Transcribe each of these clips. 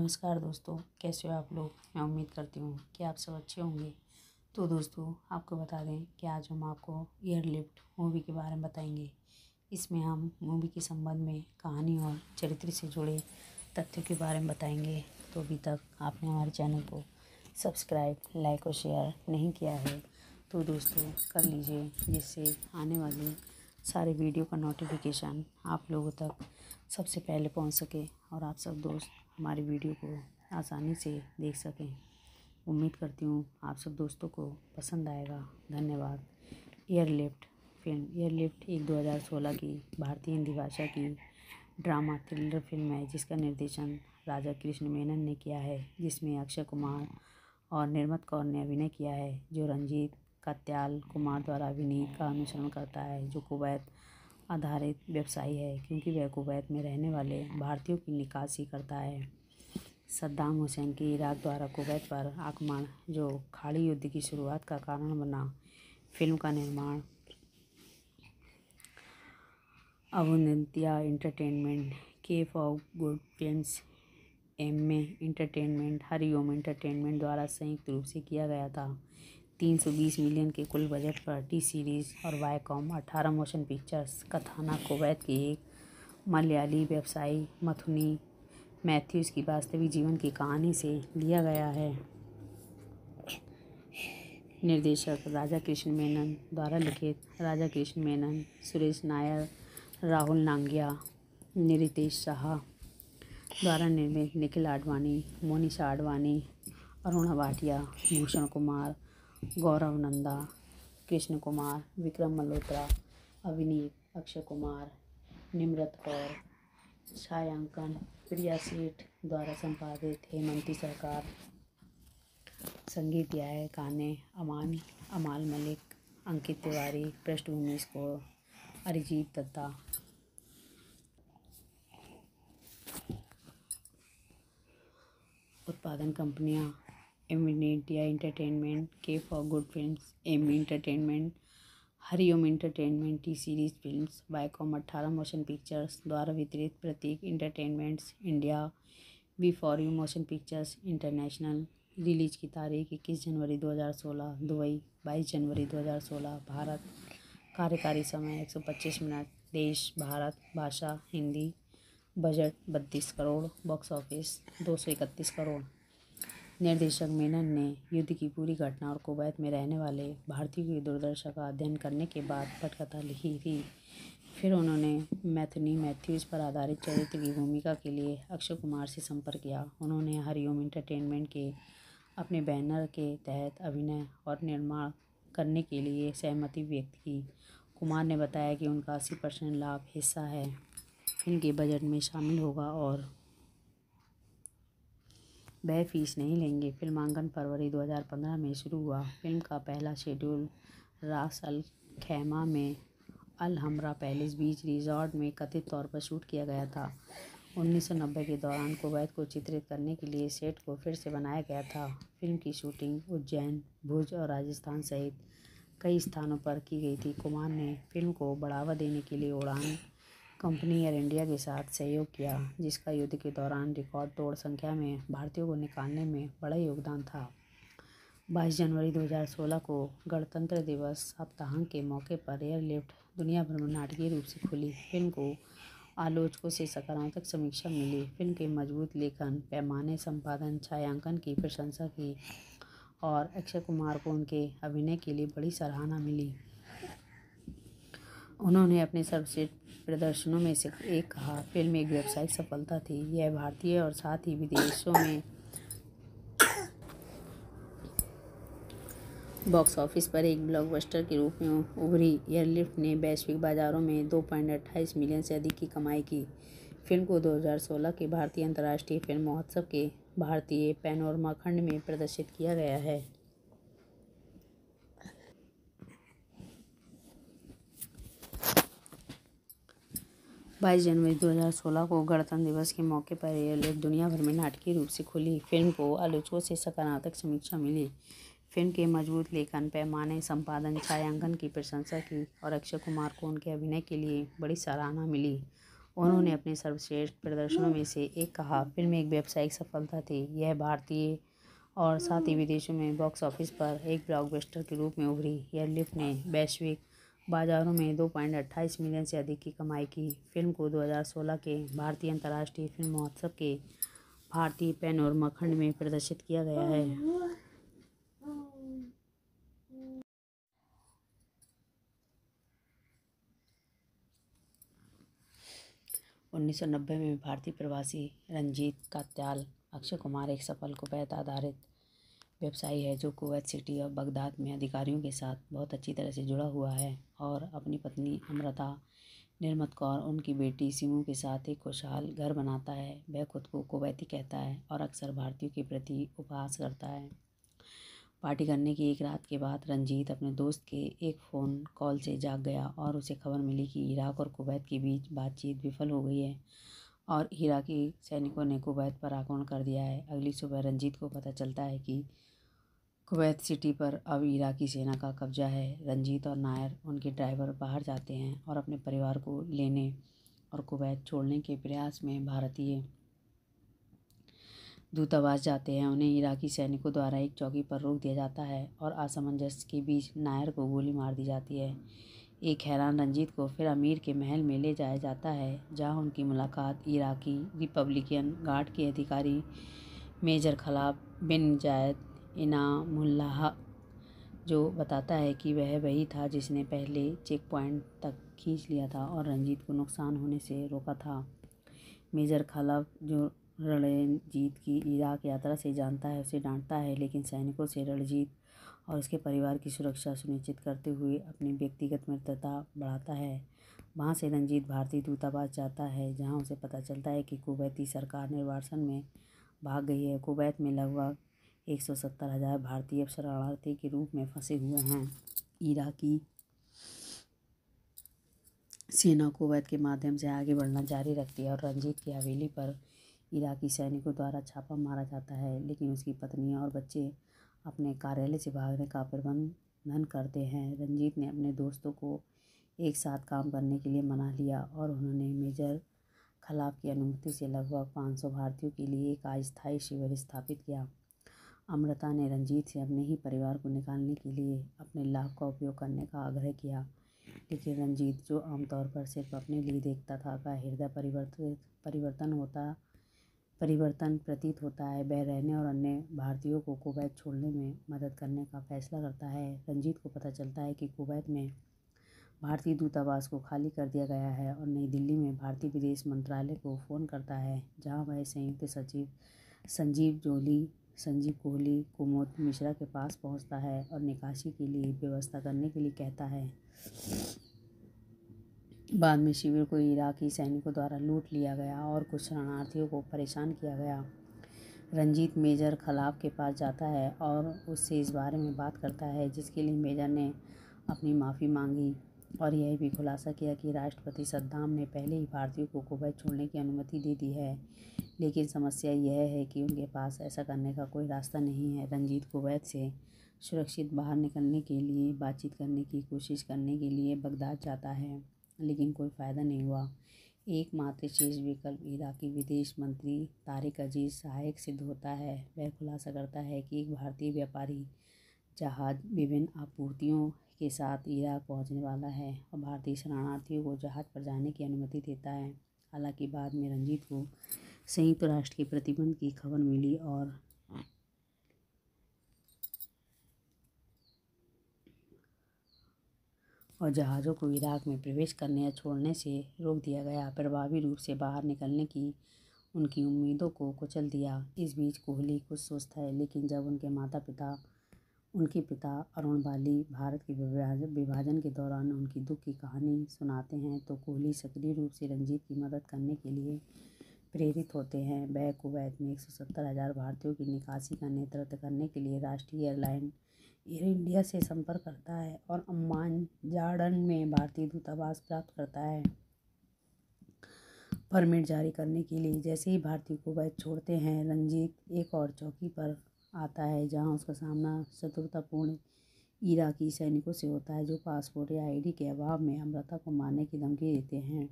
नमस्कार दोस्तों कैसे हो आप लोग मैं उम्मीद करती हूँ कि आप सब अच्छे होंगे तो दोस्तों आपको बता दें कि आज हम आपको एयरलिफ्ट मूवी के बारे में बताएंगे इसमें हम मूवी के संबंध में कहानी और चरित्र से जुड़े तथ्यों के बारे में बताएंगे तो अभी तक आपने हमारे चैनल को सब्सक्राइब लाइक और शेयर नहीं किया है तो दोस्तों कर लीजिए जिससे आने वाली सारे वीडियो का नोटिफिकेशन आप लोगों तक सबसे पहले पहुंच सके और आप सब दोस्त हमारे वीडियो को आसानी से देख सकें उम्मीद करती हूँ आप सब दोस्तों को पसंद आएगा धन्यवाद एयरलिफ्ट फिल्म एयरलिफ्ट एक 2016 की भारतीय हिंदी भाषा की ड्रामा थ्रिलर फिल्म है जिसका निर्देशन राजा कृष्ण मेनन ने किया है जिसमें अक्षय कुमार और निर्मत कौर ने अभिनय किया है जो रंजीत कत्याल कुमार द्वारा अभिनीत का अनुसरण करता है जो कुवैत आधारित व्यवसायी है क्योंकि वह कुवैत में रहने वाले भारतीयों की निकासी करता है सद्दाम हुसैन के इराक द्वारा कुवैत पर आक्रमण जो खाड़ी युद्ध की शुरुआत का कारण बना फिल्म का निर्माण अवनंतिया Entertainment Cape for Good Films M A Entertainment Hariom Entertainment द्वारा संयुक्त रूप से किया गया था 320 मिलियन के कुल बजट पर टी सीरीज़ और वाईकॉम 18 मोशन पिक्चर्स कथाना कुवैत की एक मलयाली व्यवसायी मथुनी मैथ्यूज़ की वास्तविक जीवन की कहानी से लिया गया है निर्देशक राजा कृष्ण मेनन द्वारा लिखित राजा कृष्ण मेनन सुरेश नायर राहुल नांगिया निरितेश शाह द्वारा निर्मित निखिल आडवाणी मोनिशा आडवाणी अरुणा भाटिया भूषण कुमार गौरव नंदा कृष्ण कुमार विक्रम मल्होत्रा अविनीत अक्षय कुमार निम्रत कौर छायांकन प्रिया सेठ द्वारा संपादित हेमंती सरकार संगीत गाए गाने अमान अमाल मलिक अंकित तिवारी पृष्ठभूमि को अरिजीत दत्ता उत्पादन कंपनियाँ India Entertainment Cape for Good Films M Entertainment Hariom Entertainment T Series Film Viacom अट्ठारह मोशन पिक्चर्स द्वारा वितरित Prateek Entertainments India B for U Motion Pictures International release की तारीख इक्कीस जनवरी 2016 दुबई 22 जनवरी 2016 भारत कार्यकारी समय 125 मिनट देश भारत भाषा हिंदी बजट बत्तीस करोड़ बॉक्स ऑफिस दो सौ इकतीस करोड़ निर्देशक मेनन ने युद्ध की पूरी घटना और कुवैत में रहने वाले भारतीयों की दुर्दशा का अध्ययन करने के बाद पटकथा लिखी थी फिर उन्होंने मैथनी मैथ्यूज पर आधारित चरित्र की भूमिका के लिए अक्षय कुमार से संपर्क किया उन्होंने हरिओम इंटरटेनमेंट के अपने बैनर के तहत अभिनय और निर्माण करने के लिए सहमति व्यक्त की कुमार ने बताया कि उनका अस्सी परसेंट लाभ हिस्सा है इनके बजट में शामिल होगा और वह फीस नहीं लेंगे फिल्मांकन फरवरी 2015 में शुरू हुआ फिल्म का पहला शेड्यूल रास अल खैमा में अल हमरा पैलेस बीच रिजॉर्ट में कथित तौर पर शूट किया गया था 1990 के दौरान कुवैत को चित्रित करने के लिए सेट को फिर से बनाया गया था फिल्म की शूटिंग उज्जैन भुज और राजस्थान सहित कई स्थानों पर की गई थी कुमार ने फिल्म को बढ़ावा देने के लिए उड़ान कंपनी एयर इंडिया के साथ सहयोग किया जिसका युद्ध के दौरान रिकॉर्ड तोड़ संख्या में भारतीयों को निकालने में बड़ा योगदान था 22 जनवरी 2016 को गणतंत्र दिवस सप्ताहांक के मौके पर एयरलिफ्ट दुनिया भर में नाटकीय रूप से खुली फिल्म को आलोचकों से सकारात्मक समीक्षा मिली फिल्म के मजबूत लेखन पैमाने संपादन छायांकन की प्रशंसा की और अक्षय कुमार को उनके अभिनय के लिए बड़ी सराहना मिली उन्होंने अपने सर्वश्रेष्ठ प्रदर्शनों में से एक कहा फिल्म एक व्यावसायिक सफलता थी यह भारतीय और साथ ही विदेशों में बॉक्स ऑफिस पर एक ब्लॉकबस्टर के रूप में उभरी एयरलिफ्ट ने वैश्विक बाज़ारों में दो पॉइंट अट्ठाईस मिलियन से अधिक की कमाई की फिल्म को 2016 के भारतीय अंतर्राष्ट्रीय फिल्म महोत्सव के भारतीय पैनोरमा खंड में प्रदर्शित किया गया है बाईस जनवरी 2016 को गणतंत्र दिवस के मौके पर यह दुनिया भर में नाटकीय रूप से खुली फिल्म को आलोचकों से सकारात्मक समीक्षा मिली फिल्म के मजबूत लेखन पैमाने संपादन छायांकन की प्रशंसा की और अक्षय कुमार को उनके अभिनय के लिए बड़ी सराहना मिली उन्होंने अपने सर्वश्रेष्ठ प्रदर्शनों में से एक कहा फिल्म एक व्यावसायिक सफलता थी यह भारतीय और साथ ही विदेशों में बॉक्स ऑफिस पर एक ब्लॉकबस्टर के रूप में उभरी एयरलिफ्ट ने वैश्विक बाज़ारों में दो पॉइंट अट्ठाईस मिलियन से अधिक की कमाई की फिल्म को 2016 के भारतीय अंतर्राष्ट्रीय फिल्म महोत्सव के भारतीय पेन और मखंड में प्रदर्शित किया गया है उन्नीस सौ नब्बे में भारतीय प्रवासी रंजीत कात्याल अक्षय कुमार एक सफल कुपैत आधारित व्यवसायी है जो कुवैत सिटी और बगदाद में अधिकारियों के साथ बहुत अच्छी तरह से जुड़ा हुआ है और अपनी पत्नी अमृता निर्मत कौर उनकी बेटी सिमू के साथ एक खुशहाल घर बनाता है वह खुद को कुवैती कहता है और अक्सर भारतीयों के प्रति उपहास करता है पार्टी करने की एक रात के बाद रंजीत अपने दोस्त के एक फ़ोन कॉल से जाग गया और उसे खबर मिली कि इराक और कुवैत के बीच बातचीत विफल हो गई है और इराकी सैनिकों ने कुवैत पर आक्रमण कर दिया है अगली सुबह रंजीत को पता चलता है कि कुवैत सिटी पर अब इराकी सेना का कब्जा है रंजीत और नायर उनके ड्राइवर बाहर जाते हैं और अपने परिवार को लेने और कुवैत छोड़ने के प्रयास में भारतीय दूतावास जाते हैं उन्हें इराकी सैनिकों द्वारा एक चौकी पर रोक दिया जाता है और असमंजस के बीच नायर को गोली मार दी जाती है एक हैरान रंजीत को फिर अमीर के महल में ले जाया जाता है जहां उनकी मुलाकात इराकी रिपब्लिकन गार्ड के अधिकारी मेजर खलाब बिन जायद इनामुल्लाह जो बताता है कि वह वही था जिसने पहले चेक पॉइंट तक खींच लिया था और रंजीत को नुकसान होने से रोका था मेजर खलफ जो रणजीत की इराक यात्रा से जानता है उसे डांटता है लेकिन सैनिकों से रणजीत और उसके परिवार की सुरक्षा सुनिश्चित करते हुए अपनी व्यक्तिगत मित्रता बढ़ाता है वहाँ से रंजीत भारतीय दूतावास जाता है जहाँ उसे पता चलता है कि कुवैती सरकार निर्वासन में भाग गई है कुवैत में लगभग एक सौ सत्तर हज़ार भारतीय शरणार्थी के रूप में फंसे हुए हैं इराकी सेना कुवैत के माध्यम से आगे बढ़ना जारी रखती है और रंजीत की हवेली पर इराकी सैनिकों द्वारा छापा मारा जाता है लेकिन उसकी पत्नी और बच्चे अपने कार्यालय से भागने का प्रबंधन करते हैं रंजीत ने अपने दोस्तों को एक साथ काम करने के लिए मना लिया और उन्होंने मेजर खलाफ की अनुमति से लगभग 500 भारतीयों के लिए एक अस्थायी शिविर स्थापित किया अमृता ने रंजीत से अपने ही परिवार को निकालने के लिए अपने लाभ का उपयोग करने का आग्रह किया लेकिन रंजीत जो आमतौर पर सिर्फ अपने लिए देखता था का हृदय परिवर्तित परिवर्तन होता परिवर्तन प्रतीत होता है वह रहने और अन्य भारतीयों को कुवैत छोड़ने में मदद करने का फैसला करता है रंजीत को पता चलता है कि कुवैत में भारतीय दूतावास को खाली कर दिया गया है और नई दिल्ली में भारतीय विदेश मंत्रालय को फ़ोन करता है जहां वह संयुक्त सचिव संजीव जोली संजीव कोहली कुमोद मिश्रा के पास पहुंचता है और निकासी के लिए व्यवस्था करने के लिए कहता है बाद में शिविर को इराकी सैनिकों द्वारा लूट लिया गया और कुछ शरणार्थियों को परेशान किया गया रंजीत मेजर खलाब के पास जाता है और उससे इस बारे में बात करता है जिसके लिए मेजर ने अपनी माफ़ी मांगी और यह भी खुलासा किया कि राष्ट्रपति सद्दाम ने पहले ही भारतीयों को कुवैत छोड़ने की अनुमति दे दी है लेकिन समस्या यह है कि उनके पास ऐसा करने का कोई रास्ता नहीं है रंजीत को वैध से सुरक्षित बाहर निकलने के लिए बातचीत करने की कोशिश करने के लिए बगदाद जाता है लेकिन कोई फ़ायदा नहीं हुआ एकमात्र शेष विकल्प इराकी विदेश मंत्री तारिक अजीज सहायक सिद्ध होता है वह खुलासा करता है कि एक भारतीय व्यापारी जहाज विभिन्न आपूर्तियों के साथ इराक पहुंचने वाला है और भारतीय शरणार्थियों को जहाज पर जाने की अनुमति देता है हालांकि बाद में रंजीत को संयुक्त राष्ट्र के प्रतिबंध की खबर मिली और और जहाज़ों को इराक में प्रवेश करने या छोड़ने से रोक दिया गया प्रभावी रूप से बाहर निकलने की उनकी उम्मीदों को कुचल दिया इस बीच कोहली कुछ सोचता है लेकिन जब उनके माता पिता उनके पिता अरुण बाली भारत के विभाजन के दौरान उनकी दुख की कहानी सुनाते हैं तो कोहली सक्रिय रूप से रंजीत की मदद करने के लिए प्रेरित होते हैं वह कुवैत में एक सौ सत्तर हज़ार भारतीयों की निकासी का नेतृत्व करने के लिए राष्ट्रीय एयरलाइन एयर इंडिया से संपर्क करता है और अम्मान जार्डन में भारतीय दूतावास प्राप्त करता है परमिट जारी करने के लिए जैसे ही भारतीय कुवैत छोड़ते हैं रंजीत एक और चौकी पर आता है जहां उसका सामना शत्रुतापूर्ण इराकी सैनिकों से होता है जो पासपोर्ट या आईडी के अभाव में अमृता को मारने की धमकी देते हैं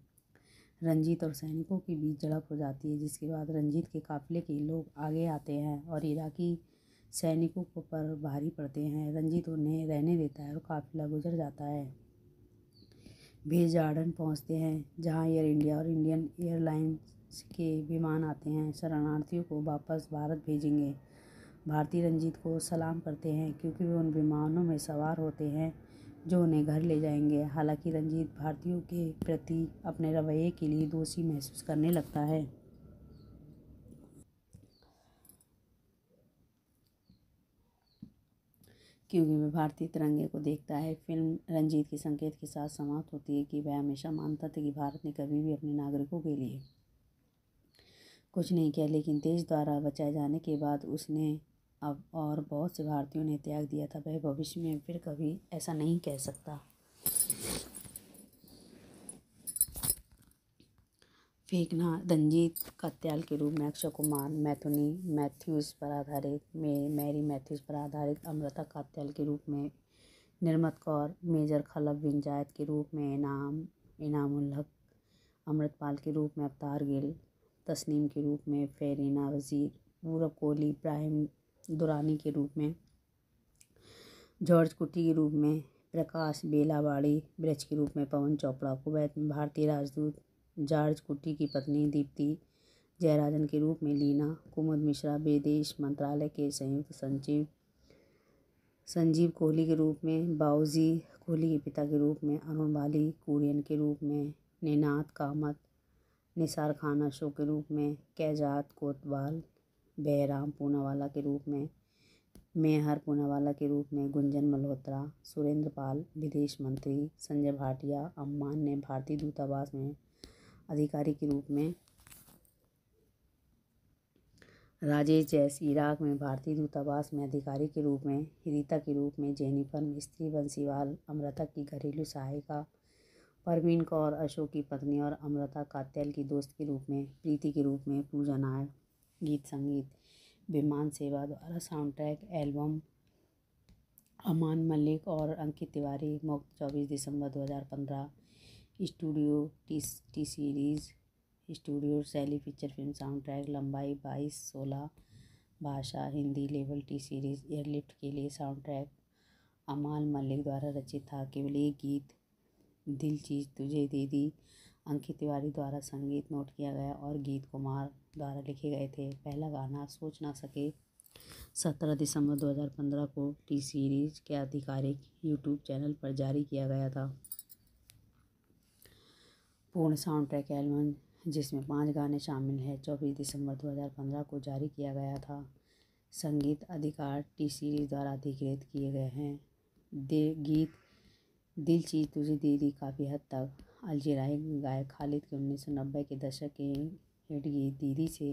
रंजीत और सैनिकों के बीच झड़प हो जाती है जिसके बाद रंजीत के काफ़िले के लोग आगे आते हैं और इराकी सैनिकों को पर भारी पड़ते हैं रंजीत उन्हें रहने देता है और काफ़िला गुजर जाता है भेज गार्डन पहुँचते हैं जहाँ एयर इंडिया और इंडियन एयरलाइंस के विमान आते हैं शरणार्थियों को वापस भारत भेजेंगे भारतीय रंजीत को सलाम करते हैं क्योंकि वे उन विमानों में सवार होते हैं जो उन्हें घर ले जाएंगे हालांकि रंजीत भारतीयों के प्रति अपने रवैये के लिए दोषी महसूस करने लगता है क्योंकि वह भारतीय तिरंगे को देखता है फिल्म रंजीत के संकेत के साथ समाप्त होती है कि वह हमेशा मानता था कि भारत ने कभी भी अपने नागरिकों के लिए कुछ नहीं किया लेकिन देश द्वारा बचाए जाने के बाद उसने अब और बहुत से भारतीयों ने त्याग दिया था वह भविष्य में फिर कभी ऐसा नहीं कह सकता फेंकना दंजीत का के रूप में अक्षय कुमार मैथुनी मैथ्यूज पर आधारित मे मैरी मैथ्यूज पर आधारित अमृता कात्याल के रूप में निर्मत कौर मेजर खलब विंजायत के रूप में इनाम इनाम उल्हक अमृतपाल के रूप में अवतार गिल तस्नीम के रूप में फेरीना वज़ीर पूरब कोहली इब्राहिम दुरानी के रूप में जॉर्ज कुटी के रूप में प्रकाश बेलावाड़ी ब्रज के रूप में पवन चोपड़ा को भारतीय राजदूत जॉर्ज कुटी की पत्नी दीप्ति जयराजन के रूप में लीना कुमुद मिश्रा विदेश मंत्रालय के संयुक्त सचिव संजीव कोहली के रूप में बाउजी कोहली के पिता के रूप में अरुण बाली कुरियन के रूप में निनाद कामत निसार खान अशोक के रूप में कैजात कोतवाल बहराम पूनावाला के रूप में मेहर पूनावाला के रूप में गुंजन मल्होत्रा सुरेंद्र पाल विदेश मंत्री संजय भाटिया अम्मान ने भारतीय दूतावास में अधिकारी के रूप में राजेश जैस इराक में भारतीय दूतावास में अधिकारी के रूप में रीता के रूप में जेनिफर मिस्त्री बंसीवाल अमृता की घरेलू सहायिका परवीन कौर अशोक की पत्नी और अमृता कात्याल की दोस्त के रूप में प्रीति के रूप में पूजा नायक गीत संगीत विमान सेवा द्वारा साउंड ट्रैक एल्बम अमान मलिक और अंकित तिवारी मुक्त चौबीस दिसंबर 2015 studio T T series studio शैली पिक्चर फिल्म साउंड ट्रैक लंबाई बाईस सोलह भाषा हिंदी लेवल टी सीरीज़ एयरलिफ्ट के लिए साउंड ट्रैक अमाल मलिक द्वारा रचित था केवल एक गीत दिल चीज तुझे दे दी अंकित तिवारी द्वारा संगीत नोट किया गया और गीत कुमार द्वारा लिखे गए थे पहला गाना सोच ना सके सत्रह दिसंबर 2015 को टी सीरीज के आधिकारिक यूट्यूब चैनल पर जारी किया गया था पूर्ण साउंड ट्रैक एल्बम जिसमें पांच गाने शामिल हैं चौबीस दिसंबर 2015 को जारी किया गया था संगीत अधिकार टी सीरीज द्वारा अधिकृत किए गए हैं दे गीत दिल चीज तुझे दीदी काफ़ी हद तक अलजीराई गायक खालिद के उन्नीस सौ नब्बे के दशक के हिट दीदी से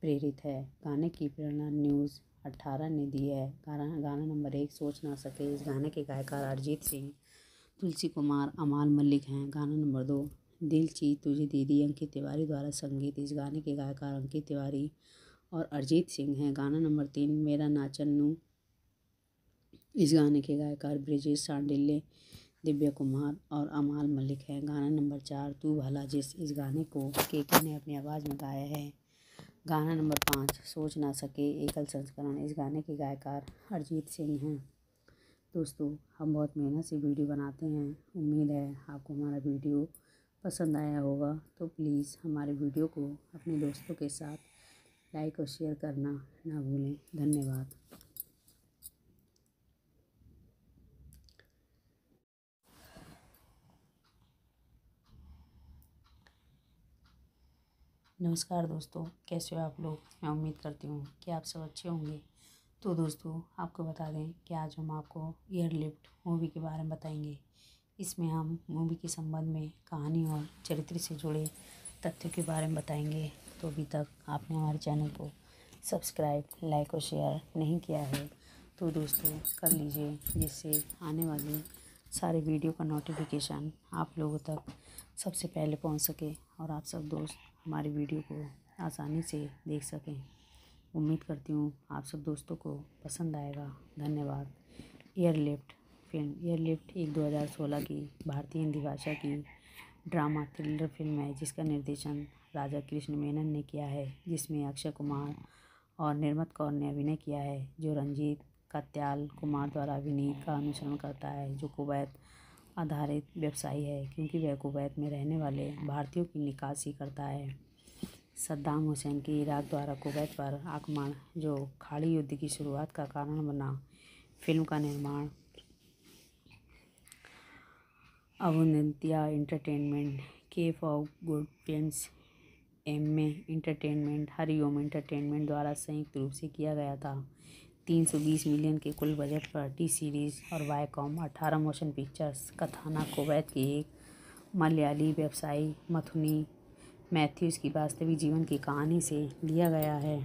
प्रेरित है गाने की प्रेरणा न्यूज़ अट्ठारह ने दी है गाना गाना नंबर एक सोच ना सके इस गाने के गायकार अरिजीत सिंह तुलसी कुमार अमाल मलिक हैं गाना नंबर दो दिल ची तुझे दीदी अंकित तिवारी द्वारा संगीत इस गाने के गायकार अंकित तिवारी और अरिजीत सिंह हैं गाना नंबर तीन मेरा नाचन्नू इस गाने के गायकार ब्रिजेश सांडिल्य दिव्या कुमार और अमाल मलिक है गाना नंबर चार तू भला जिस इस गाने को के के ने अपनी आवाज़ में गाया है गाना नंबर पाँच सोच ना सके एकल संस्करण इस गाने के गायकार अरिजीत सिंह हैं दोस्तों हम बहुत मेहनत से वीडियो बनाते हैं उम्मीद है आपको हमारा वीडियो पसंद आया होगा तो प्लीज़ हमारे वीडियो को अपने दोस्तों के साथ लाइक और शेयर करना ना भूलें धन्यवाद नमस्कार दोस्तों कैसे हो आप लोग मैं उम्मीद करती हूँ कि आप सब अच्छे होंगे तो दोस्तों आपको बता दें कि आज हम आपको लिफ्ट मूवी के बारे में बताएंगे इसमें हम मूवी के संबंध में कहानी और चरित्र से जुड़े तथ्यों के बारे में बताएंगे तो अभी तक आपने हमारे चैनल को सब्सक्राइब लाइक और शेयर नहीं किया है तो दोस्तों कर लीजिए जिससे आने वाली सारे वीडियो का नोटिफिकेशन आप लोगों तक सबसे पहले पहुंच सके और आप सब दोस्त हमारे वीडियो को आसानी से देख सकें उम्मीद करती हूँ आप सब दोस्तों को पसंद आएगा धन्यवाद एयरलिफ्ट फिल्म एयरलिफ्ट एक 2016 की भारतीय हिंदी भाषा की ड्रामा थ्रिलर फिल्म है जिसका निर्देशन राजा कृष्ण मेनन ने किया है जिसमें अक्षय कुमार और निर्मत कौर ने अभिनय किया है जो रंजीत कात्याल कुमार द्वारा अभिनय का अनुसरण करता है जो कुवैत आधारित व्यवसायी है क्योंकि वह कुवैत में रहने वाले भारतीयों की निकासी करता है सद्दाम हुसैन के इराक द्वारा कुवैत पर आक्रमण जो खाड़ी युद्ध की शुरुआत का कारण बना फिल्म का निर्माण अवनंतिया Entertainment Cape for Good Films M में इंटरटेनमेंट हरिओम इंटरटेनमेंट द्वारा संयुक्त रूप से किया गया था 320 मिलियन के कुल बजट पर टी सीरीज़ और वाईकॉम 18 मोशन पिक्चर्स कथाना कोवैत की एक मलयाली व्यवसायी मथुनी मैथ्यूज़ की वास्तविक जीवन की कहानी से लिया गया है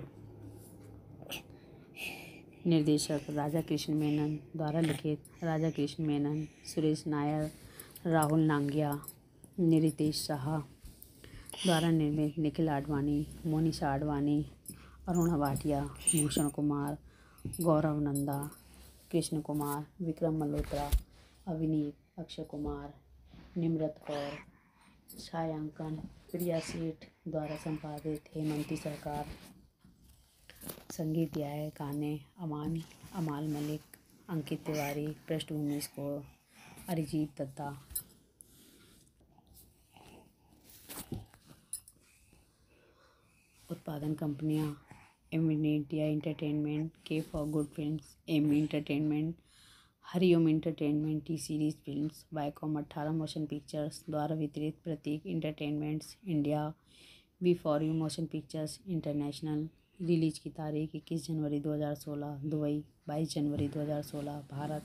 निर्देशक राजा कृष्ण मेनन द्वारा लिखित राजा कृष्ण मेनन सुरेश नायर राहुल नांगिया निरितेश शाह द्वारा निर्मित निखिल आडवाणी मोनिशा आडवाणी अरुणा भाटिया भूषण कुमार गौरव नंदा कृष्ण कुमार विक्रम मल्होत्रा अभिनीत अक्षय कुमार निम्रत कौर छायांकन प्रिया सेठ द्वारा संपादित हेमंती सरकार संगीत गाए गाने अमान अमाल मलिक अंकित तिवारी पृष्ठभूमि स्कोर अरिजीत दत्ता उत्पादन कंपनियां M India Entertainment Cape for Good Film M Entertainment Hariom Entertainment T Series Film Viacom अट्ठारह मोशन पिक्चर्स द्वारा वितरित Prateek Entertainments India B for U Motion Pictures International release की तारीख इक्कीस जनवरी 2016 दुबई 22 जनवरी 2016 भारत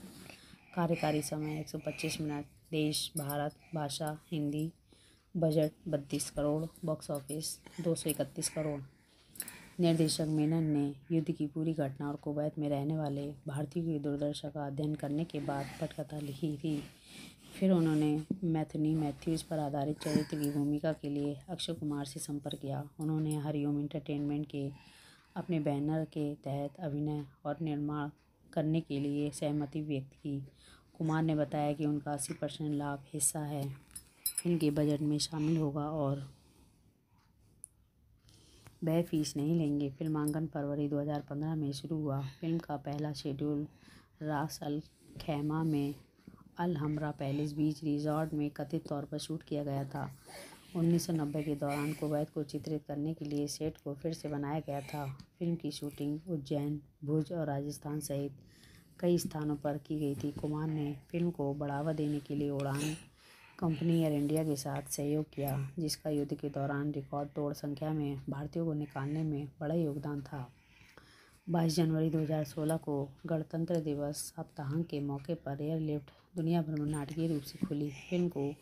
कार्यकारी समय 125 मिनट देश भारत भाषा हिंदी बजट बत्तीस करोड़ बॉक्स ऑफिस दो सौ इकतीस करोड़ निर्देशक मेनन ने युद्ध की पूरी घटना और कुवैत में रहने वाले भारतीयों की दुर्दशा का अध्ययन करने के बाद पटकथा लिखी थी फिर उन्होंने मैथनी मैथ्यूज पर आधारित चरित्र की भूमिका के लिए अक्षय कुमार से संपर्क किया उन्होंने हरिओम एंटरटेनमेंट के अपने बैनर के तहत अभिनय और निर्माण करने के लिए सहमति व्यक्त की कुमार ने बताया कि उनका अस्सी परसेंट लाभ हिस्सा है इनके बजट में शामिल होगा और वह फीस नहीं लेंगे फिल्मांकन फरवरी 2015 में शुरू हुआ फिल्म का पहला शेड्यूल रास अल खैमा में अल हमरा पैलेस बीच रिजॉर्ट में कथित तौर पर शूट किया गया था 1990 के दौरान कुवैत को चित्रित करने के लिए सेट को फिर से बनाया गया था फिल्म की शूटिंग उज्जैन भुज और राजस्थान सहित कई स्थानों पर की गई थी कुमार ने फिल्म को बढ़ावा देने के लिए उड़ान कंपनी एयर इंडिया के साथ सहयोग किया जिसका युद्ध के दौरान रिकॉर्ड तोड़ संख्या में भारतीयों को निकालने में बड़ा योगदान था बाईस जनवरी 2016 को गणतंत्र दिवस सप्ताहांक के मौके पर एयरलिफ्ट दुनिया भर में नाटकीय रूप से खुली फिल्म को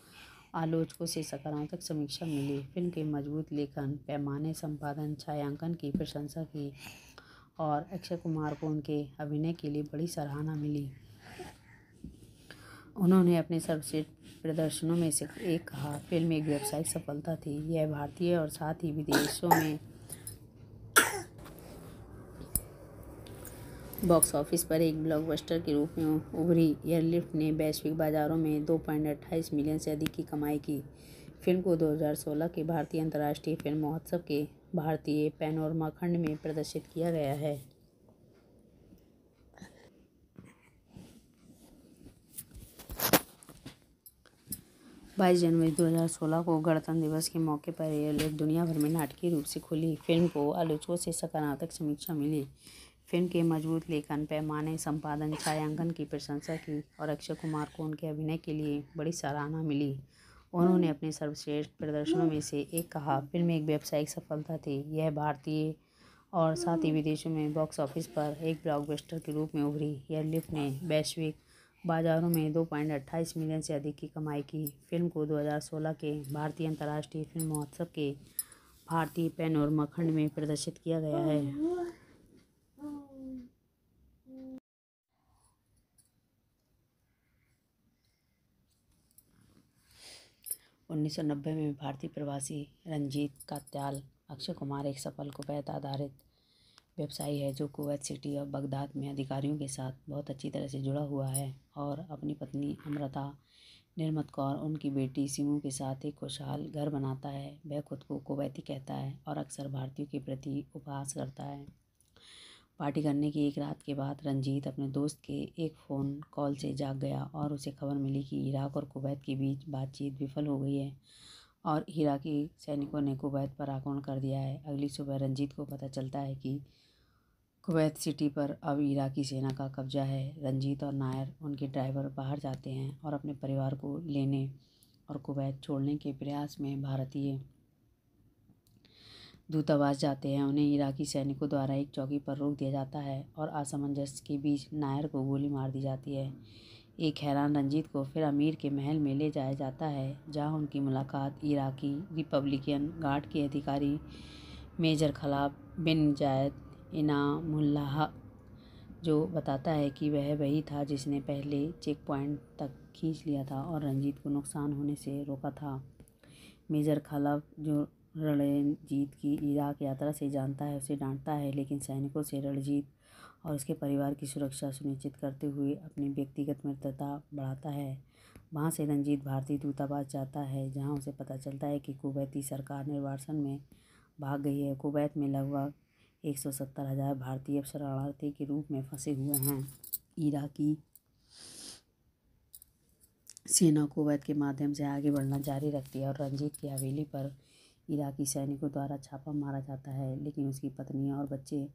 आलोचकों से सकारात्मक समीक्षा मिली फिल्म के मजबूत लेखन पैमाने संपादन छायांकन की प्रशंसा की और अक्षय कुमार को उनके अभिनय के लिए बड़ी सराहना मिली उन्होंने अपने सर्वश्रेष्ठ प्रदर्शनों में से एक कहा फिल्म एक व्यावसायिक सफलता थी यह भारतीय और साथ ही विदेशों में बॉक्स ऑफिस पर एक ब्लॉकबस्टर के रूप में उभरी एयरलिफ्ट ने वैश्विक बाज़ारों में दो पॉइंट अट्ठाईस मिलियन से अधिक की कमाई की फिल्म को 2016 के भारतीय अंतर्राष्ट्रीय फिल्म महोत्सव के भारतीय पैनोरमा खंड में प्रदर्शित किया गया है बाईस जनवरी 2016 को गणतंत्र दिवस के मौके पर यह दुनिया भर में नाटकीय रूप से खुली फिल्म को आलोचकों से सकारात्मक समीक्षा मिली फिल्म के मजबूत लेखन पैमाने संपादन छायांकन की प्रशंसा की और अक्षय कुमार को उनके अभिनय के लिए बड़ी सराहना मिली उन्होंने अपने सर्वश्रेष्ठ प्रदर्शनों में से एक कहा फिल्म एक व्यावसायिक सफलता थी यह भारतीय और साथ ही विदेशों में बॉक्स ऑफिस पर एक ब्लॉकबस्टर के रूप में उभरी यह लिफ्ट ने वैश्विक बाजारों में दो पॉइंट अट्ठाईस मिलियन से अधिक की कमाई की फिल्म को 2016 के भारतीय अंतर्राष्ट्रीय फिल्म महोत्सव के भारतीय पेन और मखंड में प्रदर्शित किया गया है उन्नीस सौ नब्बे में भारतीय प्रवासी रंजीत कात्याल अक्षय कुमार एक सफल कुपैत आधारित व्यवसायी है जो कुवैत सिटी और बगदाद में अधिकारियों के साथ बहुत अच्छी तरह से जुड़ा हुआ है और अपनी पत्नी अमृता निर्मत कौर उनकी बेटी सिमू के साथ एक खुशहाल घर बनाता है वह खुद को कुवैती कहता है और अक्सर भारतीयों के प्रति उपहास करता है पार्टी करने की एक रात के बाद रंजीत अपने दोस्त के एक फ़ोन कॉल से जाग गया और उसे खबर मिली कि इराक और कुवैत के बीच बातचीत विफल हो गई है और इराकी सैनिकों ने कुवैत पर आक्रमण कर दिया है अगली सुबह रंजीत को पता चलता है कि कुवैत सिटी पर अब इराकी सेना का कब्जा है रंजीत और नायर उनके ड्राइवर बाहर जाते हैं और अपने परिवार को लेने और कुवैत छोड़ने के प्रयास में भारतीय दूतावास जाते हैं उन्हें इराकी सैनिकों द्वारा एक चौकी पर रोक दिया जाता है और असमंजस के बीच नायर को गोली मार दी जाती है एक हैरान रंजीत को फिर अमीर के महल में ले जाया जाता है जहां उनकी मुलाकात इराक़ी रिपब्लिकन गार्ड के अधिकारी मेजर खलाब बिन जायद इनामुल्लाह जो बताता है कि वह वही था जिसने पहले चेक पॉइंट तक खींच लिया था और रंजीत को नुकसान होने से रोका था मेजर खलाब जो रणजीत की इराक यात्रा से जानता है उसे डांटता है लेकिन सैनिकों से रणजीत और उसके परिवार की सुरक्षा सुनिश्चित करते हुए अपनी व्यक्तिगत मित्रता बढ़ाता है वहाँ से रंजीत भारतीय दूतावास जाता है जहाँ उसे पता चलता है कि कुवैती सरकार निर्वासन में भाग गई है कुवैत में लगभग एक सौ सत्तर हज़ार भारतीय शरणार्थी के रूप में फंसे हुए हैं इराकी सेना कुवैत के माध्यम से आगे बढ़ना जारी रखती है और रंजीत की हवेली पर इराकी सैनिकों द्वारा छापा मारा जाता है लेकिन उसकी पत्नी और बच्चे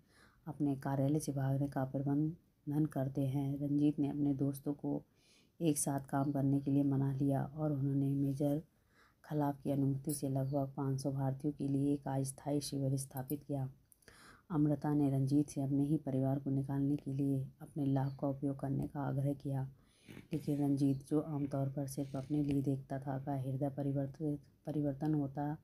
अपने कार्यालय से भागने का प्रबंधन करते हैं रंजीत ने अपने दोस्तों को एक साथ काम करने के लिए मना लिया और उन्होंने मेजर खलाफ की अनुमति से लगभग 500 भारतीयों के लिए एक अस्थायी शिविर स्थापित किया अमृता ने रंजीत से अपने ही परिवार को निकालने के लिए अपने लाभ का उपयोग करने का आग्रह किया लेकिन रंजीत जो आमतौर पर सिर्फ अपने लिए देखता था का हृदय परिवर्तित परिवर्तन होता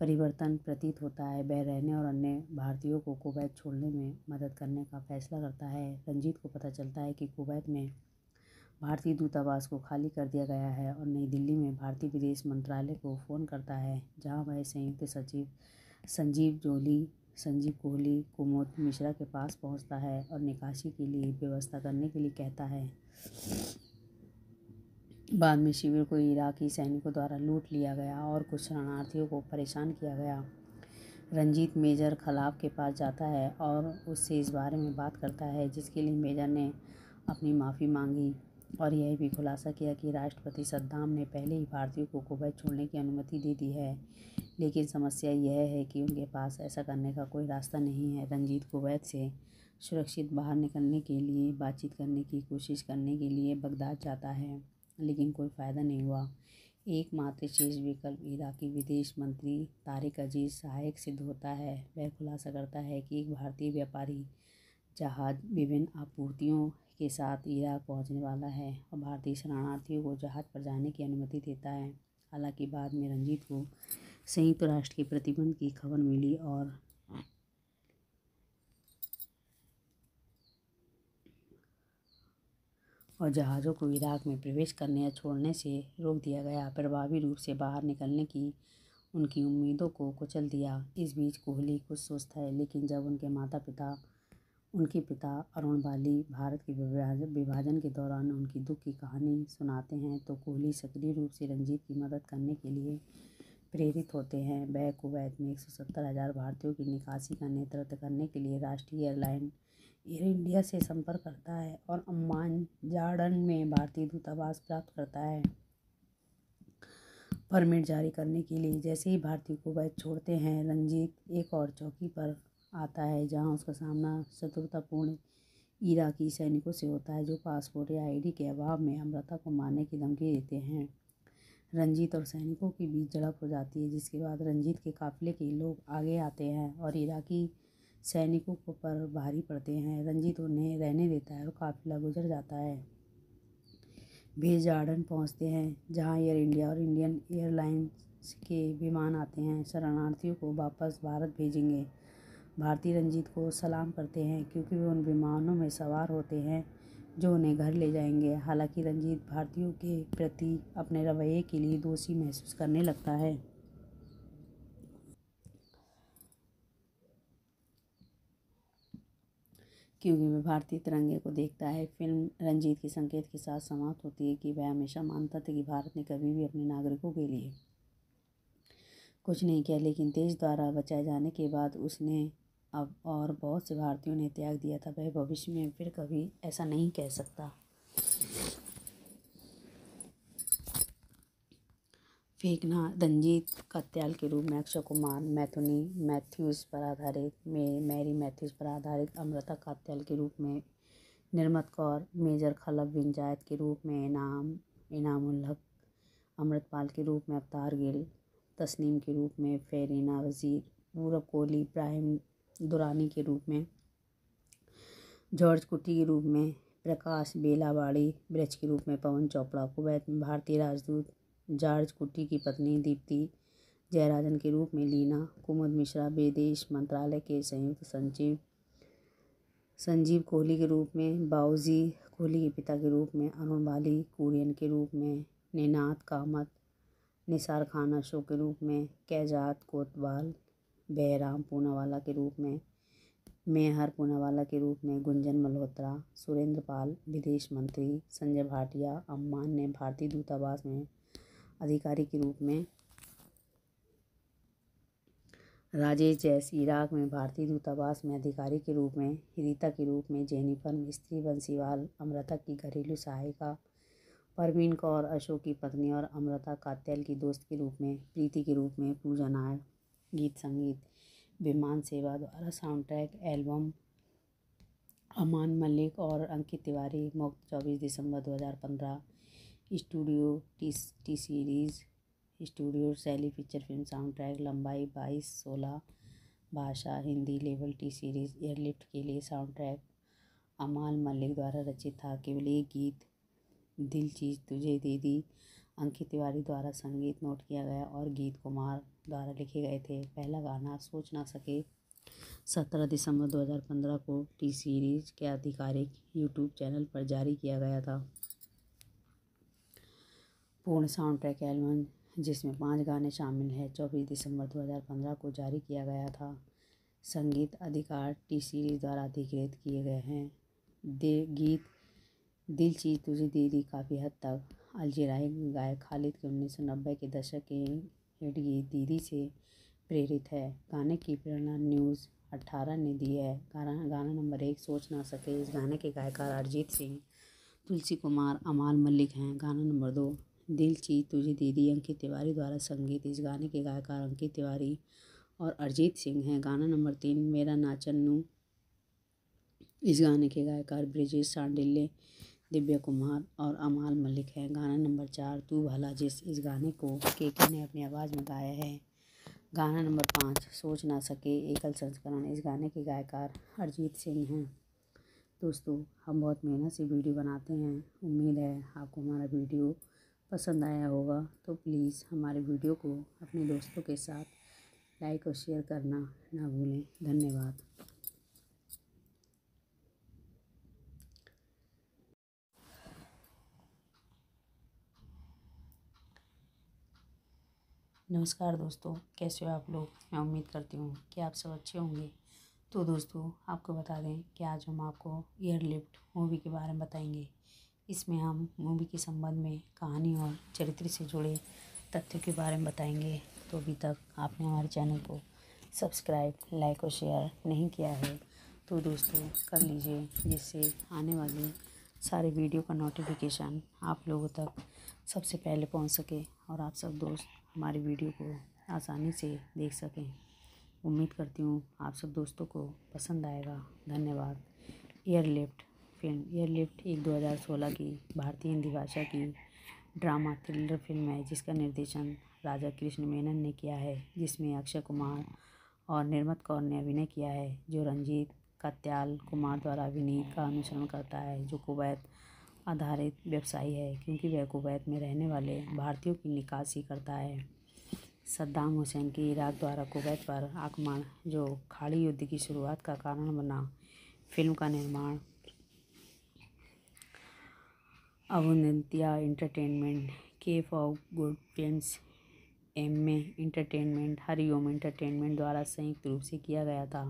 परिवर्तन प्रतीत होता है वह रहने और अन्य भारतीयों को कुवैत छोड़ने में मदद करने का फैसला करता है रंजीत को पता चलता है कि कुवैत में भारतीय दूतावास को खाली कर दिया गया है और नई दिल्ली में भारतीय विदेश मंत्रालय को फ़ोन करता है जहां वह संयुक्त सचिव संजीव जोली संजीव कोहली कुमोद मिश्रा के पास पहुंचता है और निकासी के लिए व्यवस्था करने के लिए कहता है बाद में शिविर को इराक़ी सैनिकों द्वारा लूट लिया गया और कुछ शरणार्थियों को परेशान किया गया रंजीत मेजर खलाफ के पास जाता है और उससे इस बारे में बात करता है जिसके लिए मेजर ने अपनी माफ़ी मांगी और यह भी खुलासा किया कि राष्ट्रपति सद्दाम ने पहले ही भारतीयों को कुवैत छोड़ने की अनुमति दे दी है लेकिन समस्या यह है कि उनके पास ऐसा करने का कोई रास्ता नहीं है रंजीत कुवैत से सुरक्षित बाहर निकलने के लिए बातचीत करने की कोशिश करने के लिए बगदाद जाता है लेकिन कोई फ़ायदा नहीं हुआ एकमात्र शेष विकल्प इराकी विदेश मंत्री तारिक अजीज सहायक सिद्ध होता है वह खुलासा करता है कि एक भारतीय व्यापारी जहाज विभिन्न आपूर्तियों के साथ इराक पहुंचने वाला है और भारतीय शरणार्थियों को जहाज पर जाने की अनुमति देता है हालांकि बाद में रंजीत को संयुक्त राष्ट्र के प्रतिबंध की खबर मिली और और जहाज़ों को इराक़ में प्रवेश करने या छोड़ने से रोक दिया गया प्रभावी रूप से बाहर निकलने की उनकी उम्मीदों को कुचल दिया इस बीच कोहली कुछ सुस्त है लेकिन जब उनके माता पिता उनके पिता अरुण बाली भारत के विभाजन के दौरान उनकी दुख की कहानी सुनाते हैं तो कोहली सक्रिय रूप से रंजीत की मदद करने के लिए प्रेरित होते हैं वह कुवैत में एक सौ सत्तर हज़ार भारतीयों की निकासी का नेतृत्व करने के लिए राष्ट्रीय एयरलाइन एयर इंडिया से संपर्क करता है और अम्मान जार्डन में भारतीय दूतावास प्राप्त करता है परमिट जारी करने के लिए जैसे ही भारतीय कुवैत छोड़ते हैं रंजीत एक और चौकी पर आता है जहां उसका सामना शत्रुतापूर्ण इराकी सैनिकों से होता है जो पासपोर्ट या आईडी के अभाव में अमृता को मारने की धमकी देते हैं रंजीत और सैनिकों के बीच झड़प हो जाती है जिसके बाद रंजीत के काफिले के लोग आगे आते हैं और इराकी सैनिकों को पर भारी पड़ते हैं रंजीत उन्हें रहने देता है और काफिला गुजर जाता है भी जार्डन पहुँचते हैं जहाँ एयर इंडिया और इंडियन एयरलाइंस के विमान आते हैं शरणार्थियों को वापस भारत भेजेंगे भारतीय रंजीत को सलाम करते हैं क्योंकि वे उन विमानों में सवार होते हैं जो उन्हें घर ले जाएंगे हालांकि रंजीत भारतीयों के प्रति अपने रवैये के लिए दोषी महसूस करने लगता है क्योंकि वह भारतीय तिरंगे को देखता है फिल्म रंजीत के संकेत के साथ समाप्त होती है कि वह हमेशा मानता था कि भारत ने कभी भी अपने नागरिकों के लिए कुछ नहीं किया लेकिन देश द्वारा बचाए जाने के बाद उसने अब और बहुत से भारतीयों ने त्याग दिया था वह भविष्य में फिर कभी ऐसा नहीं कह सकता फेंकना रंजीत कात्याल के रूप में अक्षय कुमार मैथुनी मैथ्यूज़ पर आधारित मे मैरी मैथ्यूज़ पर आधारित अमृता कात्याल के रूप में निर्मत कौर मेजर खलब बिन जायद के रूप में इनाम इनाम उल्लक अमृतपाल के रूप में अवतार गिल तस्नीम के रूप में फेरीना वज़ीर पूरब कोहली इब्राहिम दुरानी के रूप में जॉर्ज कुट्टी के रूप में प्रकाश बेलावाड़ी ब्रज के रूप में पवन चोपड़ा कुवैत में भारतीय राजदूत जॉर्ज कुट्टी की पत्नी दीप्ति जयराजन के रूप में लीना कुमुद मिश्रा विदेश मंत्रालय के संयुक्त सचिव संजीव कोहली के रूप में बाउजी कोहली के पिता के रूप में अरुण बाली कुरियन के रूप में निनाद कामत निसार खान अशोक के रूप में कैजात कोतवाल बहराम पूनावाला के रूप में मेहर पूनावाला के रूप में गुंजन मल्होत्रा सुरेंद्र पाल विदेश मंत्री संजय भाटिया अम्मान ने भारतीय दूतावास में अधिकारी के रूप में राजेश जैस इराक में भारतीय दूतावास में अधिकारी के रूप में हिरीता के रूप में जेनिफर मिस्त्री बंसीवाल अमृता की घरेलू सहायिका परवीन कौर अशोक की पत्नी और अमृता कात्यल की दोस्त के रूप में प्रीति के रूप में पूजा नायक गीत संगीत विमान सेवा द्वारा साउंड ट्रैक एल्बम अमान मलिक और अंकित तिवारी मुक्त चौबीस दिसंबर पंद्रह studio T T series studio सैली पिक्चर फिल्म साउंड ट्रैक लंबाई बाईस सोलह भाषा हिंदी लेवल टी सीरीज़ एयरलिफ्ट के लिए साउंड ट्रैक अमाल मलिक द्वारा रचित था केवल एक गीत दिल चीज तुझे दे दी अंकित तिवारी द्वारा संगीत नोट किया गया और गीत कुमार द्वारा लिखे गए थे पहला गाना सोच ना सके सत्रह दिसंबर 2015 को टी सीरीज़ के आधिकारिक यूट्यूब चैनल पर जारी किया गया था पूर्ण साउंड ट्रैक एल्बम जिसमें पाँच गाने शामिल हैं चौबीस दिसंबर 2015 को जारी किया गया था संगीत अधिकार टी सीरीज द्वारा अधिकृत किए गए हैं दे गीत दिल चीज तुझे दे दी काफ़ी हद तक अल्जीराई गायक खालिद के उन्नीस सौ नब्बे के दशक के हिट गीत दीदी से प्रेरित है गाने की प्रेरणा न्यूज़ अट्ठारह ने दी है गाना गाना नंबर एक सोच ना सके इस गाने के गायकार अरिजीत सिंह तुलसी कुमार अमाल मलिक हैं गाना नंबर दो दिल ची तुझे दीदी अंकित तिवारी द्वारा संगीत इस गाने के गायकार अंकित तिवारी और अरिजीत सिंह हैं गाना नंबर तीन मेरा नाचन इस गाने के गायकार ब्रिजेश सांडिल्य दिव्या कुमार और अमाल मलिक हैं गाना नंबर चार तू भला जिस इस गाने को के के ने अपनी आवाज़ में गाया है गाना नंबर पाँच सोच ना सके एकल संस्करण इस गाने के गायकार अरिजीत सिंह हैं दोस्तों हम बहुत मेहनत से वीडियो बनाते हैं उम्मीद है आपको हमारा वीडियो पसंद आया होगा तो प्लीज़ हमारे वीडियो को अपने दोस्तों के साथ लाइक और शेयर करना ना भूलें धन्यवाद नमस्कार दोस्तों कैसे हो आप लोग मैं उम्मीद करती हूँ कि आप सब अच्छे होंगे तो दोस्तों आपको बता दें कि आज हम आपको एयरलिफ्ट मूवी के बारे में बताएंगे इसमें हम मूवी के संबंध में कहानी और चरित्र से जुड़े तथ्यों के बारे में बताएंगे तो अभी तक आपने हमारे चैनल को सब्सक्राइब लाइक और शेयर नहीं किया है तो दोस्तों कर लीजिए जिससे आने वाली सारे वीडियो का नोटिफिकेशन आप लोगों तक सबसे पहले पहुंच सके और आप सब दोस्त हमारे वीडियो को आसानी से देख सकें उम्मीद करती हूँ आप सब दोस्तों को पसंद आएगा धन्यवाद एयरलिफ्ट फिल्म यह लिफ्ट एक 2016 की भारतीय हिंदी भाषा की ड्रामा थ्रिलर फिल्म है जिसका निर्देशन राजा कृष्ण मेनन ने किया है जिसमें अक्षय कुमार और निर्मत कौर ने अभिनय किया है जो रंजीत कात्याल कुमार द्वारा अभिनीत का अनुसरण करता है जो कुवैत आधारित व्यवसायी है क्योंकि वह कुवैत में रहने वाले भारतीयों की निकासी करता है सद्दाम हुसैन के इराक द्वारा कुवैत पर आक्रमण जो खाड़ी युद्ध की शुरुआत का कारण बना फिल्म का निर्माण अवनंतिया Entertainment Cape for Good Films M A Entertainment Hariom Entertainment द्वारा संयुक्त रूप से किया गया था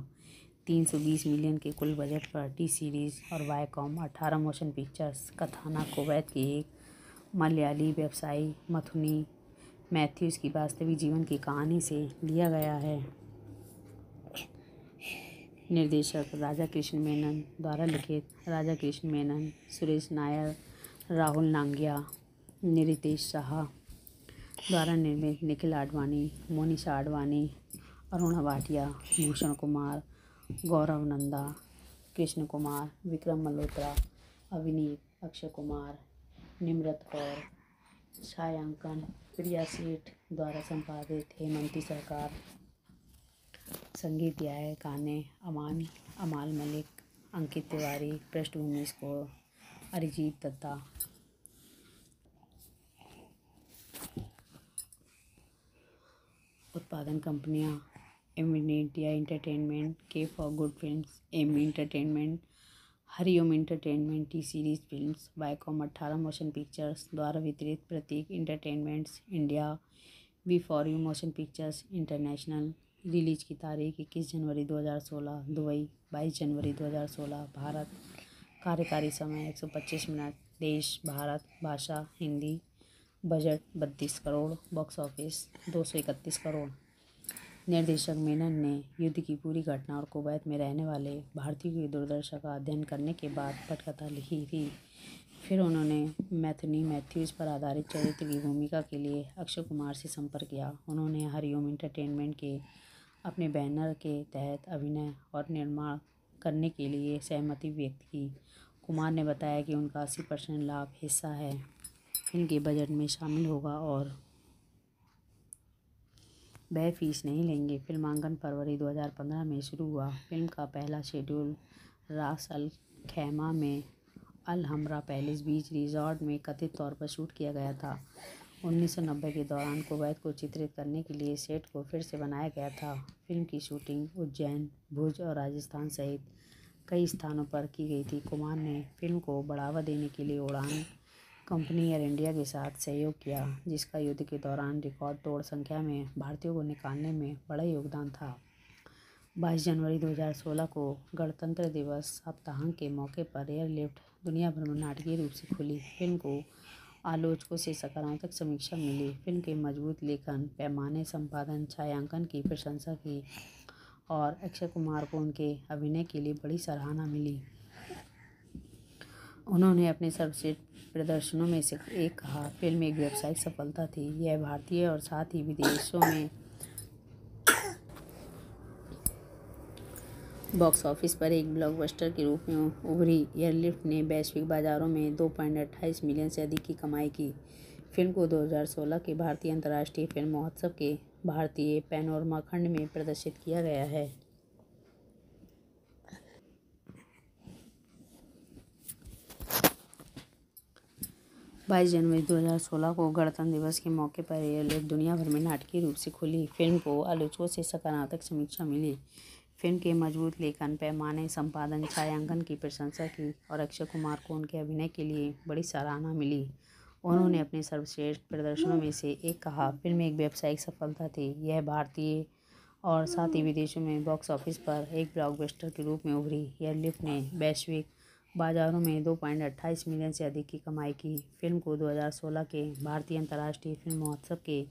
तीन सौ बीस मिलियन के कुल बजट पर टी सीरीज़ और वायकॉम अठारह मोशन पिक्चर्स कथाना कोवैत की एक मलयाली व्यवसायी मथुनी मैथ्यूज़ की वास्तविक जीवन की कहानी से लिया गया है निर्देशक राजा कृष्ण मेनन द्वारा लिखित राजा कृष्ण मेनन सुरेश नायर राहुल नांगिया निरितेश शाह द्वारा निर्मित निखिल आडवाणी मोनिशा आडवाणी अरुणा भाटिया भूषण कुमार गौरव नंदा कृष्ण कुमार विक्रम मल्होत्रा अभिनीत अक्षय कुमार निम्रत कौर छायांकन प्रिया सेठ द्वारा संपादित हेमंती सरकार संगीत याय गाने अमान अमाल मलिक अंकित तिवारी पृष्ठभूमि स्कोर अरिजीत दत्ता उत्पादन कंपनियाँ eminent India Entertainment Cape for Good Film M Entertainment Hariom Entertainment T Series Film Viacom अट्ठारह मोशन पिक्चर्स द्वारा वितरित Prateek Entertainments India B for U Motion Pictures International release की तारीख इक्कीस जनवरी दो हज़ार सोलह दुबई बाईस जनवरी दो हज़ार सोलह भारत कार्यकारी समय एक सौ पच्चीस मिनट देश भारत भाषा हिंदी बजट बत्तीस करोड़ बॉक्स ऑफिस दो सौ इकतीस करोड़ निर्देशक मेनन ने युद्ध की पूरी घटना और कुवैत में रहने वाले भारतीयों की दुर्दशा का अध्ययन करने के बाद पटकथा लिखी थी फिर उन्होंने मैथनी मैथ्यूज पर आधारित चरित्र की भूमिका के लिए अक्षय कुमार से संपर्क किया उन्होंने हरिओम इंटरटेनमेंट के अपने बैनर के तहत अभिनय और निर्माण करने के लिए सहमति व्यक्त की कुमार ने बताया कि उनका अस्सी परसेंट लाभ हिस्सा है फिल्म के बजट में शामिल होगा और वह फीस नहीं लेंगे फिल्मांकन फरवरी 2015 में शुरू हुआ फिल्म का पहला शेड्यूल रास अल खैमा में अलहमरा पैलेस बीच रिजॉर्ट में कथित तौर पर शूट किया गया था 1990 के दौरान कुवैत को चित्रित करने के लिए सेट को फिर से बनाया गया था फिल्म की शूटिंग उज्जैन भुज और राजस्थान सहित कई स्थानों पर की गई थी कुमार ने फिल्म को बढ़ावा देने के लिए उड़ान कंपनी एयर इंडिया के साथ सहयोग किया जिसका युद्ध के दौरान रिकॉर्ड तोड़ संख्या में भारतीयों को निकालने में बड़ा योगदान था बाईस जनवरी 2016 को गणतंत्र दिवस सप्ताह के मौके पर एयरलिफ्ट दुनिया भर में नाटकीय रूप से खुली फिल्म को आलोचकों से सकारात्मक समीक्षा मिली फिल्म के मजबूत लेखन पैमाने संपादन छायांकन की प्रशंसा की और अक्षय कुमार को उनके अभिनय के लिए बड़ी सराहना मिली उन्होंने अपने सर्वश्रेष्ठ प्रदर्शनों में से एक कहा फिल्म एक व्यावसायिक सफलता थी यह भारतीय और साथ ही विदेशों में बॉक्स ऑफिस पर एक ब्लॉकबस्टर के रूप में उभरी एयरलिफ्ट ने वैश्विक बाज़ारों में दो पॉइंट अट्ठाईस मिलियन से अधिक की कमाई की फिल्म को 2016 के भारतीय अंतर्राष्ट्रीय फिल्म महोत्सव के भारतीय पैनोरमा खंड में प्रदर्शित किया गया है बाईस जनवरी 2016 को गणतंत्र दिवस के मौके पर यह दुनिया भर में नाटकीय रूप से खुली फिल्म को आलोचकों से सकारात्मक समीक्षा मिली फिल्म के मजबूत लेखन पैमाने संपादन छायांकन की प्रशंसा की और अक्षय कुमार को उनके अभिनय के लिए बड़ी सराहना मिली उन्होंने अपने सर्वश्रेष्ठ प्रदर्शनों में से एक कहा फिल्म एक व्यावसायिक सफलता थी यह भारतीय और साथ ही विदेशों में बॉक्स ऑफिस पर एक ब्लॉकबस्टर के रूप में उभरी यह लिफ्ट ने वैश्विक बाज़ारों में दो पॉइंट अट्ठाईस मिलियन से अधिक की कमाई की फिल्म को 2016 के भारतीय अंतर्राष्ट्रीय फिल्म महोत्सव के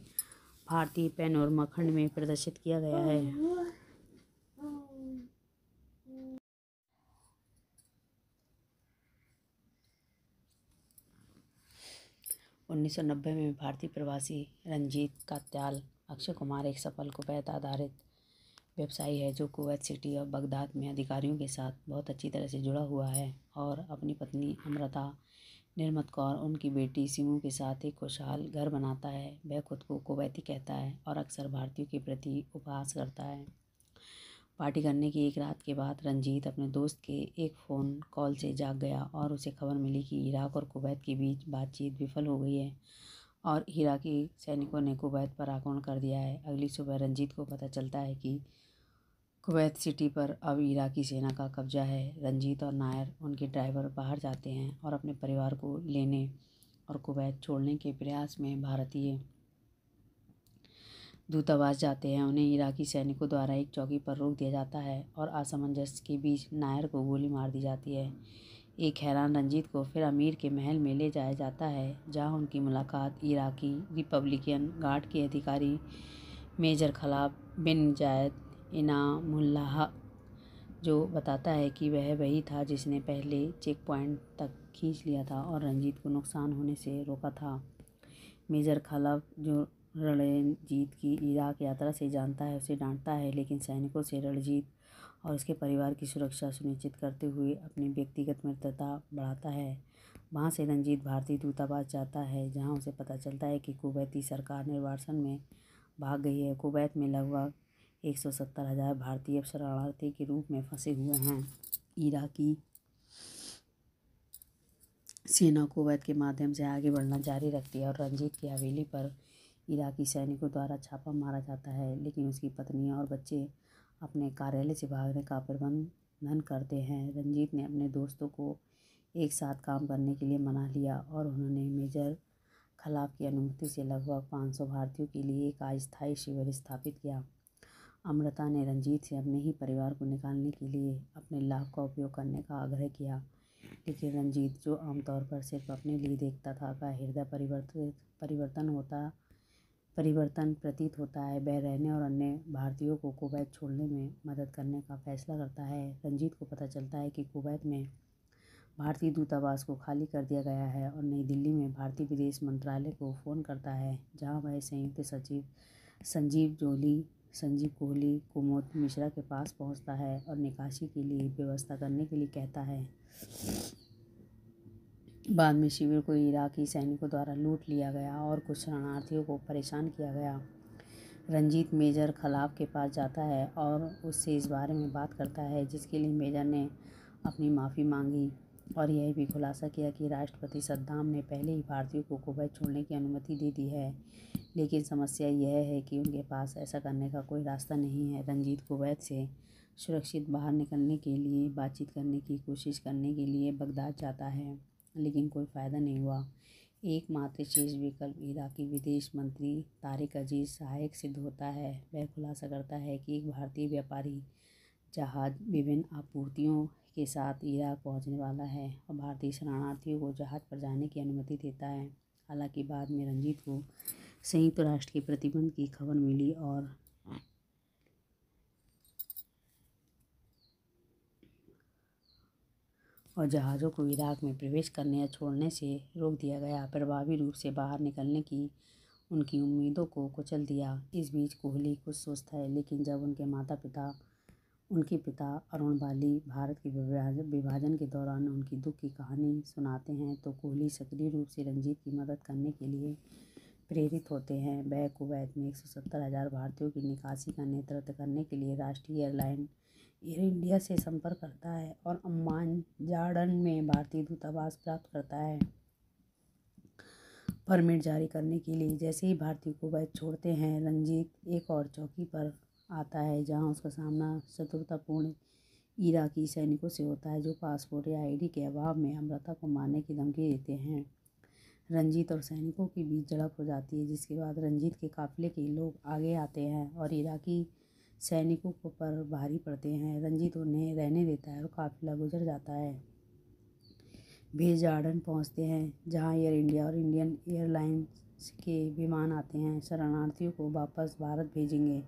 भारतीय पेन और मखंड में प्रदर्शित किया गया है 1990 में भारतीय प्रवासी रंजीत कात्याल अक्षय कुमार एक सफल कुवैत आधारित व्यवसायी है जो कुवैत सिटी और बगदाद में अधिकारियों के साथ बहुत अच्छी तरह से जुड़ा हुआ है और अपनी पत्नी अमृता निर्मत कौर उनकी बेटी सिमू के साथ एक खुशहाल घर बनाता है वह खुद को कुवैती कहता है और अक्सर भारतीयों के प्रति उपहास करता है पार्टी करने की एक रात के बाद रंजीत अपने दोस्त के एक फ़ोन कॉल से जाग गया और उसे खबर मिली कि इराक और कुवैत के बीच बातचीत विफल हो गई है और इराकी सैनिकों ने कुवैत पर आक्रमण कर दिया है अगली सुबह रंजीत को पता चलता है कि कुवैत सिटी पर अब इराकी सेना का कब्जा है रंजीत और नायर उनके ड्राइवर बाहर जाते हैं और अपने परिवार को लेने और कुवैत छोड़ने के प्रयास में भारतीय दूतावास जाते हैं उन्हें इराकी सैनिकों द्वारा एक चौकी पर रोक दिया जाता है और असमंजस के बीच नायर को गोली मार दी जाती है एक हैरान रंजीत को फिर अमीर के महल में ले जाया जाता है जहां उनकी मुलाकात इराकी रिपब्लिकन गार्ड के अधिकारी मेजर खलाब बिन जायद इनामुल्लाह जो बताता है कि वह वही था जिसने पहले चेक पॉइंट तक खींच लिया था और रंजीत को नुकसान होने से रोका था मेजर खलाब जो रणजीत की इराक यात्रा से जानता है उसे डांटता है लेकिन सैनिकों से रणजीत और उसके परिवार की सुरक्षा सुनिश्चित करते हुए अपनी व्यक्तिगत मित्रता बढ़ाता है वहाँ से रंजीत भारतीय दूतावास जाता है जहाँ उसे पता चलता है कि कुवैती सरकार निर्वासन में भाग गई है कुवैत में लगभग एक सौ सत्तर हज़ार भारतीय शरणार्थी के रूप में फंसे हुए हैं इराकी सेना कुवैत के माध्यम से आगे बढ़ना जारी रखती है और रंजीत की हवेली पर इराकी सैनिकों द्वारा छापा मारा जाता है लेकिन उसकी पत्नी और बच्चे अपने कार्यालय से भागने का प्रबंधन करते हैं रंजीत ने अपने दोस्तों को एक साथ काम करने के लिए मना लिया और उन्होंने मेजर खलाफ की अनुमति से लगभग 500 भारतीयों के लिए एक अस्थायी शिविर स्थापित किया अमृता ने रंजीत से अपने ही परिवार को निकालने के लिए अपने लाभ का उपयोग करने का आग्रह किया लेकिन रंजीत जो आमतौर पर सिर्फ अपने लिए देखता था का हृदय परिवर्तित परिवर्तन होता परिवर्तन प्रतीत होता है वह रहने और अन्य भारतीयों को कुवैत छोड़ने में मदद करने का फैसला करता है रंजीत को पता चलता है कि कुवैत में भारतीय दूतावास को खाली कर दिया गया है और नई दिल्ली में भारतीय विदेश मंत्रालय को फ़ोन करता है जहां वह संयुक्त सचिव संजीव जोली संजीव कोहली कुमोद मिश्रा के पास पहुंचता है और निकासी के लिए व्यवस्था करने के लिए कहता है बाद में शिविर को इराक़ी सैनिकों द्वारा लूट लिया गया और कुछ शरणार्थियों को परेशान किया गया रंजीत मेजर खलाफ के पास जाता है और उससे इस बारे में बात करता है जिसके लिए मेजर ने अपनी माफ़ी मांगी और यह भी खुलासा किया कि राष्ट्रपति सद्दाम ने पहले ही भारतीयों को कुवैत छोड़ने की अनुमति दे दी है लेकिन समस्या यह है कि उनके पास ऐसा करने का कोई रास्ता नहीं है रंजीत कुवैत से सुरक्षित बाहर निकलने के लिए बातचीत करने की कोशिश करने के लिए बगदाद जाता है लेकिन कोई फ़ायदा नहीं हुआ एकमात्र शेष विकल्प इराकी विदेश मंत्री तारिक अजीज सहायक सिद्ध होता है वह खुलासा करता है कि एक भारतीय व्यापारी जहाज विभिन्न आपूर्तियों के साथ इराक पहुंचने वाला है और भारतीय शरणार्थियों को जहाज पर जाने की अनुमति देता है हालांकि बाद में रंजीत को संयुक्त राष्ट्र के प्रतिबंध की खबर मिली और और जहाज़ों को इराक़ में प्रवेश करने या छोड़ने से रोक दिया गया प्रभावी रूप से बाहर निकलने की उनकी उम्मीदों को कुचल दिया इस बीच कोहली कुछ सुस्त है लेकिन जब उनके माता पिता उनके पिता अरुण बाली भारत के विभाजन के दौरान उनकी दुख की कहानी सुनाते हैं तो कोहली सक्रिय रूप से रंजीत की मदद करने के लिए प्रेरित होते हैं वह कुवैत में एक सौ सत्तर हज़ार भारतीयों की निकासी का नेतृत्व करने के लिए राष्ट्रीय एयरलाइन एयर इंडिया से संपर्क करता है और अम्मान जार्डन में भारतीय दूतावास प्राप्त करता है परमिट जारी करने के लिए जैसे ही भारतीय को वह छोड़ते हैं रंजीत एक और चौकी पर आता है जहां उसका सामना शत्रुतापूर्ण इराकी सैनिकों से होता है जो पासपोर्ट या आईडी के अभाव में अमृता को मारने की धमकी देते हैं रंजीत और सैनिकों के बीच झड़प हो जाती है जिसके बाद रंजीत के काफिले के लोग आगे आते हैं और इराकी सैनिकों को पर भारी पड़ते हैं रंजीत उन्हें रहने देता है और काफिला गुजर जाता है भेज जार्डन पहुँचते हैं जहाँ एयर इंडिया और इंडियन एयरलाइंस के विमान आते हैं शरणार्थियों को वापस भारत भेजेंगे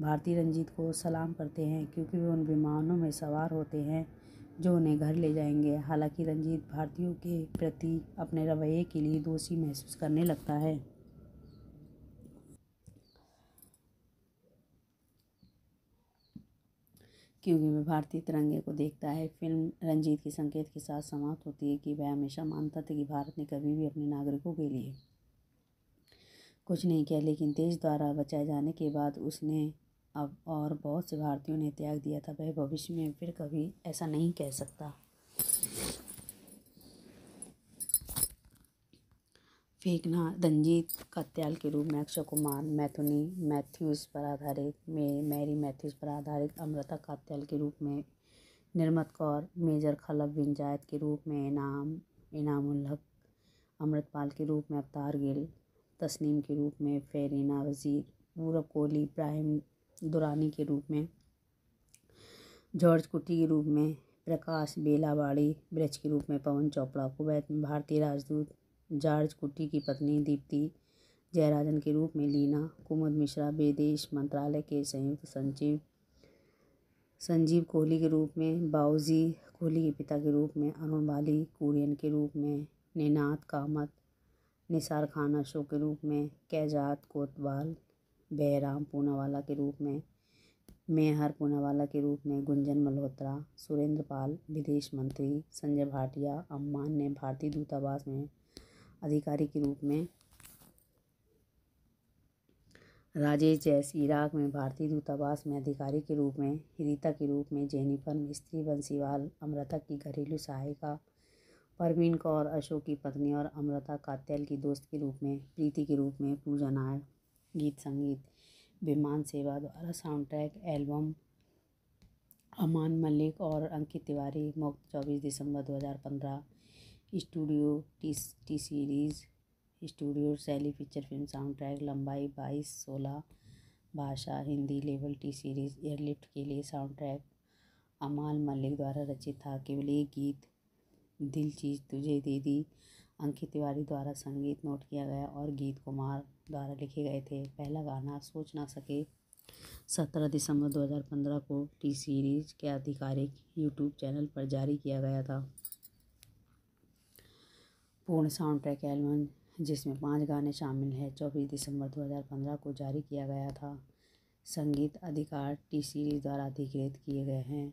भारतीय रंजीत को सलाम करते हैं क्योंकि वे उन विमानों में सवार होते हैं जो उन्हें घर ले जाएंगे हालांकि रंजीत भारतीयों के प्रति अपने रवैये के लिए दोषी महसूस करने लगता है क्योंकि वह भारतीय तिरंगे को देखता है फिल्म रंजीत के संकेत के साथ समाप्त होती है कि वह हमेशा मानता था कि भारत ने कभी भी अपने नागरिकों के लिए कुछ नहीं किया लेकिन देश द्वारा बचाए जाने के बाद उसने अब और बहुत से भारतीयों ने त्याग दिया था वह भविष्य में फिर कभी ऐसा नहीं कह सकता फेंकना रंजीत कत्याल के रूप में अक्षय कुमार मैथुनी मैथ्यूज़ पर आधारित मे मैरी मैथ्यूज़ पर आधारित अमृता कात्याल के रूप में निर्मत कौर मेजर खलब बिन जायद के रूप में इनाम इनाम उल्हक अमृतपाल के रूप में अवतार गिल तस्नीम के रूप में फेरीना वज़ीर पूरब कोहली इब्राहिम दुरानी के रूप में जॉर्ज कुटी के रूप में प्रकाश बेलावाड़ी ब्रज के रूप में पवन चोपड़ा कुवैत में भारतीय राजदूत जॉर्ज कुट्टी की पत्नी दीप्ति जयराजन के रूप में लीना कुमुद मिश्रा विदेश मंत्रालय के संयुक्त सचिव संजीव कोहली के रूप में बाउजी कोहली के पिता के रूप में अरुण बाली कुरियन के रूप में निनाद कामत निसार खान अशोक के रूप में कैजात कोतवाल बहराम पूनावाला के रूप में मेहर पूनावाला के रूप में गुंजन मल्होत्रा सुरेंद्र पाल विदेश मंत्री संजय भाटिया अम्मान ने भारतीय दूतावास में अधिकारी के रूप में राजेश जैस इराक में भारतीय दूतावास में अधिकारी के रूप में रीता के रूप में जेनिफर मिस्त्री बंसीवाल अमृता की घरेलू सहायिका परवीन कौर अशोक की पत्नी और अमृता कात्याल की दोस्त के रूप में प्रीति के रूप में पूजा नायक गीत संगीत विमान सेवा द्वारा साउंड ट्रैक एल्बम अमान मलिक और अंकित तिवारी मुक्त चौबीस दिसंबर पंद्रह studio T T series studio सैली पिक्चर फिल्म साउंड ट्रैक लंबाई बाईस सोलह भाषा हिंदी लेवल टी सीरीज़ एयरलिफ्ट के लिए साउंड ट्रैक अमाल मलिक द्वारा रचित था केवल एक गीत दिल चीज तुझे दे दी अंकित तिवारी द्वारा संगीत नोट किया गया और गीत कुमार द्वारा लिखे गए थे पहला गाना सोच ना सके सत्रह दिसंबर 2015 को टी सीरीज़ के आधिकारिक यूट्यूब चैनल पर जारी किया गया था पूर्ण साउंड ट्रैक एल्बम जिसमें पाँच गाने शामिल हैं चौबीस दिसंबर 2015 को जारी किया गया था संगीत अधिकार टी सीरीज द्वारा अधिकृत किए गए हैं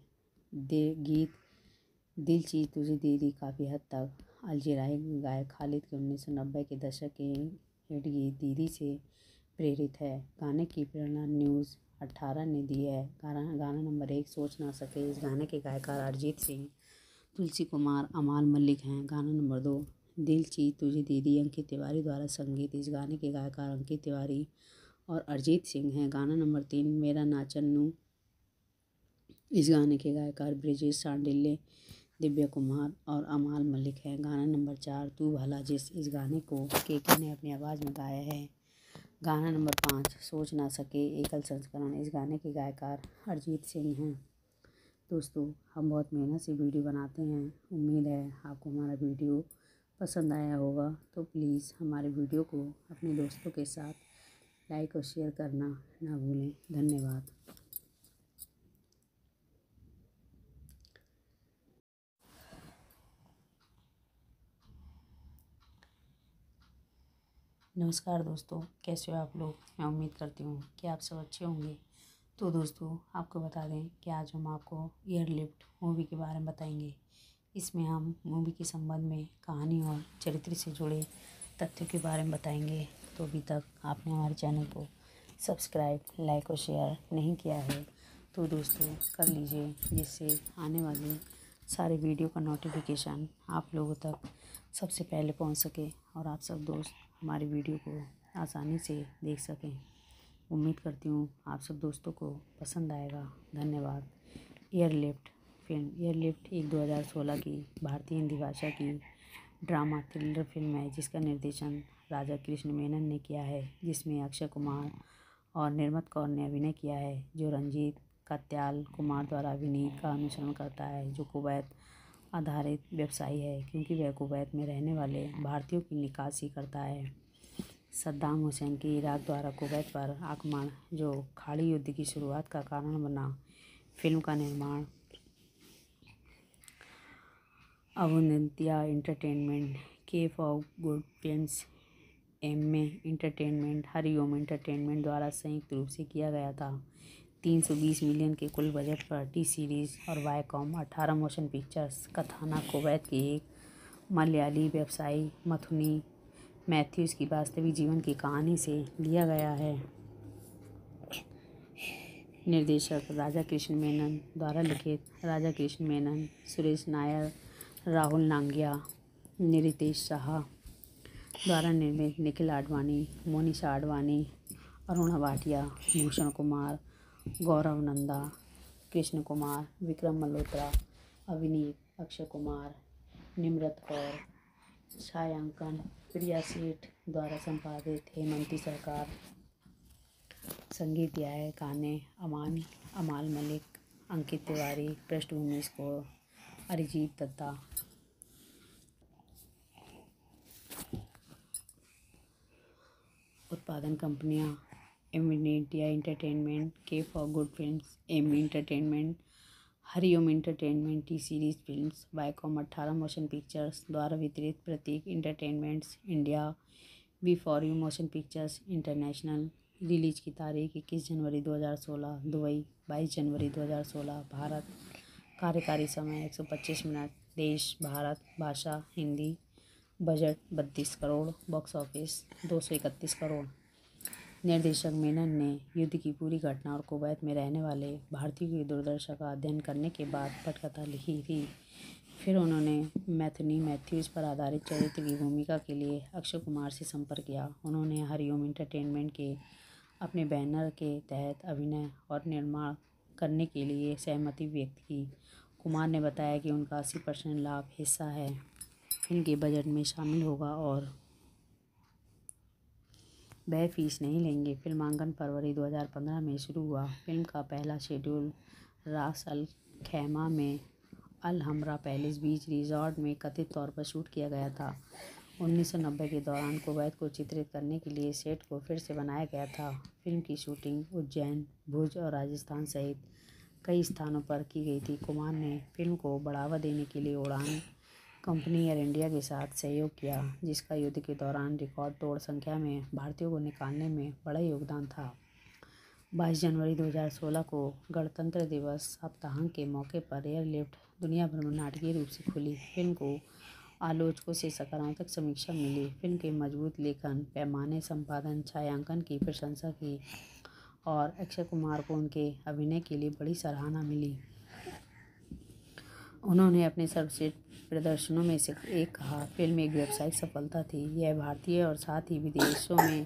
दे गीत दिल चीज तुझे दे दी काफ़ी हद तक अलजराई गायक खालिद के उन्नीस सौ नब्बे के दशक के हिट गीत दीदी से प्रेरित है गाने की प्रेरणा न्यूज़ अट्ठारह ने दी है गाना गाना नंबर एक सोच ना सके इस गाने के गायकार अरिजीत सिंह तुलसी कुमार अमाल मलिक हैं गाना नंबर दो दिल ची तुझे दीदी अंकित तिवारी द्वारा संगीत इस गाने के गायकार अंकित तिवारी और अरिजीत सिंह हैं गाना नंबर तीन मेरा नाचन इस गाने के गायकार ब्रिजेश सांडिल्य दिव्या कुमार और अमाल मलिक हैं गाना नंबर चार तू भला जिस इस गाने को के के ने अपनी आवाज़ में गाया है गाना नंबर पाँच सोच ना सके एकल संस्करण इस गाने के गायकार अरिजीत सिंह हैं दोस्तों हम बहुत मेहनत से वीडियो बनाते हैं उम्मीद है आपको हमारा वीडियो पसंद आया होगा तो प्लीज़ हमारे वीडियो को अपने दोस्तों के साथ लाइक और शेयर करना ना भूलें धन्यवाद नमस्कार दोस्तों कैसे हो आप लोग मैं उम्मीद करती हूँ कि आप सब अच्छे होंगे तो दोस्तों आपको बता दें कि आज हम आपको एयरलिफ्ट मूवी के बारे में बताएंगे इसमें हम मूवी के संबंध में कहानी और चरित्र से जुड़े तथ्यों के बारे में बताएंगे तो अभी तक आपने हमारे चैनल को सब्सक्राइब लाइक और शेयर नहीं किया है तो दोस्तों कर लीजिए जिससे आने वाले सारे वीडियो का नोटिफिकेशन आप लोगों तक सबसे पहले पहुंच सके और आप सब दोस्त हमारे वीडियो को आसानी से देख सकें उम्मीद करती हूँ आप सब दोस्तों को पसंद आएगा धन्यवाद एयरलिफ्ट फिल्म यह लिफ्ट एक 2016 की भारतीय हिंदी भाषा की ड्रामा थ्रिलर फिल्म है जिसका निर्देशन राजा कृष्ण मेनन ने किया है जिसमें अक्षय कुमार और निर्मत कौर ने अभिनय किया है जो रंजीत कात्याल कुमार द्वारा अभिनीत का अनुसरण करता है जो कुवैत आधारित व्यवसायी है क्योंकि वह कुवैत में रहने वाले भारतीयों की निकासी करता है सद्दाम हुसैन के इराक द्वारा कुवैत पर आक्रमण जो खाड़ी युद्ध की शुरुआत का कारण बना फिल्म का निर्माण अवनंतिया Entertainment Cape for Good Films M A Entertainment Hariom Entertainment द्वारा संयुक्त रूप से किया गया था तीन सौ बीस मिलियन के कुल बजट पर टी सीरीज़ और वाईकॉम अठारह मोशन पिक्चर्स कथाना कोवैत की एक मलयाली व्यवसायी मथुनी मैथ्यूज की वास्तविक जीवन की कहानी से लिया गया है निर्देशक राजा कृष्ण मेनन द्वारा लिखित राजा कृष्ण मेनन सुरेश नायर राहुल नांगिया निरितेश शाह द्वारा निर्मित निखिल आडवाणी मोनिशा आडवाणी अरुणा भाटिया भूषण कुमार गौरव नंदा कृष्ण कुमार विक्रम मल्होत्रा अभिनीत अक्षय कुमार निम्रत कौर छायांकन प्रिया सेठ द्वारा संपादित हेमंती सरकार संगीत दिया है गाने अमान अमाल मलिक अंकित तिवारी पृष्ठभूमि स्कोर अरिजीत दत्ता उत्पादन कंपनियाँ M India Entertainment Cape for Good Film M Entertainment Hariom Entertainment T Series Film Viacom अट्ठारह मोशन पिक्चर्स द्वारा वितरित Prateek Entertainments India B for U Motion Pictures International release की तारीख इक्कीस जनवरी 2016 दुबई 22 जनवरी 2016 भारत कार्यकारी समय एक सौ पच्चीस मिनट देश भारत भाषा हिंदी बजट बत्तीस करोड़ बॉक्स ऑफिस दो सौ इकतीस करोड़ निर्देशक मेनन ने युद्ध की पूरी घटना और कुवैत में रहने वाले भारतीयों की दुर्दशा का अध्ययन करने के बाद पटकथा लिखी थी फिर उन्होंने मैथनी मैथ्यूज पर आधारित चरित्र की भूमिका के लिए अक्षय कुमार से संपर्क किया उन्होंने हरिओम इंटरटेनमेंट के अपने बैनर के तहत अभिनय और निर्माण करने के लिए सहमति व्यक्त की कुमार ने बताया कि उनका अस्सी परसेंट लाभ हिस्सा है इनके बजट में शामिल होगा और वह फीस नहीं लेंगे फिल्मांकन फरवरी 2015 में शुरू हुआ फिल्म का पहला शेड्यूल रास अल खैमा में अल हमरा पैलेस बीच रिजॉर्ट में कथित तौर पर शूट किया गया था 1990 के दौरान कुवैत को चित्रित करने के लिए सेट को फिर से बनाया गया था फिल्म की शूटिंग उज्जैन भुज और राजस्थान सहित कई स्थानों पर की गई थी कुमार ने फिल्म को बढ़ावा देने के लिए उड़ान कंपनी एयर इंडिया के साथ सहयोग किया जिसका युद्ध के दौरान रिकॉर्ड तोड़ संख्या में भारतीयों को निकालने में बड़ा योगदान था 22 जनवरी 2016 को गणतंत्र दिवस सप्ताह के मौके पर एयरलिफ्ट दुनिया भर में नाटकीय रूप से खुली फिल्म को आलोचकों से सकारात्मक समीक्षा मिली फिल्म के मजबूत लेखन पैमाने संपादन छायांकन की प्रशंसा की और अक्षय कुमार को उनके अभिनय के लिए बड़ी सराहना मिली उन्होंने अपने सर्वश्रेष्ठ प्रदर्शनों में से एक कहा फिल्म एक व्यावसायिक सफलता थी यह भारतीय और साथ ही विदेशों में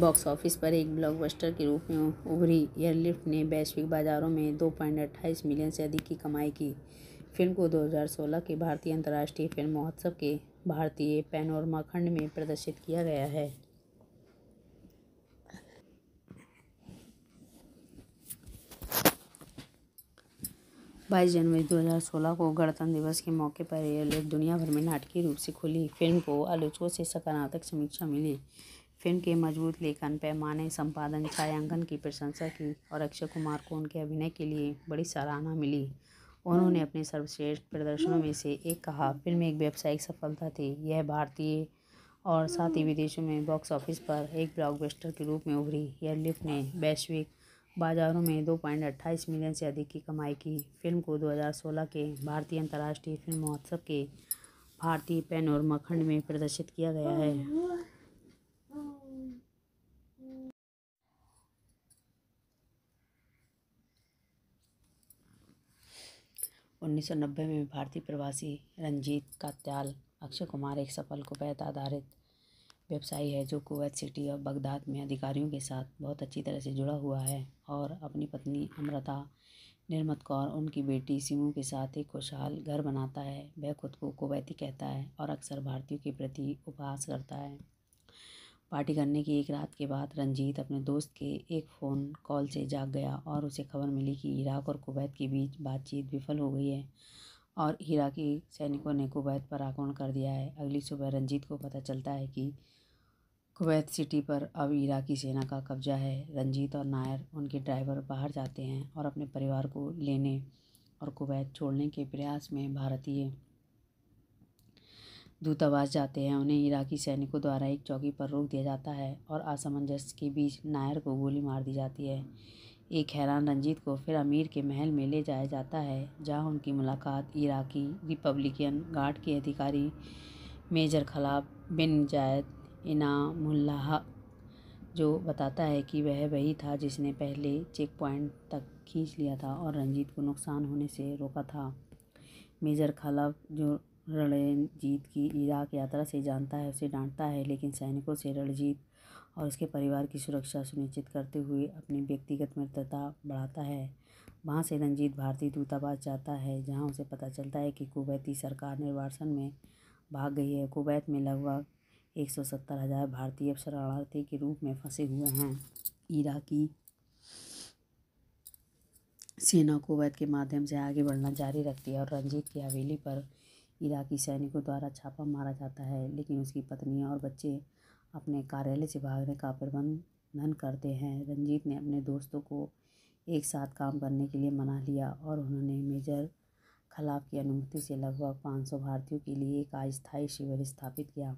बॉक्स ऑफिस पर एक ब्लॉकबस्टर के रूप में उभरी एयरलिफ्ट ने वैश्विक बाज़ारों में दो पॉइंट अट्ठाईस मिलियन से अधिक की कमाई की फिल्म को 2016 के भारतीय अंतर्राष्ट्रीय फिल्म महोत्सव के भारतीय पैनोरमा खंड में प्रदर्शित किया गया है बाईस जनवरी 2016 को गणतंत्र दिवस के मौके पर यह दुनिया भर में नाटकीय रूप से खुली फिल्म को आलोचकों से सकारात्मक समीक्षा मिली फिल्म के मजबूत लेखन पैमाने संपादन छायांकन की प्रशंसा की और अक्षय कुमार को उनके अभिनय के लिए बड़ी सराहना मिली उन्होंने अपने सर्वश्रेष्ठ प्रदर्शनों में से एक कहा फिल्म एक व्यावसायिक सफलता थी यह भारतीय और साथ ही विदेशों में बॉक्स ऑफिस पर एक ब्लॉकबस्टर के रूप में उभरी यह लिफ्ट ने वैश्विक बाज़ारों में दो पॉइंट अट्ठाईस मिलियन से अधिक की कमाई की फिल्म को 2016 के भारतीय अंतर्राष्ट्रीय फिल्म महोत्सव के भारतीय और मखंड में प्रदर्शित किया गया है 1990 में भारतीय प्रवासी रंजीत कात्याल अक्षय कुमार एक सफल कुवैत आधारित व्यवसायी है जो कुवैत सिटी और बगदाद में अधिकारियों के साथ बहुत अच्छी तरह से जुड़ा हुआ है और अपनी पत्नी अमृता निर्मत कौर उनकी बेटी सिमू के साथ एक खुशहाल घर बनाता है वह खुद को कुवैती कहता है और अक्सर भारतीयों के प्रति उपहास करता है पार्टी करने की एक रात के बाद रंजीत अपने दोस्त के एक फ़ोन कॉल से जाग गया और उसे खबर मिली कि इराक और कुवैत के बीच बातचीत विफल हो गई है और इराकी सैनिकों ने कुवैत पर आक्रमण कर दिया है अगली सुबह रंजीत को पता चलता है कि कुवैत सिटी पर अब इराकी सेना का कब्जा है रंजीत और नायर उनके ड्राइवर बाहर जाते हैं और अपने परिवार को लेने और कुवैत छोड़ने के प्रयास में भारतीय दूतावास जाते हैं उन्हें इराकी सैनिकों द्वारा एक चौकी पर रोक दिया जाता है और असमंजस के बीच नायर को गोली मार दी जाती है एक हैरान रंजीत को फिर अमीर के महल में ले जाया जाता है जहां उनकी मुलाकात इराकी रिपब्लिकन गार्ड के अधिकारी मेजर खलाब बिन जायद इनामुल्लाह जो बताता है कि वह वही था जिसने पहले चेक पॉइंट तक खींच लिया था और रंजीत को नुकसान होने से रोका था मेजर खलाब जो रणजीत की इराक यात्रा से जानता है उसे डांटता है लेकिन सैनिकों से रणजीत और उसके परिवार की सुरक्षा सुनिश्चित करते हुए अपनी व्यक्तिगत मित्रता बढ़ाता है वहाँ से रंजीत भारतीय दूतावास जाता है जहाँ उसे पता चलता है कि कुवैती सरकार निर्वासन में भाग गई है कुवैत में लगभग एक सौ सत्तर हज़ार भारतीय शरणार्थी के रूप में फंसे हुए हैं इराकी सेना कुवैत के माध्यम से आगे बढ़ना जारी रखती है और रंजीत की हवेली पर इराकी सैनिकों द्वारा छापा मारा जाता है लेकिन उसकी पत्नी और बच्चे अपने कार्यालय से भागने का प्रबंधन करते हैं रंजीत ने अपने दोस्तों को एक साथ काम करने के लिए मना लिया और उन्होंने मेजर खलाफ की अनुमति से लगभग 500 भारतीयों के लिए एक अस्थायी शिविर स्थापित किया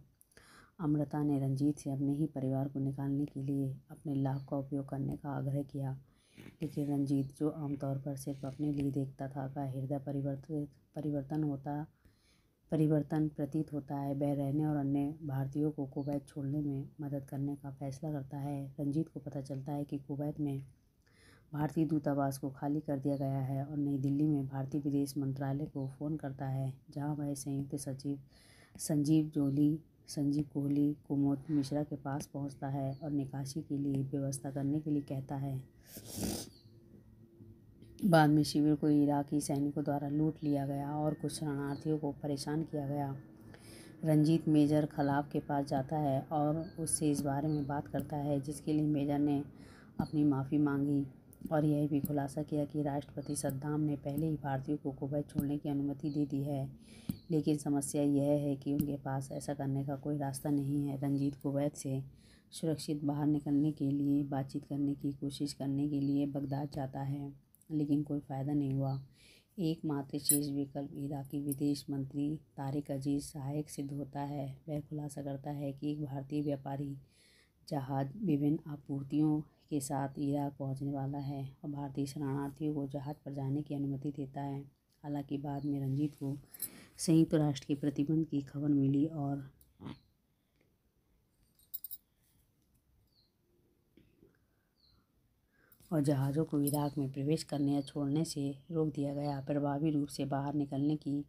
अमृता ने रंजीत से अपने ही परिवार को निकालने के लिए अपने लाभ का उपयोग करने का आग्रह किया लेकिन रंजीत जो आमतौर पर सिर्फ अपने लिए देखता था का हृदय परिवर्तित परिवर्तन होता परिवर्तन प्रतीत होता है वह रहने और अन्य भारतीयों को कुवैत छोड़ने में मदद करने का फैसला करता है रंजीत को पता चलता है कि कुवैत में भारतीय दूतावास को खाली कर दिया गया है और नई दिल्ली में भारतीय विदेश मंत्रालय को फ़ोन करता है जहां वह संयुक्त सचिव संजीव जोली संजीव कोहली कुमोद मिश्रा के पास पहुंचता है और निकासी के लिए व्यवस्था करने के लिए कहता है बाद में शिविर को इराक़ी सैनिकों द्वारा लूट लिया गया और कुछ शरणार्थियों को परेशान किया गया रंजीत मेजर खलाब के पास जाता है और उससे इस बारे में बात करता है जिसके लिए मेजर ने अपनी माफ़ी मांगी और यह भी खुलासा किया कि राष्ट्रपति सद्दाम ने पहले ही भारतीयों को कुवैत छोड़ने की अनुमति दे दी है लेकिन समस्या यह है कि उनके पास ऐसा करने का कोई रास्ता नहीं है रंजीत कुवैत से सुरक्षित बाहर निकलने के लिए बातचीत करने की कोशिश करने के लिए बगदाद जाता है लेकिन कोई फ़ायदा नहीं हुआ एकमात्र शेष विकल्प इराकी विदेश मंत्री तारिक अजीज सहायक सिद्ध होता है वह खुलासा करता है कि एक भारतीय व्यापारी जहाज विभिन्न आपूर्तियों के साथ इराक पहुंचने वाला है और भारतीय शरणार्थियों को जहाज पर जाने की अनुमति देता है हालांकि बाद में रंजीत को संयुक्त राष्ट्र के प्रतिबंध की खबर मिली और और जहाज़ों को इराक़ में प्रवेश करने या छोड़ने से रोक दिया गया प्रभावी रूप से बाहर निकलने की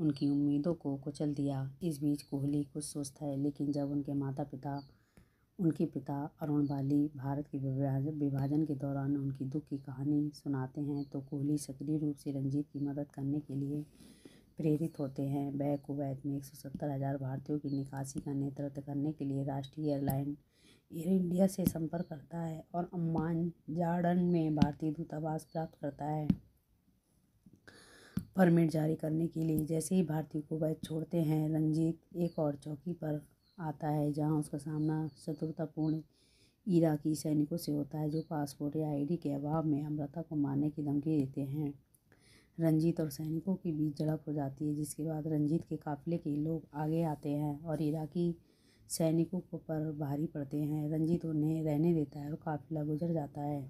उनकी उम्मीदों को कुचल दिया इस बीच कोहली कुछ सुस्त है लेकिन जब उनके माता पिता उनके पिता अरुण बाली भारत के विभाजन के दौरान उनकी दुख की कहानी सुनाते हैं तो कोहली सक्रिय रूप से रंजीत की मदद करने के लिए प्रेरित होते हैं वह कुवैत में एक सौ सत्तर हज़ार भारतीयों की निकासी का नेतृत्व करने के लिए राष्ट्रीय एयरलाइन एयर इंडिया से संपर्क करता है और अम्मान जार्डन में भारतीय दूतावास प्राप्त करता है परमिट जारी करने के लिए जैसे ही भारतीय को वैध छोड़ते हैं रंजीत एक और चौकी पर आता है जहां उसका सामना शत्रुतापूर्ण इराकी सैनिकों से होता है जो पासपोर्ट या आईडी के अभाव में अमृता को मारने की धमकी देते हैं रंजीत और सैनिकों के बीच झड़प हो जाती है जिसके बाद रंजीत के काफिले के लोग आगे आते हैं और इराकी सैनिकों को पर भारी पड़ते हैं रंजीत उन्हें रहने देता है और काफ़िला गुजर जाता है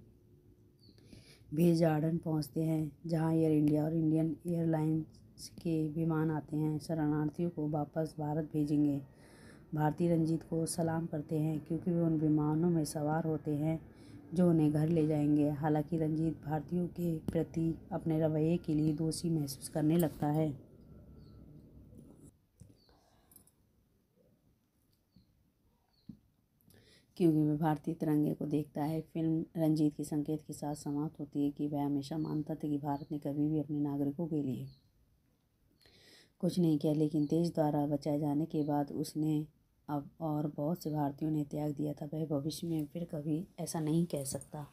भी जार्डन पहुँचते हैं जहाँ एयर इंडिया और इंडियन एयरलाइंस के विमान आते हैं शरणार्थियों को वापस भारत भेजेंगे भारतीय रंजीत को सलाम करते हैं क्योंकि वे उन विमानों में सवार होते हैं जो उन्हें घर ले जाएंगे हालांकि रंजीत भारतीयों के प्रति अपने रवैये के लिए दोषी महसूस करने लगता है क्योंकि वह भारतीय तिरंगे को देखता है फिल्म रंजीत के संकेत के साथ समाप्त होती है कि वह हमेशा मानता था कि भारत ने कभी भी अपने नागरिकों के लिए कुछ नहीं किया लेकिन देश द्वारा बचाए जाने के बाद उसने अब और बहुत से भारतीयों ने त्याग दिया था वह भविष्य में फिर कभी ऐसा नहीं कह सकता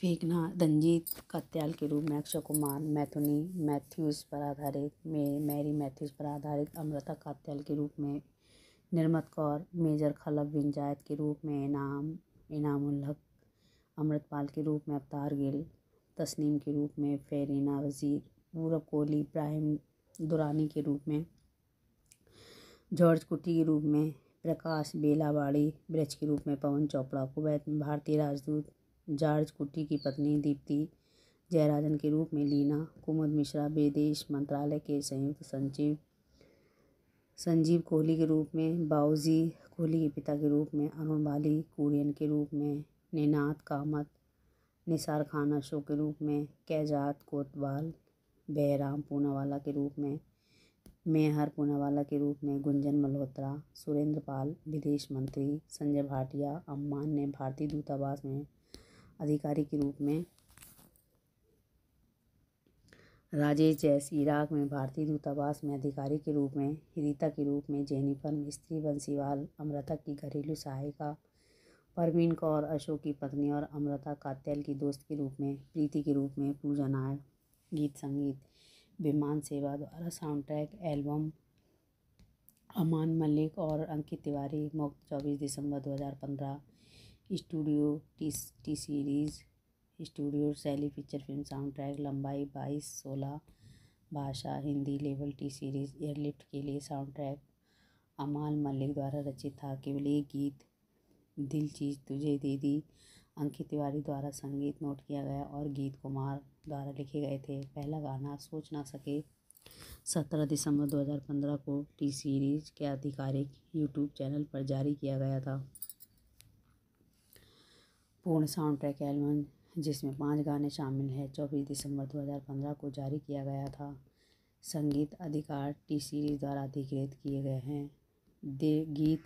फेंकना रंजीत कत्याल के रूप में अक्षय कुमार मैथुनी मैथ्यूज़ पर आधारित मे मैरी मैथ्यूज़ पर आधारित अमृता कात्याल के रूप में निर्मत कौर मेजर खलब विंजायत के रूप में इनाम इनाम उल्हक अमृतपाल के रूप में अवतार गिल तस्नीम के रूप में फेरीना वज़ीर पूरब कोहली इब्राहिम दुरानी के रूप में जॉर्ज कुटी के रूप में प्रकाश बेलावाड़ी ब्रज के रूप में पवन चोपड़ा कुवैत भारतीय राजदूत जॉर्ज कुट्टी की पत्नी दीप्ति जयराजन के रूप में लीना कुमुद मिश्रा विदेश मंत्रालय के संयुक्त सचिव संजीव कोहली के रूप में बाउजी कोहली के पिता के रूप में अरुण बाली कुरियन के रूप में निनाद कामत निसार खान अशोक के रूप में कैजात कोतवाल बहराम पूनावाला के रूप में मेहर पूनावाला के रूप में गुंजन मल्होत्रा सुरेंद्र पाल विदेश मंत्री संजय भाटिया अम्मान ने भारतीय दूतावास में अधिकारी के रूप में राजेश जैस इराक में भारतीय दूतावास में अधिकारी के रूप में रीता के रूप में जेनिफर मिस्त्री बंसीवाल अमृता की घरेलू सहायिका परवीन कौर अशोक की पत्नी और अमृता कात्यल की दोस्त के रूप में प्रीति के रूप में पूजा नायक गीत संगीत विमान सेवा द्वारा साउंड ट्रैक एल्बम अमान मलिक और अंकित तिवारी मुक्त चौबीस दिसंबर दो हज़ार पंद्रह studio T T series studio शैली पिक्चर फिल्म साउंड ट्रैक लंबाई बाईस सोलह भाषा हिंदी लेवल टी सीरीज़ एयरलिफ्ट के लिए साउंड ट्रैक अमाल मलिक द्वारा रचित था केवल एक गीत दिल चीज़ तुझे दे दी अंकित तिवारी द्वारा संगीत नोट किया गया और गीत कुमार द्वारा लिखे गए थे पहला गाना सोच ना सके सत्रह दिसंबर 2015 को टी सीरीज़ के आधिकारिक यूट्यूब चैनल पर जारी किया गया था पूर्ण साउंड ट्रैक एल्बम जिसमें पाँच गाने शामिल हैं चौबीस दिसंबर 2015 को जारी किया गया था संगीत अधिकार टी सीरीज द्वारा अधिकृत किए गए हैं दे गीत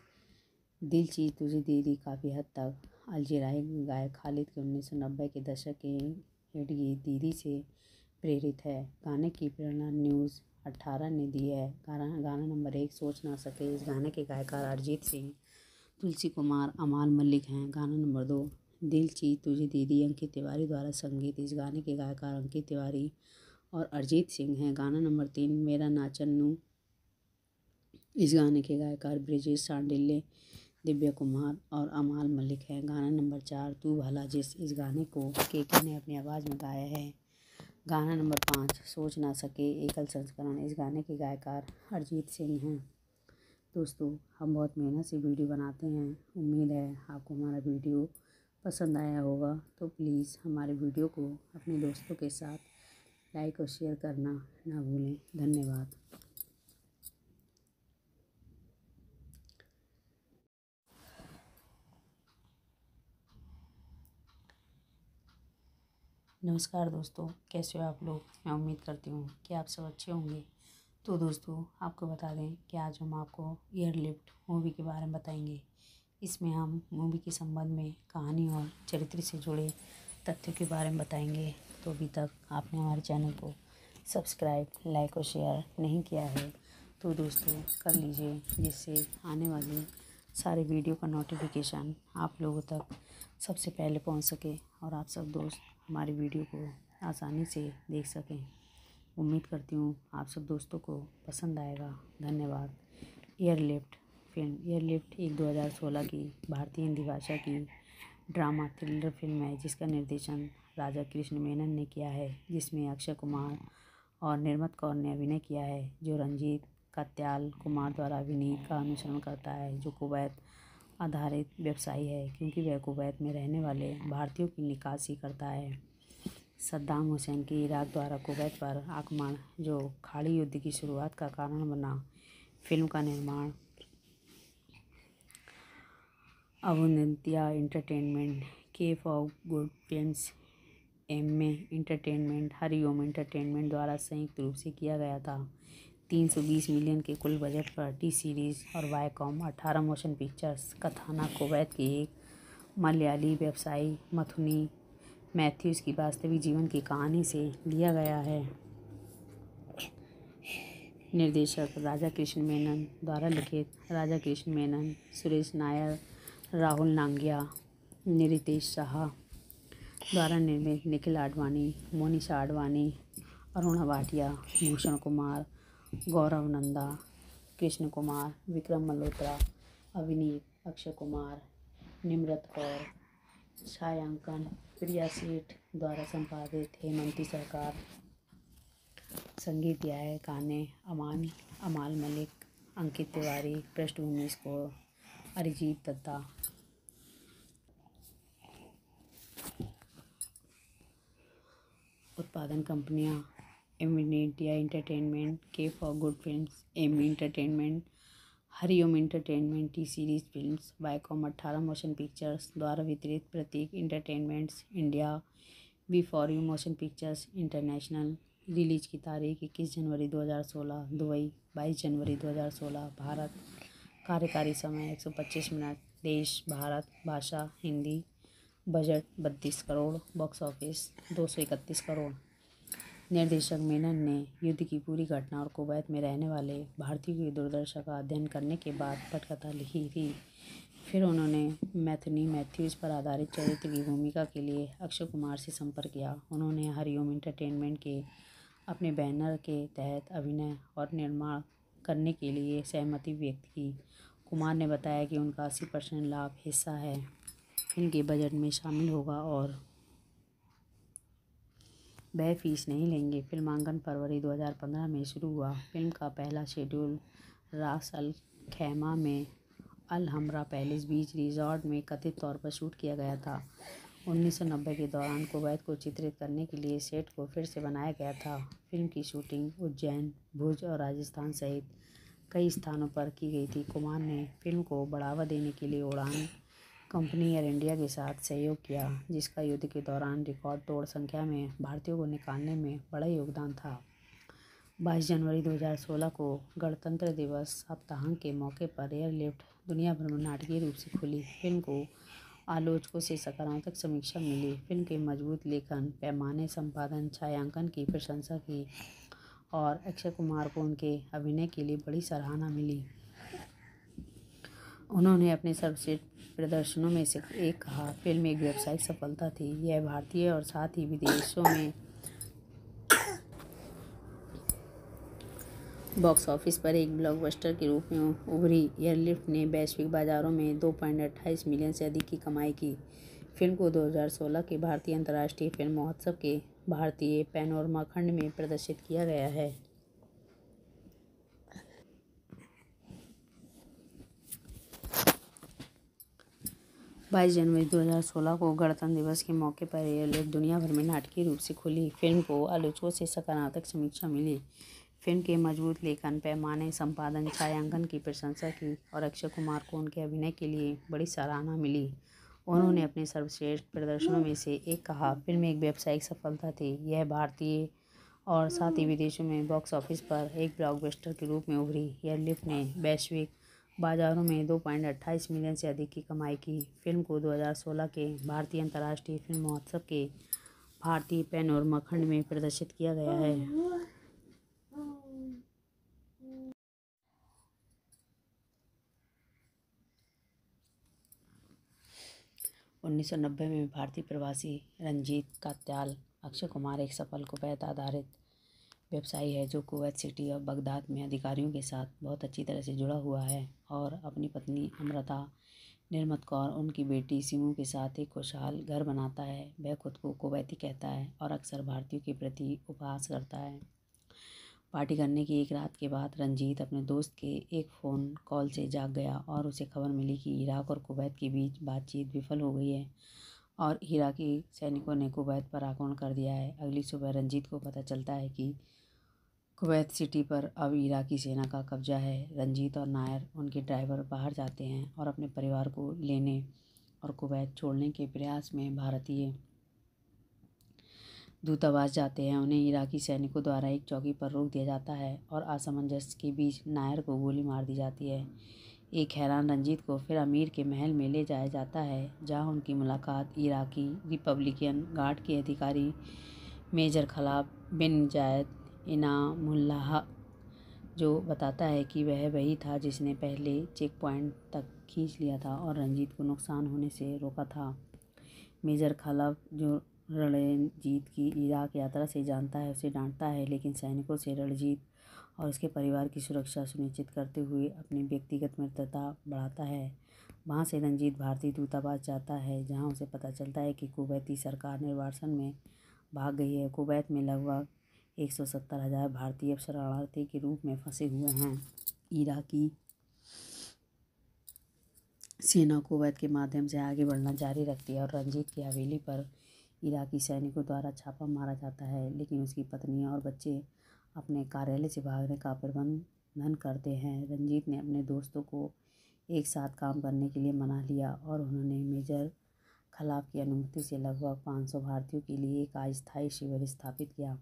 दिल चीज तुझे दे दी काफ़ी हद तक अलजराई गायक खालिद के उन्नीस सौ नब्बे के दशक के हिट गीत दीदी से प्रेरित है गाने की प्रेरणा न्यूज़ अट्ठारह ने दी है गाना गाना नंबर एक सोच ना सके इस गाने के गायकार अरिजीत सिंह तुलसी कुमार अमाल मलिक हैं गाना नंबर दो दिल ची तुझे दीदी अंकित तिवारी द्वारा संगीत इस गाने के गायकार अंकित तिवारी और अरिजीत सिंह हैं गाना नंबर तीन मेरा नाचन नू इस गाने के गायकार ब्रिजेश सांडिल्य दिव्या कुमार और अमाल मलिक हैं गाना नंबर चार तू भला जिस इस गाने को के ने अपनी आवाज़ में गाया है गाना नंबर पाँच सोच ना सके एकल संस्करण इस गाने के गायकार अरिजीत सिंह हैं दोस्तों हम बहुत मेहनत से वीडियो बनाते हैं उम्मीद है आपको हमारा वीडियो पसंद आया होगा तो प्लीज़ हमारे वीडियो को अपने दोस्तों के साथ लाइक और शेयर करना ना भूलें धन्यवाद नमस्कार दोस्तों कैसे हो आप लोग मैं उम्मीद करती हूँ कि आप सब अच्छे होंगे तो दोस्तों आपको बता दें कि आज हम आपको एयरलिफ्ट मूवी के बारे में बताएंगे इसमें हम मूवी के संबंध में कहानी और चरित्र से जुड़े तथ्यों के बारे में बताएंगे तो अभी तक आपने हमारे चैनल को सब्सक्राइब लाइक और शेयर नहीं किया है तो दोस्तों कर लीजिए जिससे आने वाले सारे वीडियो का नोटिफिकेशन आप लोगों तक सबसे पहले पहुंच सके और आप सब दोस्त हमारे वीडियो को आसानी से देख सकें उम्मीद करती हूँ आप सब दोस्तों को पसंद आएगा धन्यवाद एयरलिफ्ट फिल्म यह लिफ्ट एक 2016 की भारतीय हिंदी भाषा की ड्रामा थ्रिलर फिल्म है जिसका निर्देशन राजा कृष्ण मेनन ने किया है जिसमें अक्षय कुमार और निर्मत कौर ने अभिनय किया है जो रंजीत कात्याल कुमार द्वारा अभिनीत का अनुसरण करता है जो कुवैत आधारित व्यवसायी है क्योंकि वह कुवैत में रहने वाले भारतीयों की निकासी करता है सद्दाम हुसैन के इराक द्वारा कुवैत पर आक्रमण जो खाड़ी युद्ध की शुरुआत का कारण बना फिल्म का निर्माण अवनंत्या Entertainment Cape for Good Films M A Entertainment Hariom Entertainment द्वारा संयुक्त रूप से किया गया था तीन सौ बीस मिलियन के कुल बजट पर टी सीरीज़ और वाईकॉम अठारह मोशन पिक्चर्स कथाना कोवैत की एक मलयाली व्यवसायी मथुनी मैथ्यूज़ की वास्तविक जीवन की कहानी से लिया गया है निर्देशक राजा कृष्ण मेनन द्वारा लिखित राजा कृष्ण मेनन सुरेश नायर राहुल नांगिया निरितेश शाह द्वारा निर्मित निखिल आडवाणी मोनिशा आडवाणी अरुणा भाटिया भूषण कुमार गौरव नंदा कृष्ण कुमार विक्रम मल्होत्रा अभिनीत अक्षय कुमार निम्रत कौर छायांकन प्रिया सेठ द्वारा संपादित हेमंती सरकार संगीत गाए गाने अमान अमाल मलिक अंकित तिवारी पृष्ठभूमि स्कोर अरिजीत दत्ता उत्पादन कंपनियां M India Entertainment Cape for Good Films M Entertainment Hariom Entertainment T Series Films Viacom अट्ठारह मोशन पिक्चर्स द्वारा वितरित Prateek Entertainments India B for U Motion Pictures International release की तारीख इक्कीस जनवरी 2016 दुबई 22 जनवरी 2016 भारत कार्यकारी समय एक सौ पच्चीस मिनट देश भारत भाषा हिंदी बजट बत्तीस करोड़ बॉक्स ऑफिस दो सौ इकतीस करोड़ निर्देशक मेनन ने युद्ध की पूरी घटना और कुवैत में रहने वाले भारतीयों की दुर्दशा का अध्ययन करने के बाद पटकथा लिखी थी फिर उन्होंने मैथनी मैथ्यूज पर आधारित चरित्र की भूमिका के लिए अक्षय कुमार से संपर्क किया उन्होंने हरिओम एंटरटेनमेंट के अपने बैनर के तहत अभिनय और निर्माण करने के लिए सहमति व्यक्त की कुमार ने बताया कि उनका अस्सी परसेंट लाभ हिस्सा है इनके बजट में शामिल होगा और वह फीस नहीं लेंगे फिल्मांकन फरवरी 2015 में शुरू हुआ फिल्म का पहला शेड्यूल रास अल खैमा में अल हमरा पैलेस बीच रिजॉर्ट में कथित तौर पर शूट किया गया था 1990 के दौरान कुवैत को चित्रित करने के लिए सेट को फिर से बनाया गया था फिल्म की शूटिंग उज्जैन भुज और राजस्थान सहित कई स्थानों पर की गई थी कुमार ने फिल्म को बढ़ावा देने के लिए उड़ान कंपनी एयर इंडिया के साथ सहयोग किया जिसका युद्ध के दौरान रिकॉर्ड तोड़ संख्या में भारतीयों को निकालने में बड़ा योगदान था 22 जनवरी 2016 को गणतंत्र दिवस सप्ताह के मौके पर एयरलिफ्ट दुनिया भर में नाटकीय रूप से खुली फिल्म को आलोचकों से सकारात्मक समीक्षा मिली फिल्म के मजबूत लेखन पैमाने संपादन छायांकन की प्रशंसा की और अक्षय कुमार को उनके अभिनय के लिए बड़ी सराहना मिली उन्होंने अपने सर्वश्रेष्ठ प्रदर्शनों में से एक कहा फिल्म एक व्यावसायिक सफलता थी यह भारतीय और साथ ही विदेशों में बॉक्स ऑफिस पर एक ब्लॉकबस्टर के रूप में उभरी एयरलिफ्ट ने वैश्विक बाज़ारों में दो पॉइंट अट्ठाईस मिलियन से अधिक की कमाई की फिल्म को 2016 के भारतीय अंतर्राष्ट्रीय फिल्म महोत्सव के भारतीय पैनोरमा खंड में प्रदर्शित किया गया है बाईस जनवरी 2016 को गणतंत्र दिवस के मौके पर एयरलिफ्ट दुनिया भर में नाटकीय रूप से खुली फिल्म को आलोचकों से सकारात्मक समीक्षा मिली फिल्म के मजबूत लेखन पैमाने संपादन छायांकन की प्रशंसा की और अक्षय कुमार को उनके अभिनय के लिए बड़ी सराहना मिली उन्होंने अपने सर्वश्रेष्ठ प्रदर्शनों में से एक कहा फिल्म एक व्यावसायिक सफलता थी यह भारतीय और साथ ही विदेशों में बॉक्स ऑफिस पर एक ब्लॉकबस्टर के रूप में उभरी यह लिफ्ट ने वैश्विक बाजारों में दो पॉइंट अट्ठाईस मिलियन से अधिक की कमाई की फिल्म को 2016 के भारतीय अंतर्राष्ट्रीय फिल्म महोत्सव के भारतीय पेन और मखंड में प्रदर्शित किया गया है 1990 में भारतीय प्रवासी रंजीत कात्याल अक्षय कुमार एक सफल कुवैत आधारित व्यवसायी है जो कुवैत सिटी और बगदाद में अधिकारियों के साथ बहुत अच्छी तरह से जुड़ा हुआ है और अपनी पत्नी अमृता निर्मत कौर उनकी बेटी सिमू के साथ एक खुशहाल घर बनाता है वह खुद को कुवैती कहता है और अक्सर भारतीयों के प्रति उपहास करता है पार्टी करने की एक रात के बाद रंजीत अपने दोस्त के एक फ़ोन कॉल से जाग गया और उसे खबर मिली कि इराक और कुवैत के बीच बातचीत विफल हो गई है और इराकी सैनिकों ने कुवैत पर आक्रमण कर दिया है अगली सुबह रंजीत को पता चलता है कि कुवैत सिटी पर अब इराकी सेना का कब्जा है रंजीत और नायर उनके ड्राइवर बाहर जाते हैं और अपने परिवार को लेने और कुवैत छोड़ने के प्रयास में भारतीय दूतावास जाते हैं उन्हें इराकी सैनिकों द्वारा एक चौकी पर रोक दिया जाता है और असमंजस के बीच नायर को गोली मार दी जाती है एक हैरान रंजीत को फिर अमीर के महल में ले जाया जाता है जहां उनकी मुलाकात इराकी रिपब्लिकन गार्ड के अधिकारी मेजर खलाब बिन जायद इनामुल्लाह जो बताता है कि वह वही था जिसने पहले चेक पॉइंट तक खींच लिया था और रंजीत को नुकसान होने से रोका था मेजर खलाब जो रणजीत की इराक यात्रा से जानता है उसे डांटता है लेकिन सैनिकों से रणजीत और उसके परिवार की सुरक्षा सुनिश्चित करते हुए अपनी व्यक्तिगत मित्रता बढ़ाता है वहाँ से रंजीत भारतीय दूतावास जाता है जहाँ उसे पता चलता है कि कुवैती सरकार निर्वासन में भाग गई है कुवैत में लगभग एक सौ सत्तर हज़ार भारतीय शरणार्थी के रूप में फंसे हुए हैं इराकी सेना कुवैत के माध्यम से आगे बढ़ना जारी रखती है और रंजीत की हवेली पर इराकी सैनिकों द्वारा छापा मारा जाता है लेकिन उसकी पत्नी और बच्चे अपने कार्यालय से भागने का प्रबंधन करते हैं रंजीत ने अपने दोस्तों को एक साथ काम करने के लिए मना लिया और उन्होंने मेजर खलाफ की अनुमति से लगभग 500 भारतीयों के लिए एक अस्थायी शिविर स्थापित किया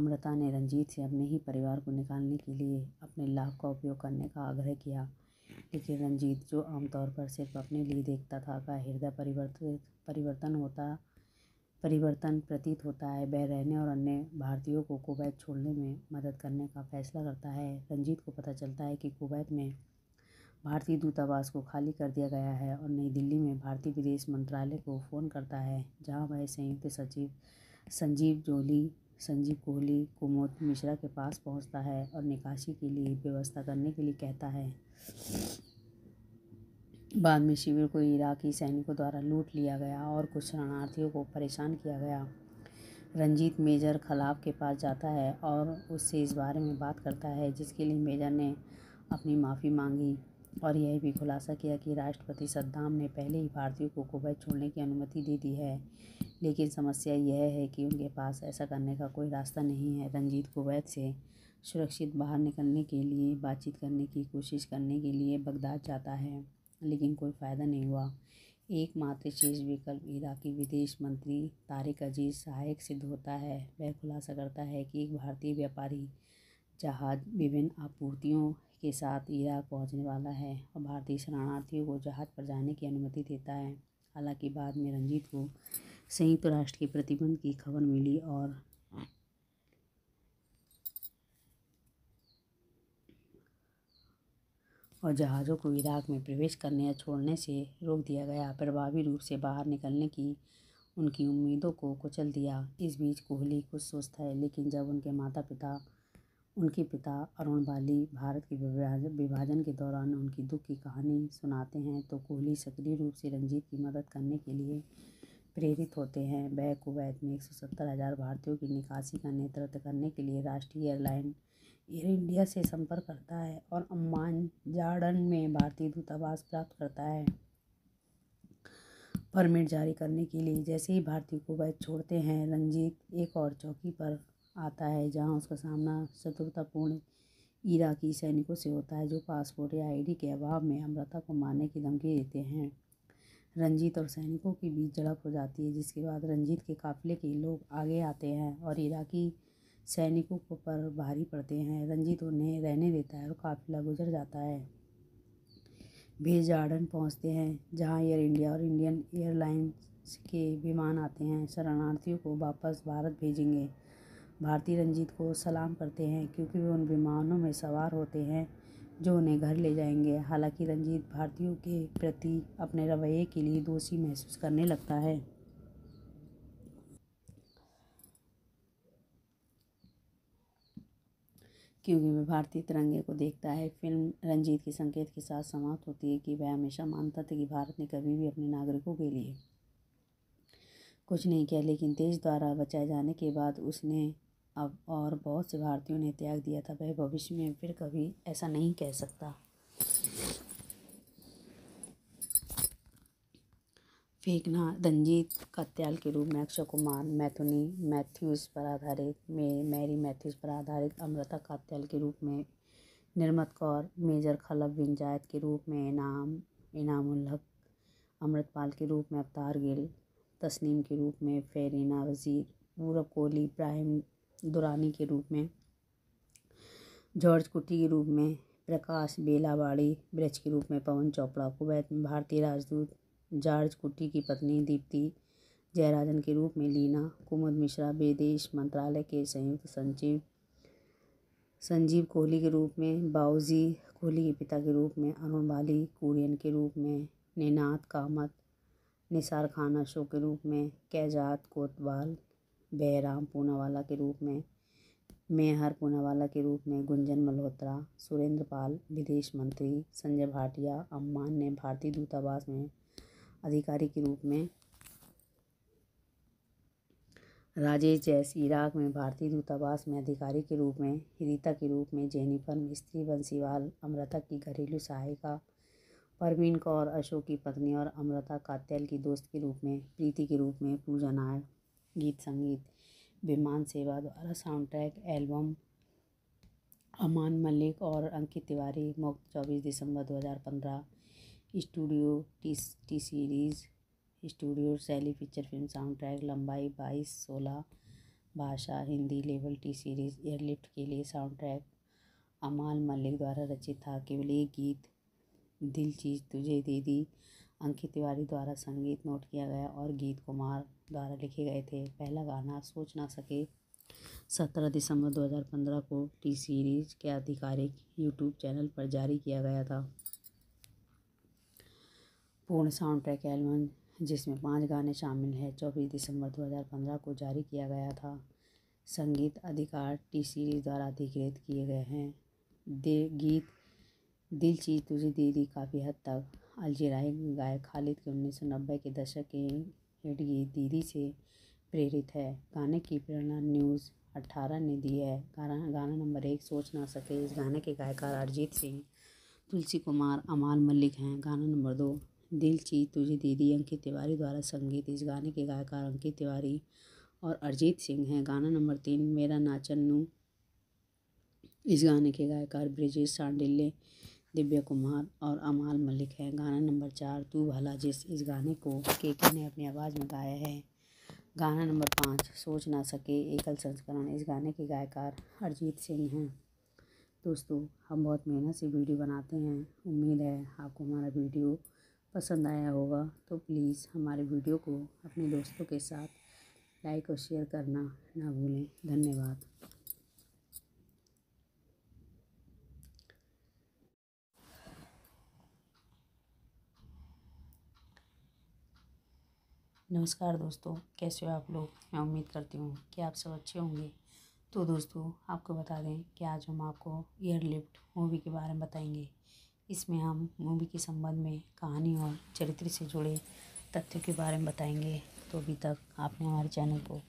अमृता ने रंजीत से अपने ही परिवार को निकालने के लिए अपने लाभ का उपयोग करने का आग्रह किया लेकिन रंजीत जो आमतौर पर सिर्फ अपने लिए देखता था का हृदय परिवर्तित परिवर्तन होता परिवर्तन प्रतीत होता है वह रहने और अन्य भारतीयों को कुवैत छोड़ने में मदद करने का फैसला करता है रंजीत को पता चलता है कि कुवैत में भारतीय दूतावास को खाली कर दिया गया है और नई दिल्ली में भारतीय विदेश मंत्रालय को फ़ोन करता है जहां वह संयुक्त सचिव संजीव जोली संजीव कोहली कुमोद मिश्रा के पास पहुंचता है और निकासी के लिए व्यवस्था करने के लिए कहता है बाद में शिविर को इराक़ी सैनिकों द्वारा लूट लिया गया और कुछ शरणार्थियों को परेशान किया गया रंजीत मेजर खलाफ के पास जाता है और उससे इस बारे में बात करता है जिसके लिए मेजर ने अपनी माफ़ी मांगी और यह भी खुलासा किया कि राष्ट्रपति सद्दाम ने पहले ही भारतीयों को कुवैत छोड़ने की अनुमति दे दी है लेकिन समस्या यह है कि उनके पास ऐसा करने का कोई रास्ता नहीं है रंजीत कुवैत से सुरक्षित बाहर निकलने के लिए बातचीत करने की कोशिश करने के लिए बगदाद जाता है लेकिन कोई फ़ायदा नहीं हुआ एकमात्र शेष विकल्प इराकी विदेश मंत्री तारिक अजीज सहायक सिद्ध होता है वह खुलासा करता है कि एक भारतीय व्यापारी जहाज विभिन्न आपूर्तियों के साथ इराक पहुंचने वाला है और भारतीय शरणार्थियों को जहाज पर जाने की अनुमति देता है हालांकि बाद में रंजीत को संयुक्त राष्ट्र के प्रतिबंध की खबर मिली और और जहाज़ों को इराक़ में प्रवेश करने या छोड़ने से रोक दिया गया प्रभावी रूप से बाहर निकलने की उनकी उम्मीदों को कुचल दिया इस बीच कोहली कुछ सुस्त है लेकिन जब उनके माता पिता उनके पिता अरुण बाली भारत के विभाजन के दौरान उनकी दुख की कहानी सुनाते हैं तो कोहली सक्रिय रूप से रंजीत की मदद करने के लिए प्रेरित होते हैं वह कुवैत में एक सौ सत्तर हज़ार भारतीयों की निकासी का नेतृत्व करने के लिए राष्ट्रीय एयरलाइन एयर इंडिया से संपर्क करता है और अम्मान जार्डन में भारतीय दूतावास प्राप्त करता है परमिट जारी करने के लिए जैसे ही भारतीय कुवैत छोड़ते हैं रंजीत एक और चौकी पर आता है जहां उसका सामना शत्रुतापूर्ण इराकी सैनिकों से होता है जो पासपोर्ट या आईडी के अभाव में अमृता को मारने की धमकी देते हैं रंजीत और सैनिकों के बीच झड़प हो जाती है जिसके बाद रंजीत के काफिले के लोग आगे आते हैं और इराकी सैनिकों को पर भारी पड़ते हैं रंजीत उन्हें रहने देता है और काफिला गुजर जाता है वे जार्डन पहुंचते हैं जहां एयर इंडिया और इंडियन एयरलाइंस के विमान आते हैं शरणार्थियों को वापस भारत भेजेंगे भारतीय रंजीत को सलाम करते हैं क्योंकि वे उन विमानों में सवार होते हैं जो उन्हें घर ले जाएंगे हालांकि रंजीत भारतीयों के प्रति अपने रवैये के लिए दोषी महसूस करने लगता है क्योंकि वह भारतीय तिरंगे को देखता है फिल्म रंजीत के संकेत के साथ समाप्त होती है कि वह हमेशा मानता था कि भारत ने कभी भी अपने नागरिकों के लिए कुछ नहीं किया लेकिन देश द्वारा बचाए जाने के बाद उसने अब और बहुत से भारतीयों ने त्याग दिया था वह भविष्य में फिर कभी ऐसा नहीं कह सकता फेंकना रंजीत कात्याल के रूप में अक्षय कुमार मैथुनी मैथ्यूज़ पर आधारित मे मैरी मैथ्यूज़ पर आधारित अमृता कात्याल के रूप में निर्मत कौर मेजर खलब बिन जायद के रूप में इनाम इनाम हक अमृतपाल के रूप में अवतार गिल तस्नीम के रूप में फेरीना वज़ीर पूरब कोहली इब्राहिम दुरानी के रूप में जॉर्ज कुट्टी के रूप में प्रकाश बेलावाड़ी ब्रज के रूप में पवन चोपड़ा कुवैत में भारतीय राजदूत जॉर्ज कुट्टी की पत्नी दीप्ति जयराजन के रूप में लीना कुमुद मिश्रा विदेश मंत्रालय के संयुक्त सचिव संजीव कोहली के रूप में बाउजी कोहली के पिता के रूप में अरुण बाली कुरियन के रूप में निनाद कामत निसार खान अशोक के रूप में कैजात कोतवाल बहराम पूनावाला के रूप में मेहर पूनावाला के रूप में गुंजन मल्होत्रा सुरेंद्र पाल विदेश मंत्री संजय भाटिया अम्मान ने भारतीय दूतावास में अधिकारी के रूप में राजेश जैस इराक में भारतीय दूतावास में अधिकारी के रूप में रीता के रूप में जेनिफर मिस्त्री बंसीवाल अमृता की घरेलू सहायिका परवीन कौर अशोक की पत्नी और अमृता कात्यल की दोस्त के रूप में प्रीति के रूप में पूजा नायक गीत संगीत विमान सेवा द्वारा साउंड ट्रैक एल्बम अमान मलिक और अंकित तिवारी मुक्त चौबीस दिसंबर दो हज़ार पंद्रह studio T T series studio सैली पिक्चर फिल्म साउंड ट्रैक लंबाई बाईस सोलह भाषा हिंदी लेवल टी सीरीज़ एयरलिफ्ट के लिए साउंड ट्रैक अमाल मलिक द्वारा रचित था केवल एक गीत दिल चीज तुझे दे दी अंकित तिवारी द्वारा संगीत नोट किया गया और गीत कुमार द्वारा लिखे गए थे पहला गाना सोच ना सके सत्रह दिसंबर 2015 को टी सीरीज़ के आधिकारिक यूट्यूब चैनल पर जारी किया गया था पूर्ण साउंड ट्रैक एल्बम जिसमें पाँच गाने शामिल हैं चौबीस दिसंबर 2015 को जारी किया गया था संगीत अधिकार टी सीरीज द्वारा अधिकृत किए गए हैं दे गीत दिल चीज तुझे दे दी काफ़ी हद तक अलजराई गायक खालिद के उन्नीस सौ नब्बे के दशक के हिट गीत दीदी से प्रेरित है गाने की प्रेरणा न्यूज़ अट्ठारह ने दी है गाना गाना नंबर एक सोच ना सके इस गाने के गायकार अरिजीत सिंह तुलसी कुमार अमाल मलिक हैं गाना नंबर दो दिल ची तुझे दीदी अंकित तिवारी द्वारा संगीत इस गाने के गायकार अंकित तिवारी और अरिजीत सिंह हैं गाना नंबर तीन मेरा नाचन नू इस गाने के गायकार ब्रिजेश सांडिल्य दिव्या कुमार और अमाल मलिक हैं गाना नंबर चार तू भला जिस इस गाने को के के ने अपनी आवाज़ में गाया है गाना नंबर पाँच सोच ना सके एकल संस्करण इस गाने के गायकार अरिजीत सिंह हैं दोस्तों हम बहुत मेहनत से वीडियो बनाते हैं उम्मीद है आपको हमारा वीडियो पसंद आया होगा तो प्लीज़ हमारे वीडियो को अपने दोस्तों के साथ लाइक और शेयर करना ना भूलें धन्यवाद नमस्कार दोस्तों कैसे हो आप लोग मैं उम्मीद करती हूँ कि आप सब अच्छे होंगे तो दोस्तों आपको बता दें कि आज हम आपको एयरलिफ्ट मूवी के बारे में बताएंगे इसमें हम मूवी के संबंध में कहानी और चरित्र से जुड़े तथ्यों के बारे में बताएंगे तो अभी तक आपने हमारे चैनल को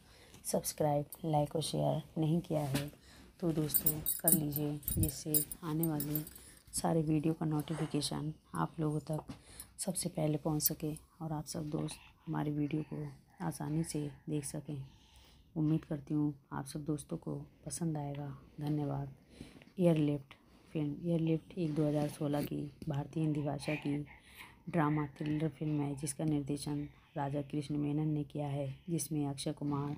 सब्सक्राइब लाइक और शेयर नहीं किया है तो दोस्तों कर लीजिए जिससे आने वाली सारे वीडियो का नोटिफिकेशन आप लोगों तक सबसे पहले पहुंच सके और आप सब दोस्त हमारे वीडियो को आसानी से देख सकें उम्मीद करती हूँ आप सब दोस्तों को पसंद आएगा धन्यवाद एयरलिफ्ट फिल्म यह लिफ्ट एक 2016 की भारतीय हिंदी भाषा की ड्रामा थ्रिलर फिल्म है जिसका निर्देशन राजा कृष्ण मेनन ने किया है जिसमें अक्षय कुमार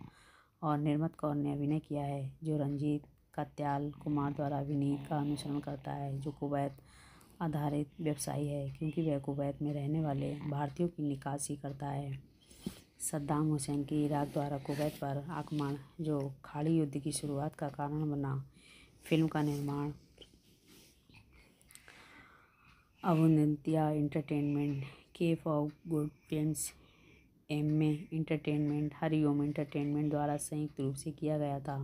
और निर्मत कौर ने अभिनय किया है जो रंजीत कत्याल कुमार द्वारा अभिनीत का अनुसरण करता है जो कुवैत आधारित व्यवसायी है क्योंकि वह कुवैत में रहने वाले भारतीयों की निकासी करता है सद्दाम हुसैन के इराक द्वारा कुवैत पर आक्रमण जो खाड़ी युद्ध की शुरुआत का कारण बना फिल्म का निर्माण अवनंत्या Entertainment Cape for Good Films M A Entertainment Hariom Entertainment द्वारा संयुक्त रूप से किया गया था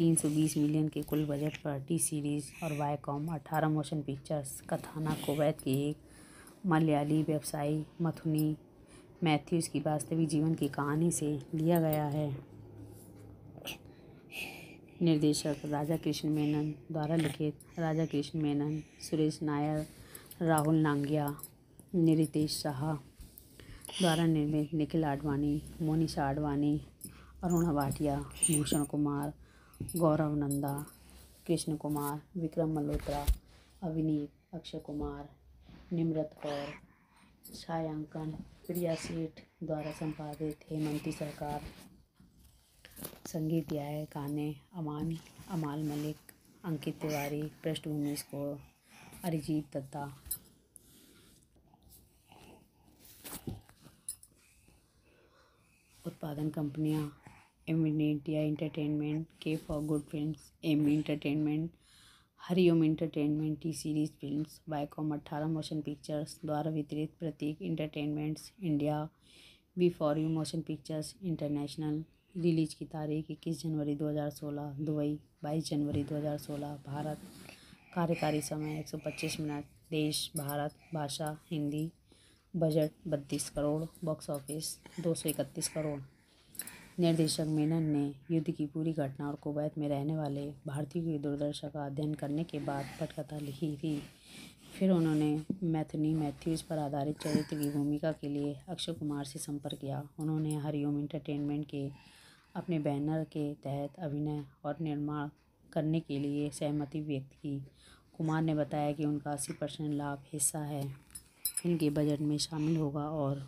320 मिलियन के कुल बजट पर टी सीरीज़ और वायकॉम 18 मोशन पिक्चर्स कथाना कोवैत की एक मलयाली व्यवसायी मथुनी मैथ्यूज़ की वास्तविक जीवन की कहानी से लिया गया है निर्देशक राजा कृष्ण मेनन द्वारा लिखित राजा कृष्ण मेनन सुरेश नायर राहुल नांगिया निरितेश शाह द्वारा निर्मित निखिल आडवाणी मोनिशा आडवाणी अरुणा भाटिया भूषण कुमार गौरव नंदा कृष्ण कुमार विक्रम मल्होत्रा अविनीत अक्षय कुमार निम्रत कौर छायांकन प्रिया सेठ द्वारा संपादित हेमंती सरकार संगीत याय गाने अमान अमाल मलिक अंकित तिवारी पृष्ठभूमि स्कोर अरिजीत दत्ता उत्पादन कंपनियाँ India Entertainment Cape for Good Film M Entertainment Hariom Entertainment T Series Film Viacom अट्ठारह मोशन पिक्चर्स द्वारा वितरित Prateek Entertainments India B for U Motion Pictures International release की तारीख इक्कीस जनवरी 2016 दुबई 22 जनवरी 2016 भारत कार्यकारी समय एक सौ पच्चीस मिनट देश भारत भाषा हिंदी बजट बत्तीस करोड़ बॉक्स ऑफिस दो सौ इकतीस करोड़ निर्देशक मेनन ने युद्ध की पूरी घटना और कुवैत में रहने वाले भारतीयों की दुर्दशा का अध्ययन करने के बाद पटकथा लिखी थी फिर उन्होंने मैथनी मैथ्यूज पर आधारित चरित्र की भूमिका के लिए अक्षय कुमार से संपर्क किया उन्होंने हरिओम इंटरटेनमेंट के अपने बैनर के तहत अभिनय और निर्माण करने के लिए सहमति व्यक्त की कुमार ने बताया कि उनका अस्सी परसेंट लाभ हिस्सा है इनके बजट में शामिल होगा और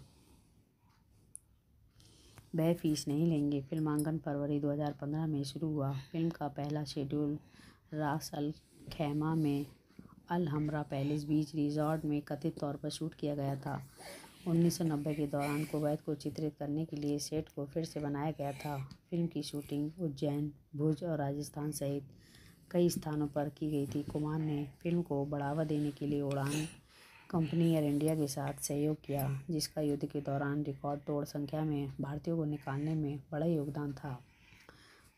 वह फीस नहीं लेंगे फिल्मांकन फरवरी 2015 में शुरू हुआ फिल्म का पहला शेड्यूल रास अल खैमा में अल हमरा पैलेस बीच रिजॉर्ट में कथित तौर पर शूट किया गया था 1990 के दौरान कुवैत को चित्रित करने के लिए सेट को फिर से बनाया गया था फिल्म की शूटिंग उज्जैन भुज और राजस्थान सहित कई स्थानों पर की गई थी कुमार ने फिल्म को बढ़ावा देने के लिए उड़ान कंपनी एयर इंडिया के साथ सहयोग किया जिसका युद्ध के दौरान रिकॉर्ड तोड़ संख्या में भारतीयों को निकालने में बड़ा योगदान था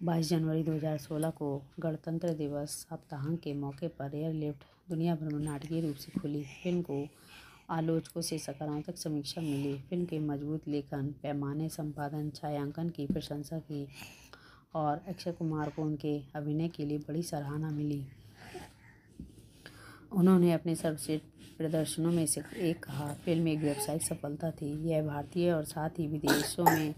22 जनवरी 2016 को गणतंत्र दिवस सप्ताह के मौके पर एयरलिफ्ट दुनिया भर में नाटकीय रूप से खुली फिल्म को आलोचकों से सकारात्मक समीक्षा मिली फिल्म के मजबूत लेखन पैमाने संपादन छायांकन की प्रशंसा की और अक्षय कुमार को उनके अभिनय के लिए बड़ी सराहना मिली उन्होंने अपने सर्वश्रेष्ठ प्रदर्शनों में से एक कहा फिल्म एक व्यावसायिक सफलता थी यह भारतीय और साथ ही विदेशों में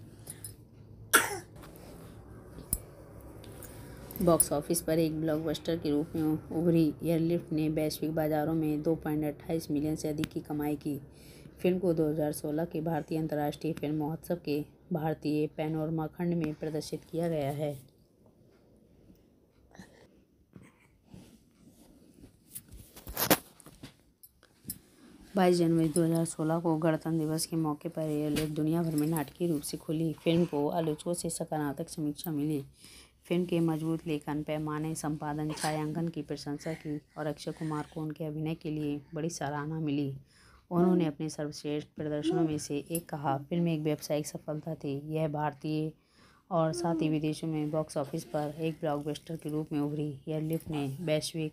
बॉक्स ऑफिस पर एक ब्लॉकबस्टर के रूप में उभरी एयरलिफ्ट ने वैश्विक बाज़ारों में दो पॉइंट अट्ठाईस मिलियन से अधिक की कमाई की फिल्म को 2016 के भारतीय अंतर्राष्ट्रीय फिल्म महोत्सव के भारतीय पैनोरमा खंड में प्रदर्शित किया गया है बाईस जनवरी 2016 को गणतंत्र दिवस के मौके पर एयरलेट दुनिया भर में नाटकीय रूप से खुली फिल्म को आलोचकों से सकारात्मक समीक्षा मिली फिल्म के मजबूत लेखन पैमाने संपादन छायांकन की प्रशंसा की और अक्षय कुमार को उनके अभिनय के लिए बड़ी सराहना मिली उन्होंने अपने सर्वश्रेष्ठ प्रदर्शनों में से एक कहा फिल्म एक व्यावसायिक सफलता थी यह भारतीय और साथ ही विदेशों में बॉक्स ऑफिस पर एक ब्लॉकबस्टर के रूप में उभरी यह लिफ्ट ने वैश्विक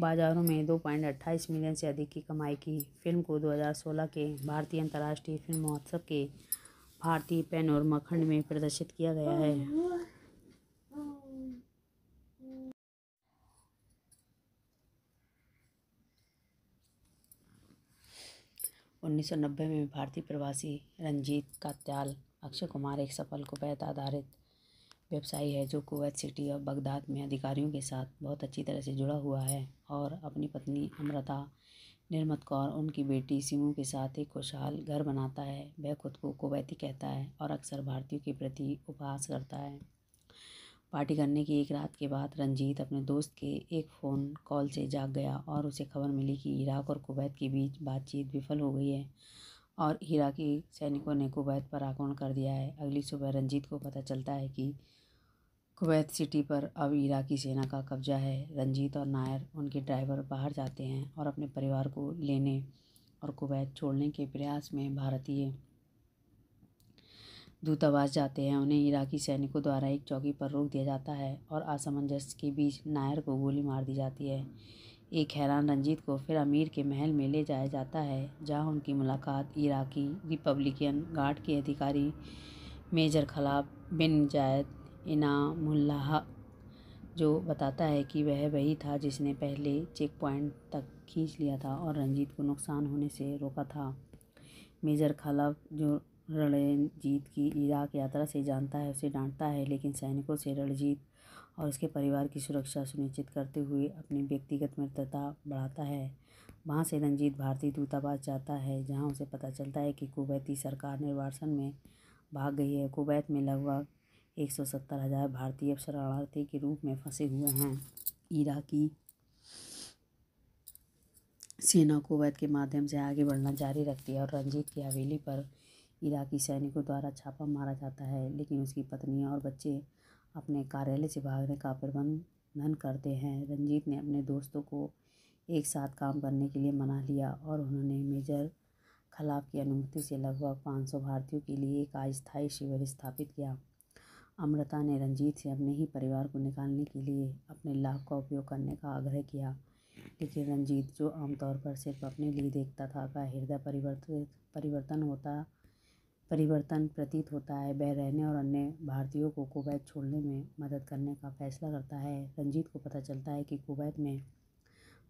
बाज़ारों में दो पॉइंट अट्ठाईस मिलियन से अधिक की कमाई की फिल्म को 2016 के भारतीय अंतर्राष्ट्रीय फिल्म महोत्सव के भारतीय पेन और मखंड में प्रदर्शित किया गया है 1990 में भारतीय प्रवासी रंजीत कात्याल अक्षय कुमार एक सफल कुवैत आधारित व्यवसायी है जो कुवैत सिटी और बगदाद में अधिकारियों के साथ बहुत अच्छी तरह से जुड़ा हुआ है और अपनी पत्नी अमृता निर्मत कौर उनकी बेटी सिमू के साथ एक खुशहाल घर बनाता है वह खुद को कुवैती कहता है और अक्सर भारतीयों के प्रति उपहास करता है पार्टी करने की एक रात के बाद रंजीत अपने दोस्त के एक फ़ोन कॉल से जाग गया और उसे खबर मिली कि इराक और कुवैत के बीच बातचीत विफल हो गई है और इराकी सैनिकों ने कुवैत पर आक्रमण कर दिया है अगली सुबह रंजीत को पता चलता है कि कुवैत सिटी पर अब इराकी सेना का कब्जा है रंजीत और नायर उनके ड्राइवर बाहर जाते हैं और अपने परिवार को लेने और कुवैत छोड़ने के प्रयास में भारतीय दूतावास जाते हैं उन्हें इराकी सैनिकों द्वारा एक चौकी पर रोक दिया जाता है और असमंजस के बीच नायर को गोली मार दी जाती है एक हैरान रंजीत को फिर अमीर के महल में ले जाया जाता है जहां उनकी मुलाकात इराकी रिपब्लिकन गार्ड के अधिकारी मेजर खलाब बिन जायद इनामुल्लाह जो बताता है कि वह वही था जिसने पहले चेक पॉइंट तक खींच लिया था और रंजीत को नुकसान होने से रोका था मेजर खलाब जो रणजीत की इराक यात्रा से जानता है उसे डांटता है लेकिन सैनिकों से रणजीत और उसके परिवार की सुरक्षा सुनिश्चित करते हुए अपनी व्यक्तिगत मित्रता बढ़ाता है वहाँ से रंजीत भारतीय दूतावास जाता है जहाँ उसे पता चलता है कि कुवैती सरकार निर्वासन में भाग गई है कुवैत में लगभग एक सौ सत्तर हज़ार भारतीय शरणार्थी के रूप में फंसे हुए हैं इराकी सेना कुवैत के माध्यम से आगे बढ़ना जारी रखती है और रंजीत की हवेली पर इराकी सैनिकों द्वारा छापा मारा जाता है लेकिन उसकी पत्नी और बच्चे अपने कार्यालय से भागने का प्रबंधन करते हैं रंजीत ने अपने दोस्तों को एक साथ काम करने के लिए मना लिया और उन्होंने मेजर खलाफ की अनुमति से लगभग 500 भारतीयों के लिए एक अस्थायी शिविर स्थापित किया अमृता ने रंजीत से अपने ही परिवार को निकालने के लिए अपने लाभ का उपयोग करने का आग्रह किया लेकिन रंजीत जो आमतौर पर सिर्फ अपने लिए देखता था का हृदय परिवर्तित परिवर्तन होता परिवर्तन प्रतीत होता है वह रहने और अन्य भारतीयों को कुवैत छोड़ने में मदद करने का फैसला करता है रंजीत को पता चलता है कि कुवैत में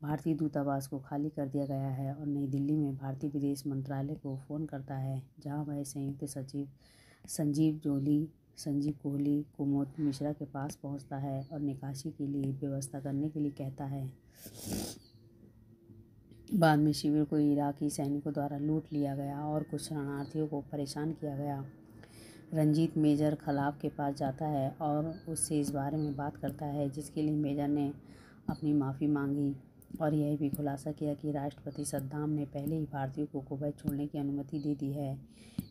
भारतीय दूतावास को खाली कर दिया गया है और नई दिल्ली में भारतीय विदेश मंत्रालय को फ़ोन करता है जहां वह संयुक्त सचिव संजीव जोली संजीव कोहली कुमोद मिश्रा के पास पहुंचता है और निकासी के लिए व्यवस्था करने के लिए कहता है बाद में शिविर को इराक़ी सैनिकों द्वारा लूट लिया गया और कुछ शरणार्थियों को परेशान किया गया रंजीत मेजर खलाब के पास जाता है और उससे इस बारे में बात करता है जिसके लिए मेजर ने अपनी माफ़ी मांगी और यह भी खुलासा किया कि राष्ट्रपति सद्दाम ने पहले ही भारतीयों को कुवैत छोड़ने की अनुमति दे दी है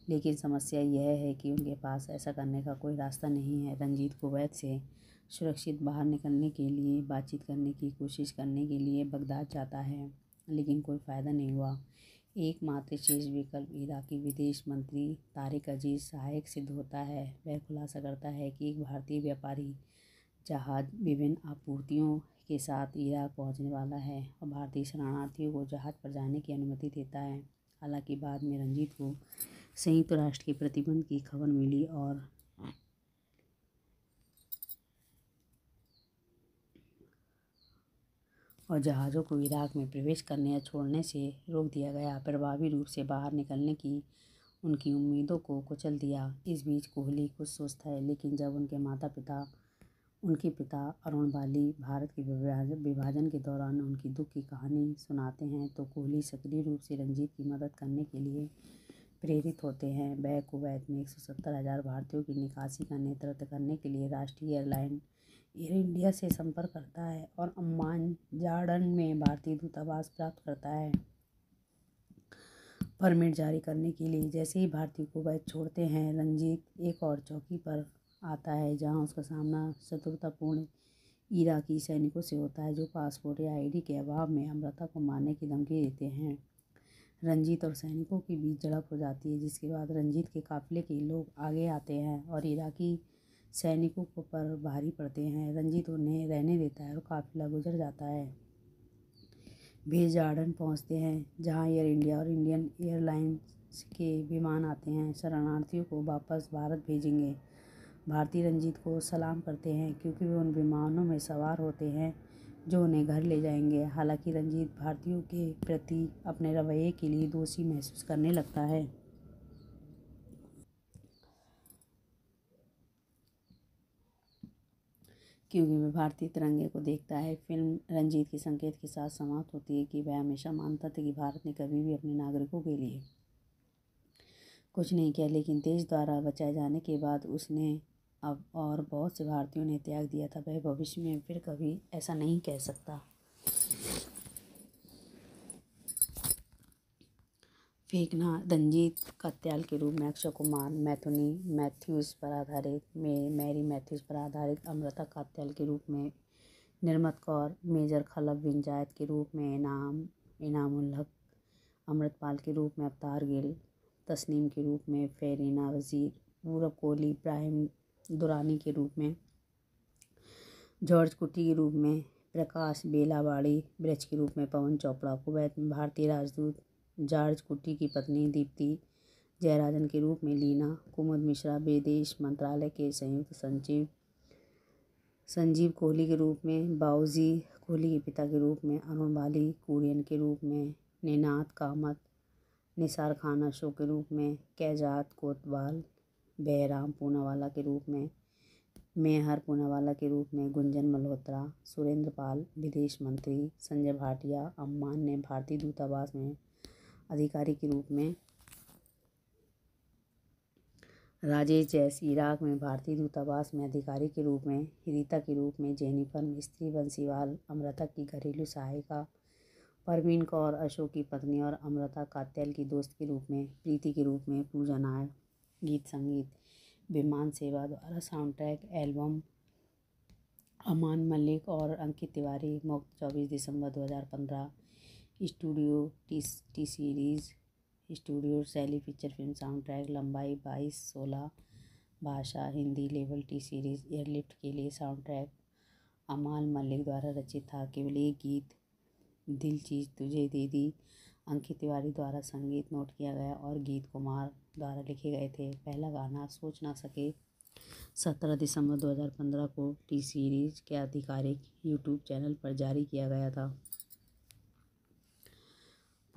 लेकिन समस्या यह है कि उनके पास ऐसा करने का कोई रास्ता नहीं है रंजीत कुवैत से सुरक्षित बाहर निकलने के लिए बातचीत करने की कोशिश करने के लिए बगदाद जाता है लेकिन कोई फ़ायदा नहीं हुआ एकमात्र शेष विकल्प इराकी विदेश मंत्री तारिक अजीज सहायक सिद्ध होता है वह खुलासा करता है कि एक भारतीय व्यापारी जहाज विभिन्न आपूर्तियों के साथ इराक पहुंचने वाला है और भारतीय शरणार्थियों को जहाज पर जाने की अनुमति देता है हालांकि बाद में रंजीत को संयुक्त राष्ट्र के प्रतिबंध की खबर मिली और और जहाज़ों को इराक़ में प्रवेश करने या छोड़ने से रोक दिया गया प्रभावी रूप से बाहर निकलने की उनकी उम्मीदों को कुचल दिया इस बीच कोहली कुछ सुस्त है लेकिन जब उनके माता पिता उनके पिता अरुण बाली भारत के विभाजन के दौरान उनकी दुख की कहानी सुनाते हैं तो कोहली सक्रिय रूप से रंजीत की मदद करने के लिए प्रेरित होते हैं वह कुवैत में एक सौ सत्तर हज़ार भारतीयों की निकासी का नेतृत्व करने के लिए राष्ट्रीय एयरलाइन एयर इंडिया से संपर्क करता है और अम्मान जार्डन में भारतीय दूतावास प्राप्त करता है परमिट जारी करने के लिए जैसे ही भारतीय कुवैत छोड़ते हैं रंजीत एक और चौकी पर आता है जहां उसका सामना शत्रुतापूर्ण इराकी सैनिकों से होता है जो पासपोर्ट या आईडी के अभाव में अमृता को मारने की धमकी देते हैं रंजीत और सैनिकों के बीच झड़प हो जाती है जिसके बाद रंजीत के काफिले के लोग आगे आते हैं और इराकी सैनिकों को पर भारी पड़ते हैं रंजीत उन्हें रहने देता है और काफिला गुजर जाता है भेज जार्डन पहुँचते हैं जहाँ एयर इंडिया और इंडियन एयरलाइंस के विमान आते हैं शरणार्थियों को वापस भारत भेजेंगे भारतीय रंजीत को सलाम करते हैं क्योंकि वे उन विमानों में सवार होते हैं जो उन्हें घर ले जाएंगे हालांकि रंजीत भारतीयों के प्रति अपने रवैये के लिए दोषी महसूस करने लगता है क्योंकि वह भारतीय तिरंगे को देखता है फिल्म रंजीत के संकेत के साथ समाप्त होती है कि वह हमेशा मानता था कि भारत ने कभी भी अपने नागरिकों के लिए कुछ नहीं किया लेकिन देश द्वारा बचाए जाने के बाद उसने अब और बहुत से भारतीयों ने त्याग दिया था वह भविष्य में फिर कभी ऐसा नहीं कह सकता फेंकना रंजीत कत्याल के रूप में अक्षय कुमार मैथुनी मैथ्यूज़ पर आधारित मे मैरी मैथ्यूज़ पर आधारित अमृता कात्याल के रूप में निर्मत कौर मेजर खलब विंजायत के रूप में इनाम इनाम उल्हक अमृतपाल के रूप में अवतार गिल तस्नीम के रूप में फेरीना वज़ीर पूरब कोहली इब्राहिम दुरानी के रूप में जॉर्ज कुटी के रूप में प्रकाश बेलावाड़ी ब्रज के रूप में पवन चोपड़ा को भारतीय राजदूत जॉर्ज कुट्टी की पत्नी दीप्ति जयराजन के रूप में लीना कुमुद मिश्रा विदेश मंत्रालय के संयुक्त सचिव संजीव कोहली के रूप में बाउजी कोहली के पिता के रूप में अरुण बाली कुरियन के रूप में निनाद कामत निसार खान अशोक के रूप में कैजात कोतवाल बहराम पूनावाला के रूप में मेहर पूनावाला के रूप में गुंजन मल्होत्रा सुरेंद्र पाल विदेश मंत्री संजय भाटिया अम्मान ने भारतीय दूतावास में अधिकारी के रूप में राजेश जैस इराक में भारतीय दूतावास में अधिकारी के रूप में रीता के रूप में जेनिफर मिस्त्री बंसीवाल अमृता की घरेलू सहायिका परवीन कौर अशोक की पत्नी और अमृता कात्याल की दोस्त के रूप में प्रीति के रूप में पूजा नायक गीत संगीत विमान सेवा द्वारा साउंड ट्रैक एल्बम अमान मलिक और अंकित तिवारी मुक्त चौबीस दिसंबर दो हज़ार पंद्रह studio T T series studio शैली पिक्चर फिल्म साउंड ट्रैक लंबाई बाईस सोलह भाषा हिंदी लेवल टी सीरीज़ एयरलिफ्ट के लिए साउंड ट्रैक अमाल मलिक द्वारा रचित था केवल एक गीत दिल चीज तुझे दे दी अंकित तिवारी द्वारा संगीत नोट किया गया और गीत कुमार द्वारा लिखे गए थे पहला गाना सोच ना सके सत्रह दिसंबर 2015 को टी सीरीज़ के आधिकारिक यूट्यूब चैनल पर जारी किया गया था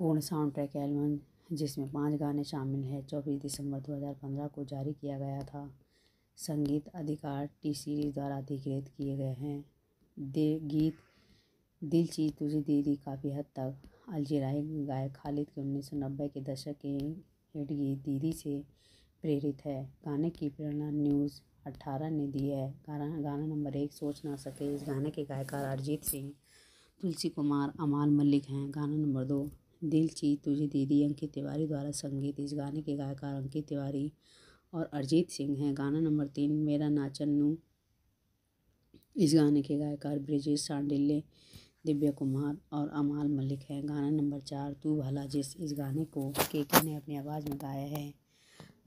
पूर्ण साउंड ट्रैक एल्बम जिसमें पाँच गाने शामिल हैं चौबीस दिसंबर 2015 को जारी किया गया था संगीत अधिकार टी सीरीज द्वारा अधिकृत किए गए हैं दे गीत दिल चीज तुझे दे दी काफ़ी हद तक अलजीराई गायक खालिद के उन्नीस सौ नब्बे के दशक के हिट गीत दीदी से प्रेरित है गाने की प्रेरणा न्यूज़ अट्ठारह ने दी है गाना गाना नंबर एक सोच ना सके इस गाने के गायकार अरिजीत सिंह तुलसी कुमार अमाल मलिक हैं गाना नंबर दो दिल ची तुझे दीदी अंकित तिवारी द्वारा संगीत इस गाने के गायकार अंकित तिवारी और अरिजीत सिंह हैं गाना नंबर तीन मेरा नाचन नू इस गाने के गायकार ब्रिजेश सांडिल्य दिव्या कुमार और अमाल मलिक हैं गाना नंबर चार तू भला जिस इस गाने को के के ने अपनी आवाज़ में गाया है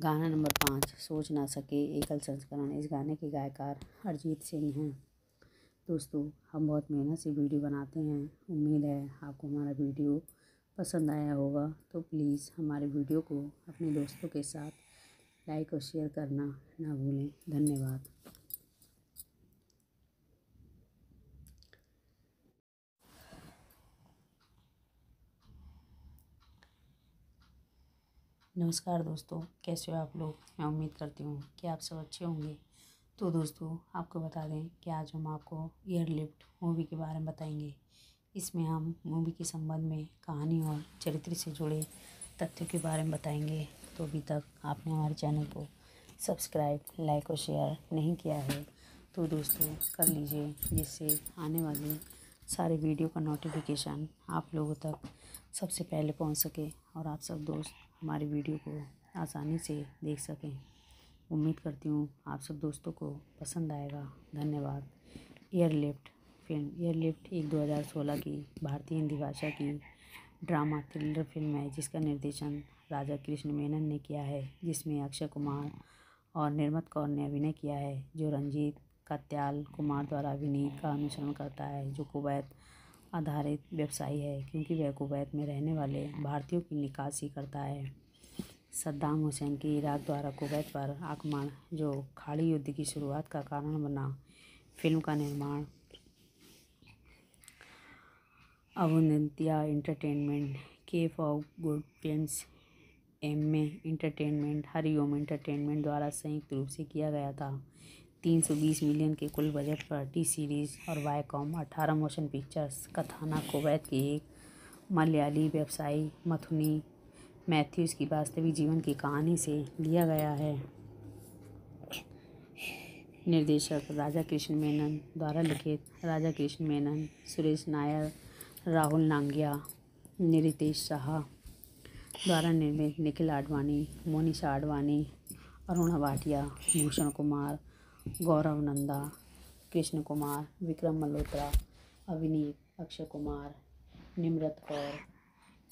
गाना नंबर पाँच सोच ना सके एकल संस्करण इस गाने के गायकार अरिजीत सिंह हैं दोस्तों हम बहुत मेहनत से वीडियो बनाते हैं उम्मीद है आपको हमारा वीडियो पसंद आया होगा तो प्लीज़ हमारे वीडियो को अपने दोस्तों के साथ लाइक और शेयर करना ना भूलें धन्यवाद नमस्कार दोस्तों कैसे हो आप लोग मैं उम्मीद करती हूँ कि आप सब अच्छे होंगे तो दोस्तों आपको बता दें कि आज हम आपको एयरलिफ्ट मूवी के बारे में बताएंगे इसमें हम मूवी के संबंध में कहानी और चरित्र से जुड़े तथ्यों के बारे में बताएंगे तो अभी तक आपने हमारे चैनल को सब्सक्राइब लाइक और शेयर नहीं किया है तो दोस्तों कर लीजिए जिससे आने वाली सारे वीडियो का नोटिफिकेशन आप लोगों तक सबसे पहले पहुंच सके और आप सब दोस्त हमारे वीडियो को आसानी से देख सकें उम्मीद करती हूँ आप सब दोस्तों को पसंद आएगा धन्यवाद एयरलिफ्ट फिल्म यह लिफ्ट एक 2016 की भारतीय हिंदी भाषा की ड्रामा थ्रिलर फिल्म है जिसका निर्देशन राजा कृष्ण मेनन ने किया है जिसमें अक्षय कुमार और निर्मत कौर ने अभिनय किया है जो रंजीत कत्याल कुमार द्वारा अभिनय का अनुसरण करता है जो कुवैत आधारित व्यवसायी है क्योंकि वह कुवैत में रहने वाले भारतीयों की निकासी करता है सद्दाम हुसैन के इराक द्वारा कुवैत पर आक्रमण जो खाड़ी युद्ध की शुरुआत का कारण बना फिल्म का निर्माण अवनंत्या Entertainment Cape for Good Films M A Entertainment Hariom Entertainment द्वारा संयुक्त रूप से किया गया था तीन सौ बीस मिलियन के कुल बजट पर टी सीरीज़ और वाईकॉम 18 मोशन पिक्चर्स कथाना कोवैत की एक मलयाली व्यवसायी मथुनी मैथ्यूज़ की वास्तविक जीवन की कहानी से लिया गया है निर्देशक राजा कृष्ण मेनन द्वारा लिखित राजा कृष्ण मेनन सुरेश नायर राहुल नांगिया निरितेश शाह द्वारा निर्मित निखिल आडवाणी मोनिशा आडवाणी अरुणा भाटिया भूषण कुमार गौरव नंदा कृष्ण कुमार विक्रम मल्होत्रा अभिनीत अक्षय कुमार निम्रत कौर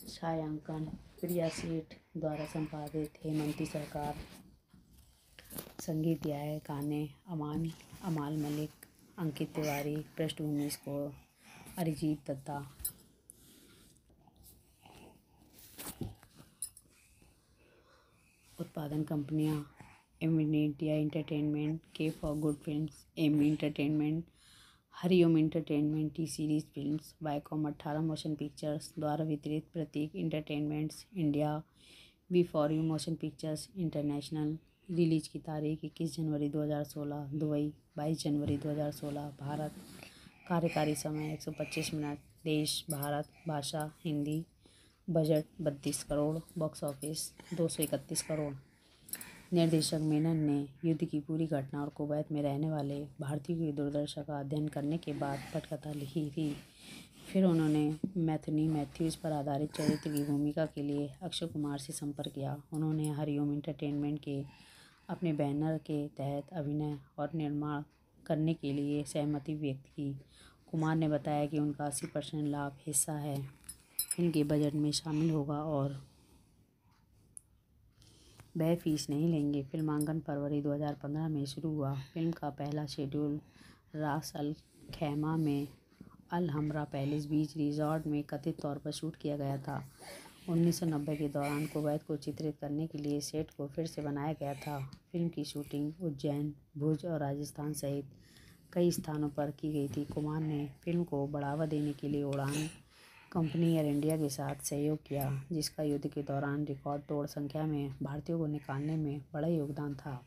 छायांकन प्रिया सेठ द्वारा संपादित हेमंती सरकार संगीत गाए गाने अमान अमाल मलिक अंकित तिवारी पृष्ठभूमि स्कोर अरिजीत दत्ता उत्पादन कंपनियाँ M India Entertainment Cape for Good Film M Entertainment Hariom Entertainment T Series Film Viacom अट्ठारह मोशन पिक्चर्स द्वारा वितरित Prateek Entertainments India B for U Motion Pictures International release की तारीख इक्कीस जनवरी 2016 दुबई 22 जनवरी 2016 भारत कार्यकारी समय एक सौ पच्चीस मिनट देश भारत भाषा हिंदी बजट बत्तीस करोड़ बॉक्स ऑफिस दो सौ इकतीस करोड़ निर्देशक मेनन ने युद्ध की पूरी घटना और कुवैत में रहने वाले भारतीयों की दुर्दशा का अध्ययन करने के बाद पटकथा लिखी थी फिर उन्होंने मैथनी मैथ्यूज पर आधारित चरित्र की भूमिका के लिए अक्षय कुमार से संपर्क किया उन्होंने हरिओम इंटरटेनमेंट के अपने बैनर के तहत अभिनय और निर्माण करने के लिए सहमति व्यक्त की कुमार ने बताया कि उनका अस्सी परसेंट लाभ हिस्सा है इनके बजट में शामिल होगा और वह फीस नहीं लेंगे फिल्मांकन फरवरी 2015 में शुरू हुआ फिल्म का पहला शेड्यूल रास अल खैमा में अल हमरा पैलेस बीच रिजॉर्ट में कथित तौर पर शूट किया गया था 1990 के दौरान कुवैत को चित्रित करने के लिए सेट को फिर से बनाया गया था फिल्म की शूटिंग उज्जैन भुज और राजस्थान सहित कई स्थानों पर की गई थी कुमार ने फिल्म को बढ़ावा देने के लिए उड़ान कंपनी एयर इंडिया के साथ सहयोग किया जिसका युद्ध के दौरान रिकॉर्ड तोड़ संख्या में भारतीयों को निकालने में बड़ा योगदान था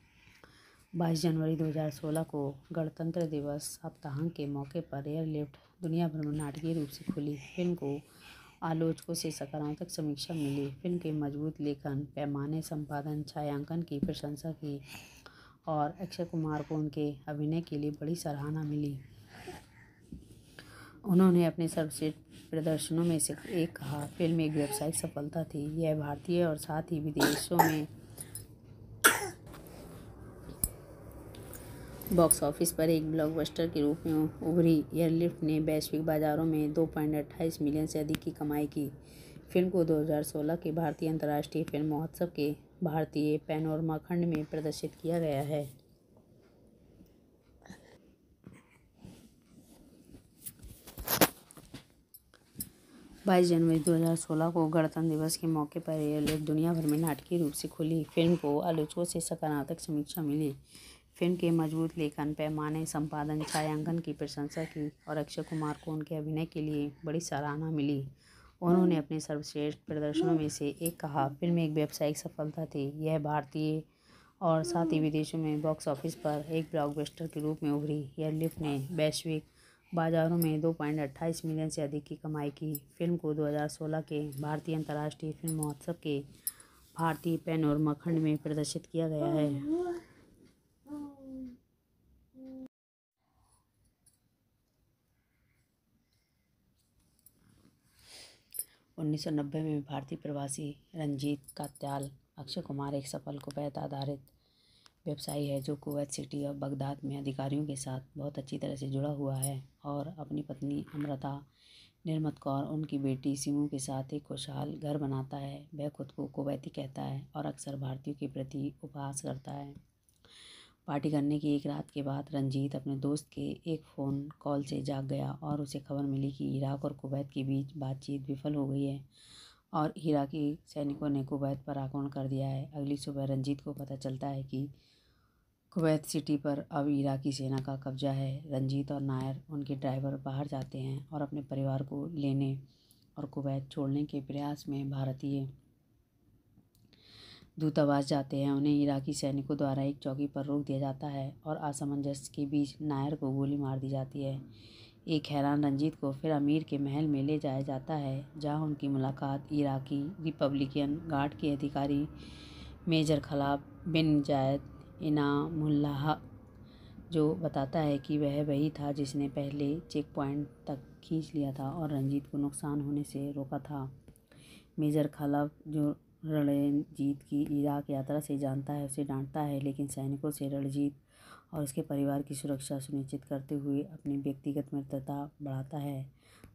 22 जनवरी 2016 को गणतंत्र दिवस सप्ताहांक के मौके पर एयरलिफ्ट दुनिया भर में नाटकीय रूप से खुली फिल्म को आलोचकों से सकारात्मक समीक्षा मिली फिल्म के मजबूत लेखन पैमाने संपादन छायांकन की प्रशंसा की और अक्षय कुमार को उनके अभिनय के लिए बड़ी सराहना मिली उन्होंने अपने सर्वश्रेष्ठ प्रदर्शनों में से एक कहा फिल्म एक व्यावसायिक सफलता थी यह भारतीय और साथ ही विदेशों में बॉक्स ऑफिस पर एक ब्लॉकबस्टर के रूप में उभरी एयरलिफ्ट ने वैश्विक बाज़ारों में दो पॉइंट अट्ठाईस मिलियन से अधिक की कमाई की फिल्म को 2016 के भारतीय अंतर्राष्ट्रीय फिल्म महोत्सव के भारतीय पैनोरमा खंड में प्रदर्शित किया गया है बाईस जनवरी 2016 को गणतंत्र दिवस के मौके पर यह दुनिया भर में नाटकीय रूप से खुली फिल्म को आलोचकों से सकारात्मक समीक्षा मिली फिल्म के मजबूत लेखन पैमाने संपादन छायांकन की प्रशंसा की और अक्षय कुमार को उनके अभिनय के लिए बड़ी सराहना मिली उन्होंने अपने सर्वश्रेष्ठ प्रदर्शनों में से एक कहा फिल्म एक व्यावसायिक सफलता थी यह भारतीय और साथ ही विदेशों में बॉक्स ऑफिस पर एक ब्लॉकबस्टर के रूप में उभरी यह लिफ्ट ने वैश्विक बाज़ारों में दो पॉइंट अट्ठाईस मिलियन से अधिक की कमाई की फिल्म को 2016 के भारतीय अंतर्राष्ट्रीय फिल्म महोत्सव के भारतीय पेन और मखंड में प्रदर्शित किया गया है 1990 में भारतीय प्रवासी रंजीत कात्याल अक्षय कुमार एक सफल कुवैत आधारित व्यवसायी है जो कुवैत सिटी और बगदाद में अधिकारियों के साथ बहुत अच्छी तरह से जुड़ा हुआ है और अपनी पत्नी अमृता निर्मत कौर उनकी बेटी सिमू के साथ एक खुशहाल घर बनाता है वह खुद को कुवैती कहता है और अक्सर भारतीयों के प्रति उपहास करता है पार्टी करने की एक रात के बाद रंजीत अपने दोस्त के एक फ़ोन कॉल से जाग गया और उसे खबर मिली कि इराक और कुवैत के बीच बातचीत विफल हो गई है और इराकी सैनिकों ने कुवैत पर आक्रमण कर दिया है अगली सुबह रंजीत को पता चलता है कि कुवैत सिटी पर अब इराकी सेना का कब्जा है रंजीत और नायर उनके ड्राइवर बाहर जाते हैं और अपने परिवार को लेने और कुवैत छोड़ने के प्रयास में भारतीय दूतावास जाते हैं उन्हें इराकी सैनिकों द्वारा एक चौकी पर रोक दिया जाता है और असमंजस के बीच नायर को गोली मार दी जाती है एक हैरान रंजीत को फिर अमीर के महल में ले जाया जाता है जहां उनकी मुलाकात इराकी रिपब्लिकन गार्ड के अधिकारी मेजर खलाब बिन जायद इनामुल्लाह जो बताता है कि वह वही था जिसने पहले चेक पॉइंट तक खींच लिया था और रंजीत को नुकसान होने से रोका था मेजर खलाब जो रणजीत की इराक यात्रा से जानता है उसे डांटता है लेकिन सैनिकों से रणजीत और उसके परिवार की सुरक्षा सुनिश्चित करते हुए अपनी व्यक्तिगत मित्रता बढ़ाता है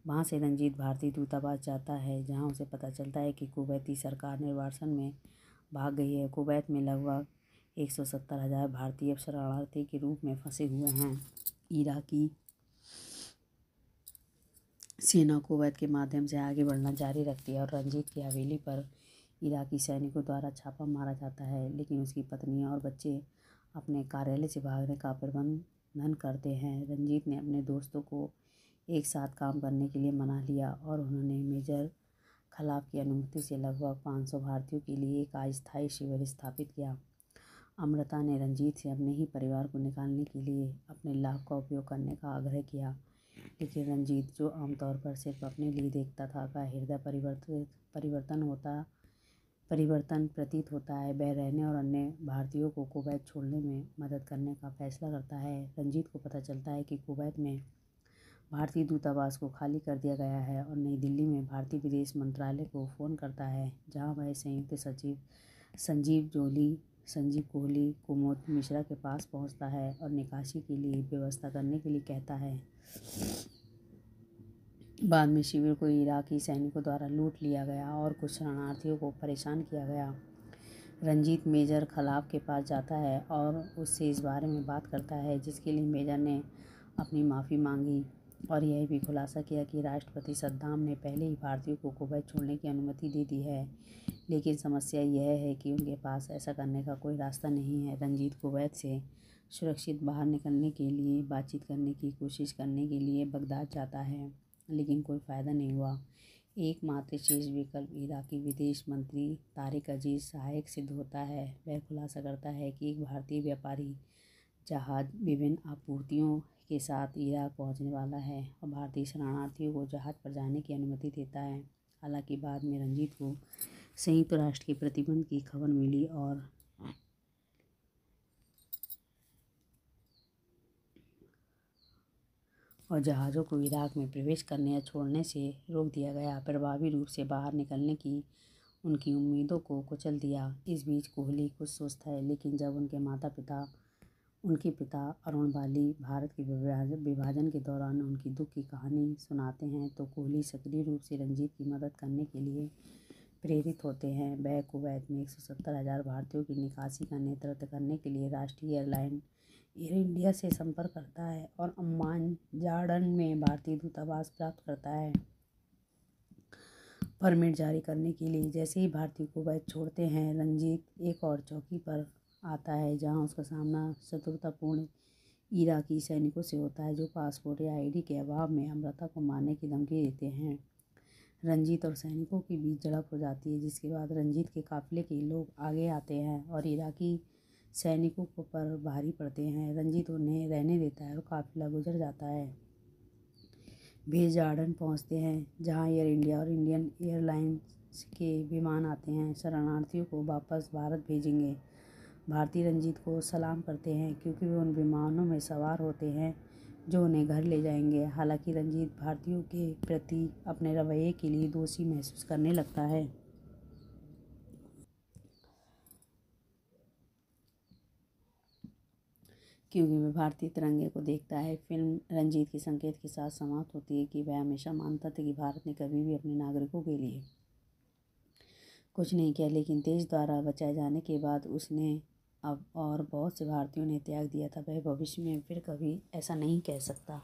वहाँ से रंजीत भारतीय दूतावास जाता है जहाँ उसे पता चलता है कि कुवैती सरकार निर्वासन में भाग गई है कुवैत में लगभग एक सौ सत्तर हज़ार भारतीय शरणार्थी के रूप में फंसे हुए हैं इराकी सेना कुवैत के माध्यम से आगे बढ़ना जारी रखती है और रंजीत की हवेली पर इराकी सैनिकों द्वारा छापा मारा जाता है लेकिन उसकी पत्नी और बच्चे अपने कार्यालय से भागने का प्रबंधन करते हैं रंजीत ने अपने दोस्तों को एक साथ काम करने के लिए मना लिया और उन्होंने मेजर खलाफ की अनुमति से लगभग 500 भारतीयों के लिए एक अस्थायी शिविर स्थापित किया अमृता ने रंजीत से अपने ही परिवार को निकालने के लिए अपने लाभ का उपयोग करने का आग्रह किया लेकिन रंजीत जो आमतौर पर सिर्फ अपने लिए देखता था का हृदय परिवर्तित परिवर्तन होता परिवर्तन प्रतीत होता है वह रहने और अन्य भारतीयों को कुवैत छोड़ने में मदद करने का फैसला करता है रंजीत को पता चलता है कि कुवैत में भारतीय दूतावास को खाली कर दिया गया है और नई दिल्ली में भारतीय विदेश मंत्रालय को फ़ोन करता है जहां वह संयुक्त सचिव संजीव जोली संजीव कोहली कुमोद मिश्रा के पास पहुंचता है और निकासी के लिए व्यवस्था करने के लिए कहता है बाद में शिविर को इराक़ी सैनिकों द्वारा लूट लिया गया और कुछ शरणार्थियों को परेशान किया गया रंजीत मेजर खलाब के पास जाता है और उससे इस बारे में बात करता है जिसके लिए मेजर ने अपनी माफ़ी मांगी और यह भी खुलासा किया कि राष्ट्रपति सद्दाम ने पहले ही भारतीयों को कुवैत छोड़ने की अनुमति दे दी है लेकिन समस्या यह है कि उनके पास ऐसा करने का कोई रास्ता नहीं है रंजीत कुवैत से सुरक्षित बाहर निकलने के लिए बातचीत करने की कोशिश करने के लिए बगदाद जाता है लेकिन कोई फ़ायदा नहीं हुआ एकमात्र शेष विकल्प इराकी विदेश मंत्री तारिक अजीज सहायक सिद्ध होता है वह खुलासा करता है कि एक भारतीय व्यापारी जहाज विभिन्न आपूर्तियों के साथ इराक पहुंचने वाला है और भारतीय शरणार्थियों को जहाज पर जाने की अनुमति देता है हालांकि बाद में रंजीत को संयुक्त राष्ट्र के प्रतिबंध की खबर मिली और और जहाज़ों को इराक़ में प्रवेश करने या छोड़ने से रोक दिया गया प्रभावी रूप से बाहर निकलने की उनकी उम्मीदों को कुचल दिया इस बीच कोहली कुछ सुस्त है लेकिन जब उनके माता पिता उनके पिता अरुण बाली भारत के विभाजन के दौरान उनकी दुख की कहानी सुनाते हैं तो कोहली सक्रिय रूप से रंजीत की मदद करने के लिए प्रेरित होते हैं वह कुवैत में एक सौ सत्तर हज़ार भारतीयों की निकासी का नेतृत्व करने के लिए राष्ट्रीय एयरलाइन एयर इंडिया से संपर्क करता है और अम्मान जाडन में भारतीय दूतावास प्राप्त करता है परमिट जारी करने के लिए जैसे ही भारतीय कुवैत छोड़ते हैं रंजीत एक और चौकी पर आता है जहां उसका सामना शत्रुतापूर्ण इराकी सैनिकों से होता है जो पासपोर्ट या आईडी के अभाव में अमृता को मारने की धमकी देते हैं रंजीत और सैनिकों के बीच झड़प हो जाती है जिसके बाद रंजीत के काफिले के लोग आगे आते हैं और इराकी सैनिकों को पर भारी पड़ते हैं रंजीत उन्हें रहने देता है और काफ़िला गुजर जाता है भेज गार्डन पहुँचते हैं जहाँ एयर इंडिया और इंडियन एयरलाइंस के विमान आते हैं शरणार्थियों को वापस भारत भेजेंगे भारतीय रंजीत को सलाम करते हैं क्योंकि वे उन विमानों में सवार होते हैं जो उन्हें घर ले जाएंगे हालांकि रंजीत भारतीयों के प्रति अपने रवैये के लिए दोषी महसूस करने लगता है क्योंकि वह भारतीय तिरंगे को देखता है फिल्म रंजीत के संकेत के साथ समाप्त होती है कि वह हमेशा मानता था कि भारत ने कभी भी अपने नागरिकों के लिए कुछ नहीं किया लेकिन देश द्वारा बचाए जाने के बाद उसने अब और बहुत से भारतीयों ने त्याग दिया था वह भविष्य में फिर कभी ऐसा नहीं कह सकता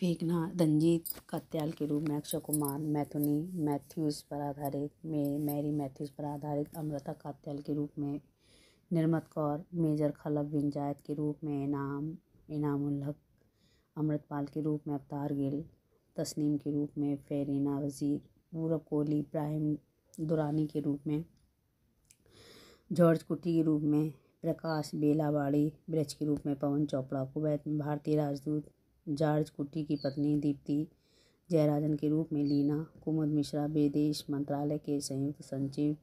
फेंकना रंजीत कत्याल के रूप में अक्षय कुमार मैथुनी मैथ्यूज़ पर आधारित मे मैरी मैथ्यूज़ पर आधारित अमृता कात्याल के रूप में निर्मत कौर मेजर खलब विंजायत के रूप में इनाम इनाम उल्हक अमृतपाल के रूप में अवतार गिल तस्नीम के रूप में फेरीना वज़ीर पूरब कोहली इब्राहिम दुरानी के रूप में जॉर्ज कुटी के रूप में प्रकाश बेलावाड़ी ब्रज के रूप में पवन चोपड़ा कुवैत भारतीय राजदूत जॉर्ज कुट्टी की पत्नी दीप्ति जयराजन के रूप में लीना कुमुद मिश्रा विदेश मंत्रालय के संयुक्त सचिव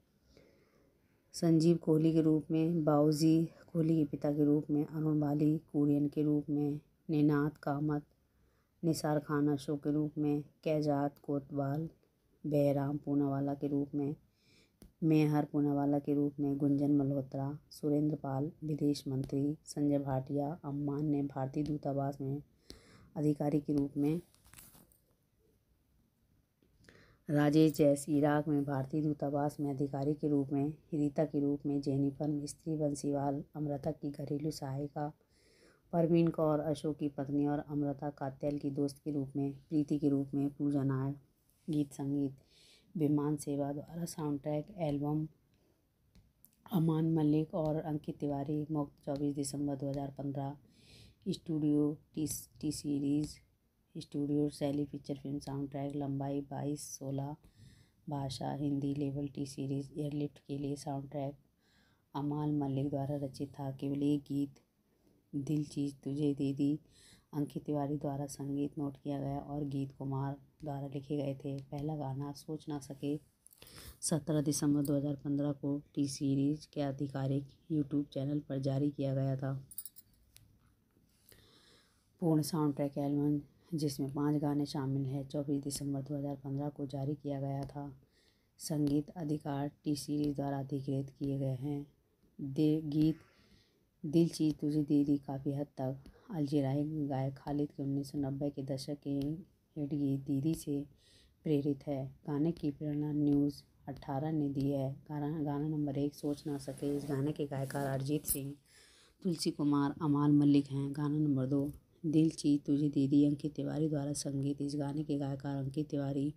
संजीव कोहली के रूप में बाउजी कोहली के पिता के रूप में अरुण बाली कुरियन के रूप में निनाद कामत निसार खान अशोक के रूप में कैजात कोतवाल बहराम पूनावाला के रूप में मेहर पूनावाला के रूप में गुंजन मल्होत्रा सुरेंद्र पाल विदेश मंत्री संजय भाटिया अम्मान ने भारतीय दूतावास में अधिकारी के रूप में राजेश जैस इराक में भारतीय दूतावास में अधिकारी के रूप में हिरिता के रूप में जेनिफर मिस्त्री बंसीवाल अमृता की घरेलू सहायिका परवीन कौर अशोक की पत्नी और अमृता कात्याल की दोस्त के रूप में प्रीति के रूप में पूजा नायक गीत संगीत विमान सेवा द्वारा साउंड ट्रैक एल्बम अमान मलिक और अंकित तिवारी मुक्त चौबीस दिसंबर दो हज़ार पंद्रह studio T T series studio शैली पिक्चर फिल्म साउंड ट्रैक लंबाई बाईस सोलह भाषा हिंदी लेवल टी सीरीज़ एयरलिफ्ट के लिए साउंड ट्रैक अमाल मलिक द्वारा रचित था केवल एक गीत दिल चीज़ तुझे दे दी अंकित तिवारी द्वारा संगीत नोट किया गया और गीत कुमार द्वारा लिखे गए थे पहला गाना सोच ना सके सत्रह दिसंबर पंद्रह को टी सीरीज़ के आधिकारिक यूट्यूब चैनल पर जारी किया गया था पूर्ण साउंड ट्रैक एल्बम जिसमें पाँच गाने शामिल हैं चौबीस दिसंबर 2015 को जारी किया गया था संगीत अधिकार टी सीरीज द्वारा अधिकृत किए गए हैं दे गीत दिल चीज़ तुझे दे दी काफ़ी हद तक अलजराई गायक खालिद के उन्नीस सौ नब्बे के दशक के हिट गीत दीदी से प्रेरित है गाने की प्रेरणा न्यूज़ अट्ठारह ने दी है गाना गाना नंबर एक सोच ना सके इस गाने के गायकार अरिजीत सिंह तुलसी कुमार अमाल मलिक हैं गाना नंबर दो दिल ची तुझे दीदी अंकित तिवारी द्वारा संगीत इस गाने के गायकार अंकित तिवारी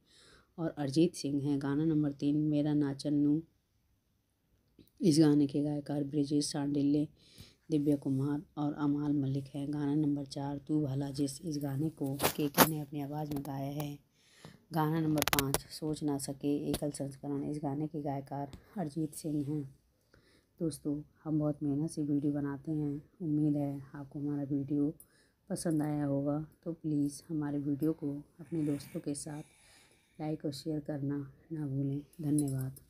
और अरिजीत सिंह हैं गाना नंबर तीन मेरा नाचन नू इस गाने के गायकार ब्रिजेश सांडिल्य दिव्या कुमार और अमाल मलिक हैं गाना नंबर चार तू भला जिस इस गाने को के के ने अपनी आवाज़ में गाया है गाना नंबर पाँच सोच ना सके एकल संस्करण इस गाने के गायकार अरिजीत सिंह हैं दोस्तों हम बहुत मेहनत से वीडियो बनाते हैं उम्मीद है आपको हमारा वीडियो पसंद आया होगा तो प्लीज़ हमारे वीडियो को अपने दोस्तों के साथ लाइक और शेयर करना ना भूलें धन्यवाद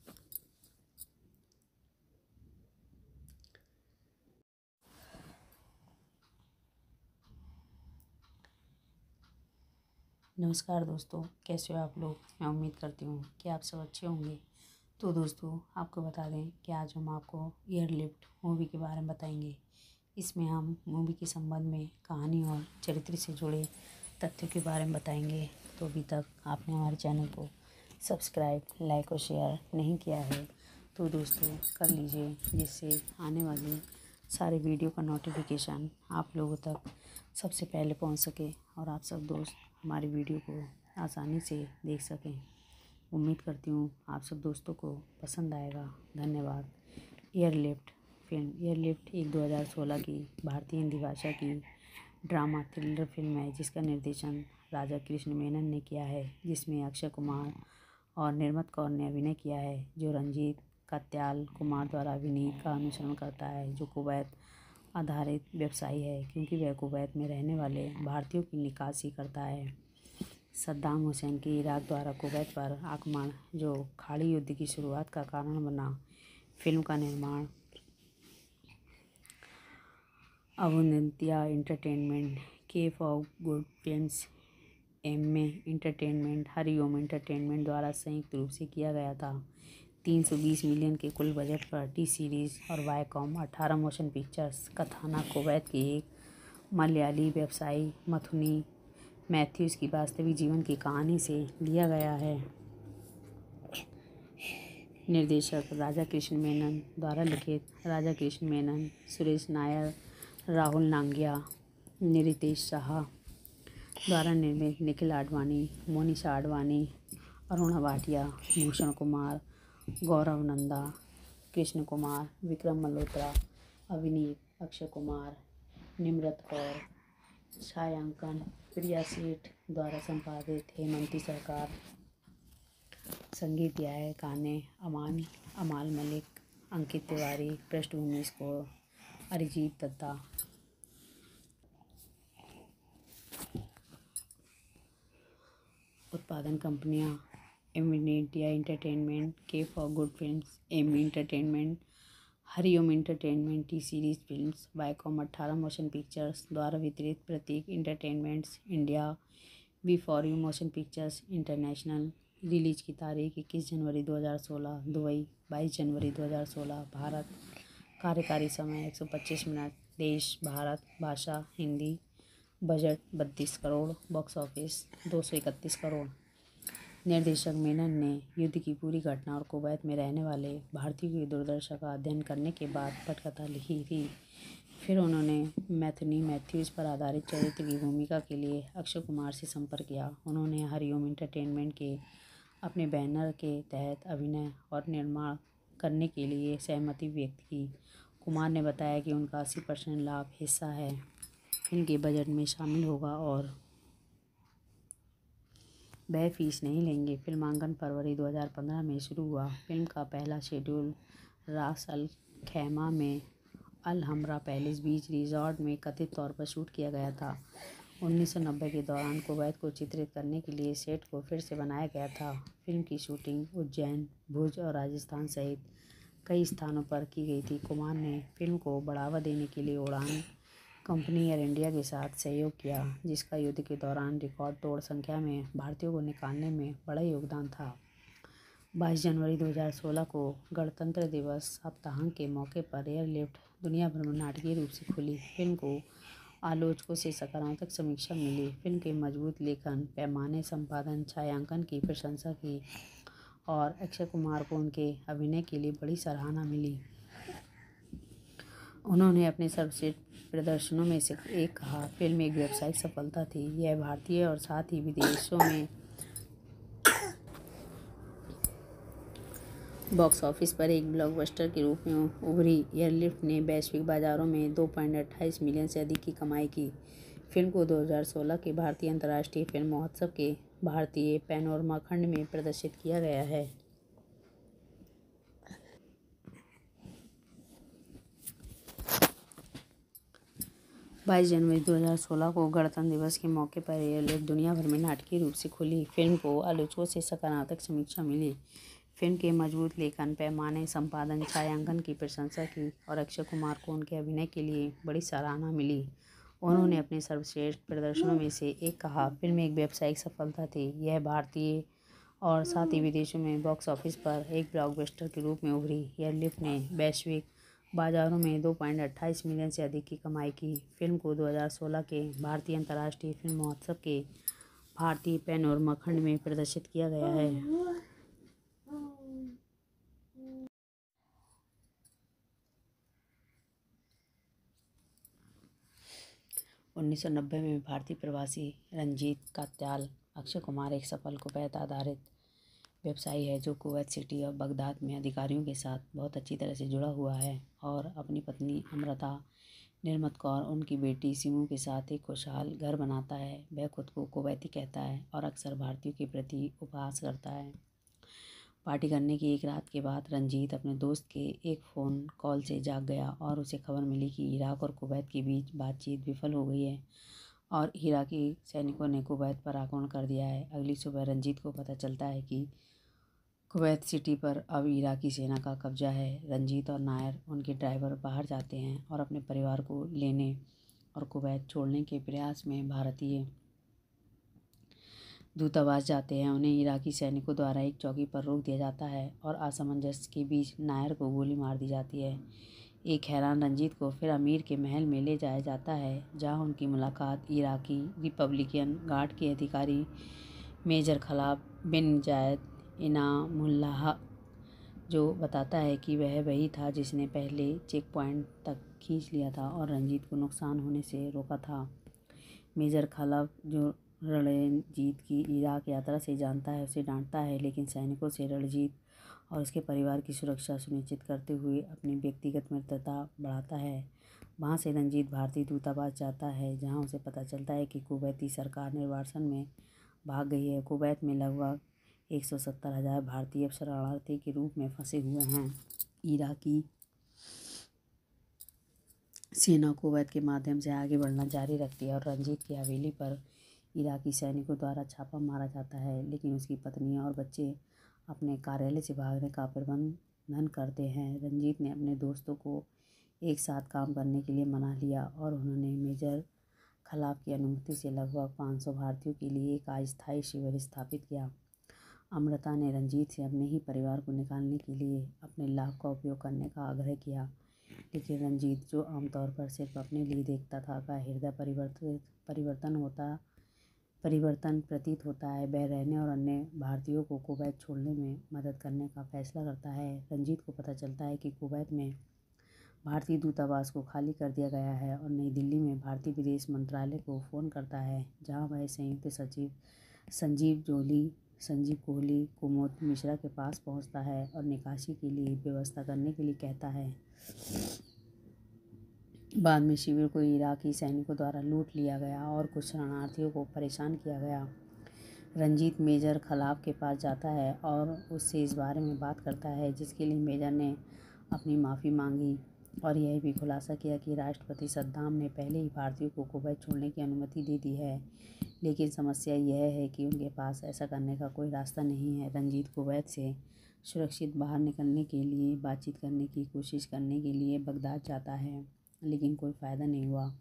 नमस्कार दोस्तों कैसे हो आप लोग मैं उम्मीद करती हूँ कि आप सब अच्छे होंगे तो दोस्तों आपको बता दें कि आज हम आपको एयरलिफ्ट मूवी के बारे में बताएंगे इसमें हम मूवी के संबंध में कहानी और चरित्र से जुड़े तथ्यों के बारे में बताएंगे तो अभी तक आपने हमारे चैनल को सब्सक्राइब लाइक और शेयर नहीं किया है तो दोस्तों कर लीजिए जिससे आने वाले सारे वीडियो का नोटिफिकेशन आप लोगों तक सबसे पहले पहुंच सके और आप सब दोस्त हमारी वीडियो को आसानी से देख सकें उम्मीद करती हूँ आप सब दोस्तों को पसंद आएगा धन्यवाद एयरलिफ्ट फिल्म यह लिफ्ट एक 2016 की भारतीय हिंदी भाषा की ड्रामा थ्रिलर फिल्म है जिसका निर्देशन राजा कृष्ण मेनन ने किया है जिसमें अक्षय कुमार और निर्मत कौर ने अभिनय किया है जो रंजीत कात्याल कुमार द्वारा अभिनीत का अनुसरण करता है जो कुवैत आधारित व्यवसायी है क्योंकि वह कुवैत में रहने वाले भारतीयों की निकासी करता है सद्दाम हुसैन के इराक द्वारा कुवैत पर आक्रमण जो खाड़ी युद्ध की शुरुआत का कारण बना फिल्म का निर्माण अवनंतिया Entertainment Cape for Good Friends M A Entertainment Hariom Entertainment द्वारा संयुक्त रूप से किया गया था 320 मिलियन के कुल बजट पर टी सीरीज़ और वाईकॉम 18 मोशन पिक्चर्स कथाना कोवैत की एक मलयाली व्यवसायी मथुनी मैथ्यूज़ की वास्तविक जीवन की कहानी से लिया गया है निर्देशक राजा कृष्ण मेनन द्वारा लिखित राजा कृष्ण मेनन सुरेश नायर राहुल नांगिया निरितेश शाह द्वारा निर्मित निखिल आडवाणी मोनिशा आडवाणी अरुणा भाटिया भूषण कुमार गौरव नंदा कृष्ण कुमार विक्रम मल्होत्रा अभिनीत अक्षय कुमार निम्रत कौर छायांकन प्रिया सेठ द्वारा संपादित हेमंती सरकार संगीत दिया है गाने अमान अमाल मलिक अंकित तिवारी पृष्ठभूमि स्कोर अरिजीत दत्ता उत्पादन कंपनियां M India Entertainment Cape for Good Films M Entertainment Hariom Entertainment T Series Films Viacom अट्ठारह मोशन पिक्चर्स द्वारा वितरित Prateek Entertainments India B for U Motion Pictures International release की तारीख इक्कीस जनवरी 2016 दुबई बाईस जनवरी 2016 भारत कार्यकारी समय एक सौ पच्चीस मिनट देश भारत भाषा हिंदी बजट बत्तीस करोड़ बॉक्स ऑफिस दो सौ इकतीस करोड़ निर्देशक मेनन ने युद्ध की पूरी घटना और कुवैत में रहने वाले भारतीयों की दुर्दशा का अध्ययन करने के बाद पटकथा लिखी थी फिर उन्होंने मैथनी मैथ्यूज पर आधारित चरित्र की भूमिका के लिए अक्षय कुमार से संपर्क किया उन्होंने हरिओम इंटरटेनमेंट के अपने बैनर के तहत अभिनय और निर्माण करने के लिए सहमति व्यक्त की कुमार ने बताया कि उनका अस्सी परसेंट लाभ हिस्सा है फिल्म के बजट में शामिल होगा और वह फीस नहीं लेंगे फिल्मांकन फरवरी 2015 में शुरू हुआ फिल्म का पहला शेड्यूल रास अल खैमा में अल हमरा पैलेस बीच रिजॉर्ट में कथित तौर पर शूट किया गया था 1990 के दौरान कुवैत को चित्रित करने के लिए सेट को फिर से बनाया गया था फिल्म की शूटिंग उज्जैन भुज और राजस्थान सहित कई स्थानों पर की गई थी कुमार ने फिल्म को बढ़ावा देने के लिए उड़ान कंपनी एयर इंडिया के साथ सहयोग किया जिसका युद्ध के दौरान रिकॉर्ड तोड़ संख्या में भारतीयों को निकालने में बड़ा योगदान था 22 जनवरी 2016 को गणतंत्र दिवस सप्ताहांक के मौके पर एयरलिफ्ट दुनिया भर में नाटकीय रूप से खुली फिल्म को आलोचकों से सकारात्मक समीक्षा मिली फिल्म के मजबूत लेखन पैमाने संपादन छायांकन की प्रशंसा की और अक्षय कुमार को उनके अभिनय के लिए बड़ी सराहना मिली उन्होंने अपने सर्वश्रेष्ठ प्रदर्शनों में से एक कहा फिल्म एक व्यावसायिक सफलता थी यह भारतीय और साथ ही विदेशों में बॉक्स ऑफिस पर एक ब्लॉकबस्टर के रूप में उभरी एयरलिफ्ट ने वैश्विक बाज़ारों में दो पॉइंट अट्ठाईस मिलियन से अधिक की कमाई की फिल्म को 2016 के भारतीय अंतर्राष्ट्रीय फिल्म महोत्सव के भारतीय पैनोरमा खंड में प्रदर्शित किया गया है बाईस जनवरी 2016 को गणतंत्र दिवस के मौके पर यह दुनिया भर में नाटकीय रूप से खुली फिल्म को आलोचकों से सकारात्मक समीक्षा मिली फिल्म के मजबूत लेखन पैमाने संपादन छायांकन की प्रशंसा की और अक्षय कुमार को उनके अभिनय के लिए बड़ी सराहना मिली उन्होंने अपने सर्वश्रेष्ठ प्रदर्शनों में से एक कहा फिल्म एक व्यावसायिक सफलता थी यह भारतीय और साथ ही विदेशों में बॉक्स ऑफिस पर एक ब्लॉकबस्टर के रूप में उभरी यह लिफ्ट ने वैश्विक बाजारों में दो पॉइंट अट्ठाईस मिलियन से अधिक की कमाई की फिल्म को 2016 के भारतीय अंतर्राष्ट्रीय फिल्म महोत्सव के भारतीय पेन और मखंड में प्रदर्शित किया गया है 1990 में भारतीय प्रवासी रंजीत कात्याल अक्षय कुमार एक सफल कुवैत आधारित व्यवसायी है जो कुवैत सिटी और बगदाद में अधिकारियों के साथ बहुत अच्छी तरह से जुड़ा हुआ है और अपनी पत्नी अमृता निर्मत कौर उनकी बेटी सिमू के साथ एक खुशहाल घर बनाता है वह खुद को कुवैती कहता है और अक्सर भारतीयों के प्रति उपहास करता है पार्टी करने की एक रात के बाद रंजीत अपने दोस्त के एक फ़ोन कॉल से जाग गया और उसे खबर मिली कि इराक और कुवैत के बीच बातचीत विफल हो गई है और इराकी सैनिकों ने कुवैत पर आक्रमण कर दिया है अगली सुबह रंजीत को पता चलता है कि कुवैत सिटी पर अब इराकी सेना का कब्जा है रंजीत और नायर उनके ड्राइवर बाहर जाते हैं और अपने परिवार को लेने और कुवैत छोड़ने के प्रयास में भारतीय दूतावास जाते हैं उन्हें इराकी सैनिकों द्वारा एक चौकी पर रोक दिया जाता है और असमंजस के बीच नायर को गोली मार दी जाती है एक हैरान रंजीत को फिर अमीर के महल में ले जाया जाता है जहां उनकी मुलाकात इराकी रिपब्लिकन गार्ड के अधिकारी मेजर खलाब बिन जायद इनामुल्लाह जो बताता है कि वह वही था जिसने पहले चेक पॉइंट तक खींच लिया था और रंजीत को नुकसान होने से रोका था मेजर खलाब जो रणजीत की इराक यात्रा से जानता है उसे डांटता है लेकिन सैनिकों से रणजीत और उसके परिवार की सुरक्षा सुनिश्चित करते हुए अपनी व्यक्तिगत मित्रता बढ़ाता है वहाँ से रंजीत भारतीय दूतावास जाता है जहाँ उसे पता चलता है कि कुवैती सरकार निर्वासन में भाग गई है कुवैत में लगभग एक सौ सत्तर हज़ार भारतीय शरणार्थी के रूप में फंसे हुए हैं इराकी सेना कुवैत के माध्यम से आगे बढ़ना जारी रखती है और रंजीत की हवेली पर इराकी सैनिकों द्वारा छापा मारा जाता है लेकिन उसकी पत्नी और बच्चे अपने कार्यालय से भागने का प्रबंधन करते हैं रंजीत ने अपने दोस्तों को एक साथ काम करने के लिए मना लिया और उन्होंने मेजर खलाफ की अनुमति से लगभग 500 भारतीयों के लिए एक अस्थायी शिविर स्थापित किया अमृता ने रंजीत से अपने ही परिवार को निकालने के लिए अपने लाभ का उपयोग करने का आग्रह किया लेकिन रंजीत जो आमतौर पर सिर्फ अपने लिए देखता था का हृदय परिवर्तित परिवर्तन होता परिवर्तन प्रतीत होता है वह रहने और अन्य भारतीयों को कुवैत छोड़ने में मदद करने का फैसला करता है रंजीत को पता चलता है कि कुवैत में भारतीय दूतावास को खाली कर दिया गया है और नई दिल्ली में भारतीय विदेश मंत्रालय को फ़ोन करता है जहां वह संयुक्त सचिव संजीव जोली संजीव कोहली कुमोद मिश्रा के पास पहुंचता है और निकासी के लिए व्यवस्था करने के लिए कहता है बाद में शिविर को इराक़ी सैनिकों द्वारा लूट लिया गया और कुछ शरणार्थियों को परेशान किया गया रंजीत मेजर खलाफ के पास जाता है और उससे इस बारे में बात करता है जिसके लिए मेजर ने अपनी माफ़ी मांगी और यह भी खुलासा किया कि राष्ट्रपति सद्दाम ने पहले ही भारतीयों को कुवैत छोड़ने की अनुमति दे दी है लेकिन समस्या यह है कि उनके पास ऐसा करने का कोई रास्ता नहीं है रंजीत कुवैत से सुरक्षित बाहर निकलने के लिए बातचीत करने की कोशिश करने के लिए बगदाद जाता है लेकिन कोई फ़ायदा नहीं हुआ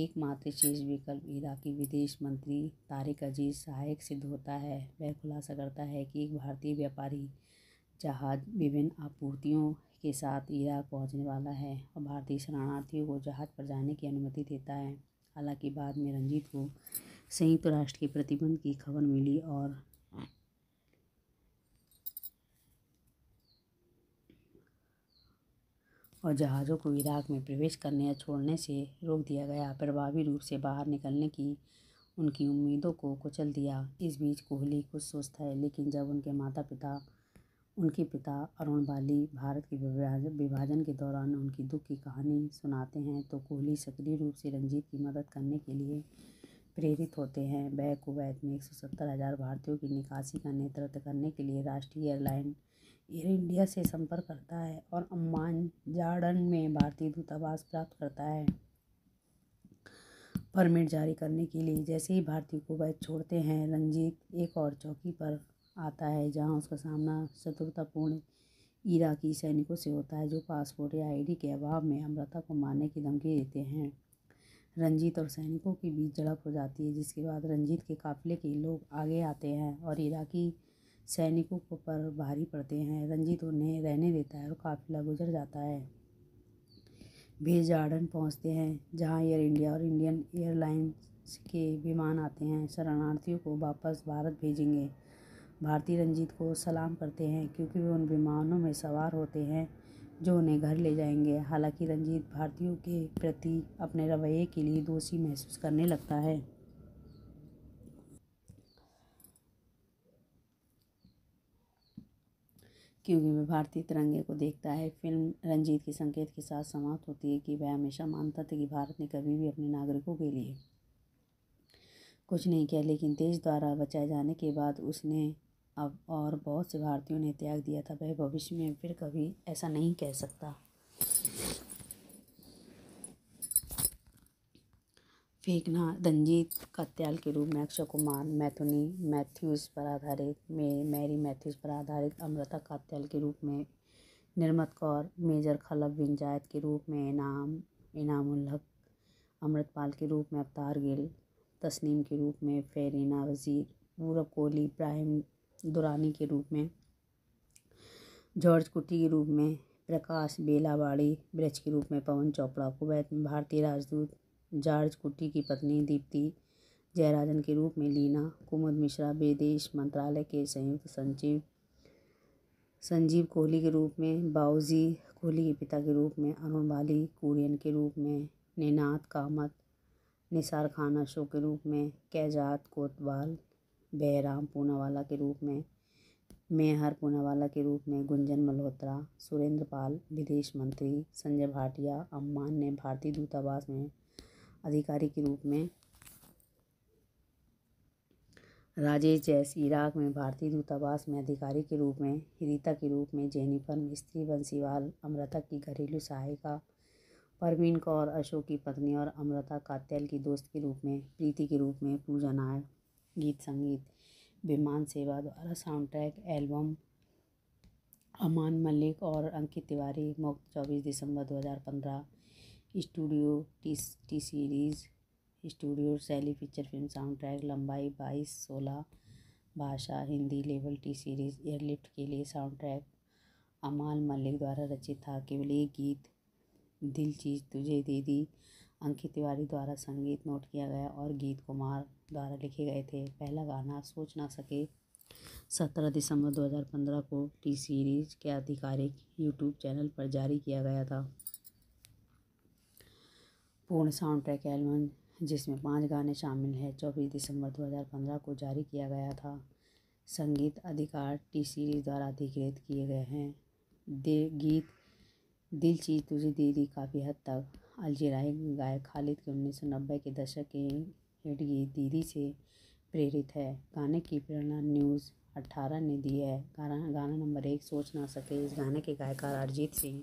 एकमात्र शेष विकल्प इराकी विदेश मंत्री तारिक अजीज सहायक सिद्ध होता है वह खुलासा करता है कि एक भारतीय व्यापारी जहाज विभिन्न आपूर्तियों के साथ इराक पहुंचने वाला है और भारतीय शरणार्थियों को जहाज पर जाने की अनुमति देता है हालांकि बाद में रंजीत को संयुक्त राष्ट्र के प्रतिबंध की खबर मिली और और जहाज़ों को इराक़ में प्रवेश करने या छोड़ने से रोक दिया गया प्रभावी रूप से बाहर निकलने की उनकी उम्मीदों को कुचल दिया इस बीच कोहली कुछ सुस्त है लेकिन जब उनके माता पिता उनके पिता अरुण बाली भारत के विभाजन के दौरान उनकी दुख की कहानी सुनाते हैं तो कोहली सक्रिय रूप से रंजीत की मदद करने के लिए प्रेरित होते हैं वह कुवैत में एक सौ सत्तर हज़ार भारतीयों की निकासी का नेतृत्व करने के लिए राष्ट्रीय एयरलाइन एयर इंडिया से संपर्क करता है और अम्मान जार्डन में भारतीय दूतावास प्राप्त करता है परमिट जारी करने के लिए जैसे ही भारतीय कुवैत छोड़ते हैं रंजीत एक और चौकी पर आता है जहां उसका सामना शत्रुतापूर्ण इराकी सैनिकों से होता है जो पासपोर्ट या आईडी के अभाव में अमृता को मारने की धमकी देते हैं रंजीत और सैनिकों के बीच झड़प हो जाती है जिसके बाद रंजीत के काफिले के लोग आगे आते हैं और इराकी सैनिकों को पर भारी पड़ते हैं रंजीत उन्हें रहने देता है और काफिला गुजर जाता है भी जार्डन पहुंचते हैं जहां एयर इंडिया और इंडियन एयरलाइंस के विमान आते हैं शरणार्थियों को वापस भारत भेजेंगे भारतीय रंजीत को सलाम करते हैं क्योंकि वे उन विमानों में सवार होते हैं जो उन्हें घर ले जाएंगे हालांकि रंजीत भारतीयों के प्रति अपने रवैये के लिए दोषी महसूस करने लगता है क्योंकि वह भारतीय तिरंगे को देखता है फिल्म रंजीत के संकेत के साथ समाप्त होती है कि वह हमेशा मानता था कि भारत ने कभी भी अपने नागरिकों के लिए कुछ नहीं किया लेकिन देश द्वारा बचाए जाने के बाद उसने अब और बहुत से भारतीयों ने त्याग दिया था वह भविष्य में फिर कभी ऐसा नहीं कह सकता फेंकना रंजीत कात्याल के रूप में अक्षय कुमार मैथुनी मैथ्यूज़ पर आधारित मे मैरी मैथ्यूज़ पर आधारित अमृता कात्याल के रूप में निर्मत कौर मेजर खलब बिन जायद के रूप में इनाम इनाम उल्हक अमृतपाल के रूप में अवतार गिल तस्नीम के रूप में फेरीना वज़ीर पूरब कोहली इब्राहिम दुरानी के रूप में जॉर्ज कुटी के रूप में प्रकाश बेलावाड़ी ब्रज के रूप में पवन चोपड़ा कुवैत में भारतीय राजदूत जॉर्ज कुट्टी की पत्नी दीप्ति जयराजन के रूप में लीना कुमुद मिश्रा विदेश मंत्रालय के संयुक्त सचिव संजीव कोहली के रूप में बाउजी कोहली के पिता के रूप में अरुण बाली कुरियन के रूप में निनाथ कामत निसार खान अशोक के रूप में कैजात कोतवाल बहराम पूनावाला के रूप में मेहर पूनावाला के रूप में गुंजन मल्होत्रा सुरेंद्र पाल विदेश मंत्री संजय भाटिया अम्मान ने भारतीय दूतावास में अधिकारी के रूप में राजेश जैस इराक में भारतीय दूतावास में अधिकारी के रूप में रीता के रूप में जेनिफर मिस्त्री बंसीवाल अमृता की घरेलू सहायिका परवीन कौर अशोक की पत्नी और अमृता कात्याल की दोस्त के रूप में प्रीति के रूप में पूजा नायक गीत संगीत विमान सेवा द्वारा साउंड ट्रैक एल्बम अमान मलिक और अंकित तिवारी मुक्त चौबीस दिसंबर दो हज़ार पंद्रह studio T T series studio सैली पिक्चर फिल्म साउंड ट्रैक लंबाई बाईस सोलह भाषा हिंदी लेवल टी सीरीज़ एयरलिफ्ट के लिए साउंड ट्रैक अमाल मलिक द्वारा रचित था केवल एक गीत दिल चीज तुझे दे दी अंकित तिवारी द्वारा संगीत नोट किया गया और गीत कुमार द्वारा लिखे गए थे पहला गाना सोच ना सके सत्रह दिसंबर 2015 को टी सीरीज़ के आधिकारिक यूट्यूब चैनल पर जारी किया गया था पूर्ण साउंडट्रैक एल्बम जिसमें पाँच गाने शामिल हैं चौबीस दिसंबर 2015 को जारी किया गया था संगीत अधिकार टी सीरीज द्वारा अधिकृत किए गए हैं दे गीत दिल चीज तुझे दे दी काफ़ी हद तक अल्जीराई गायक खालिद के उन्नीस सौ नब्बे के दशक के हिट गीत दीदी से प्रेरित है गाने की प्रेरणा न्यूज़ अट्ठारह ने दी है गाना गाना नंबर एक सोच ना सके इस गाने के गायकार अरिजीत सिंह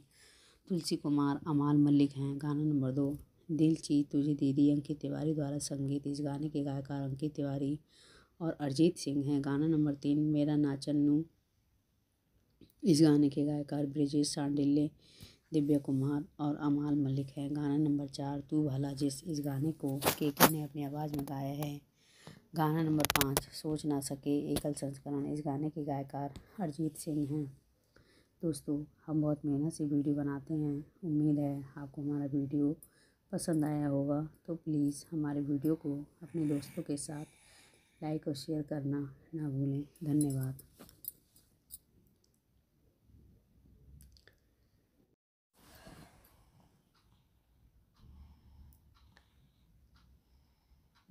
तुलसी कुमार अमाल मलिक हैं गाना नंबर दो दिल ची तुझे दीदी अंकित तिवारी द्वारा संगीत इस गाने के गायकार अंकित तिवारी और अरिजीत सिंह हैं गाना नंबर तीन मेरा नाचन नू इस गाने के गायकार ब्रिजेश सांडिल्य दिव्या कुमार और अमाल मलिक हैं गाना नंबर चार तू भला जिस इस गाने को के ने अपनी आवाज़ में गाया है गाना नंबर पाँच सोच ना सके एकल संस्करण इस गाने के गायकार अरिजीत सिंह हैं दोस्तों हम बहुत मेहनत से वीडियो बनाते हैं उम्मीद है आपको हमारा वीडियो पसंद आया होगा तो प्लीज़ हमारे वीडियो को अपने दोस्तों के साथ लाइक और शेयर करना ना भूलें धन्यवाद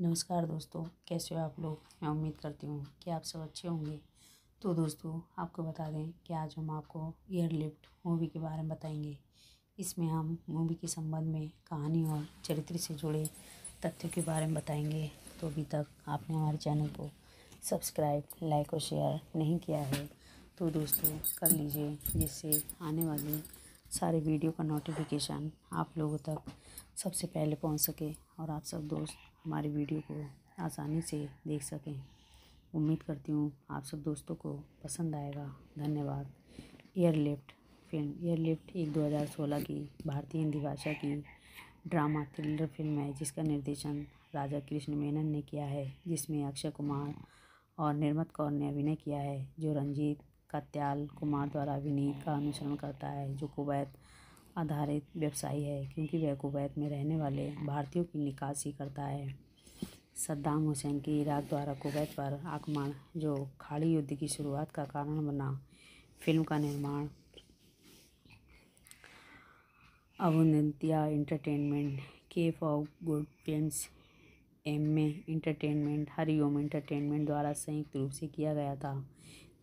नमस्कार दोस्तों कैसे हो आप लोग मैं उम्मीद करती हूँ कि आप सब अच्छे होंगे तो दोस्तों आपको बता दें कि आज हम आपको एयरलिफ्ट मूवी के बारे में बताएंगे इसमें हम मूवी के संबंध में कहानी और चरित्र से जुड़े तथ्यों के बारे में बताएंगे तो अभी तक आपने हमारे चैनल को सब्सक्राइब लाइक और शेयर नहीं किया है तो दोस्तों कर लीजिए जिससे आने वाली सारे वीडियो का नोटिफिकेशन आप लोगों तक सबसे पहले पहुंच सके और आप सब दोस्त हमारे वीडियो को आसानी से देख सकें उम्मीद करती हूँ आप सब दोस्तों को पसंद आएगा धन्यवाद एयरलिफ्ट फिल्म यह लिफ्ट एक 2016 की भारतीय हिंदी भाषा की ड्रामा थ्रिलर फिल्म है जिसका निर्देशन राजा कृष्ण मेनन ने किया है जिसमें अक्षय कुमार और निर्मत कौर ने अभिनय किया है जो रंजीत कत्याल कुमार द्वारा अभिनीत का अनुसरण करता है जो कुवैत आधारित व्यवसायी है क्योंकि वह कुवैत में रहने वाले भारतीयों की निकासी करता है सद्दाम हुसैन के इराक द्वारा कुवैत पर आक्रमण जो खाड़ी युद्ध की शुरुआत का कारण बना फिल्म का निर्माण अवनंत्या Entertainment Cape for Good Films M A Entertainment Hariom Entertainment द्वारा संयुक्त रूप से किया गया था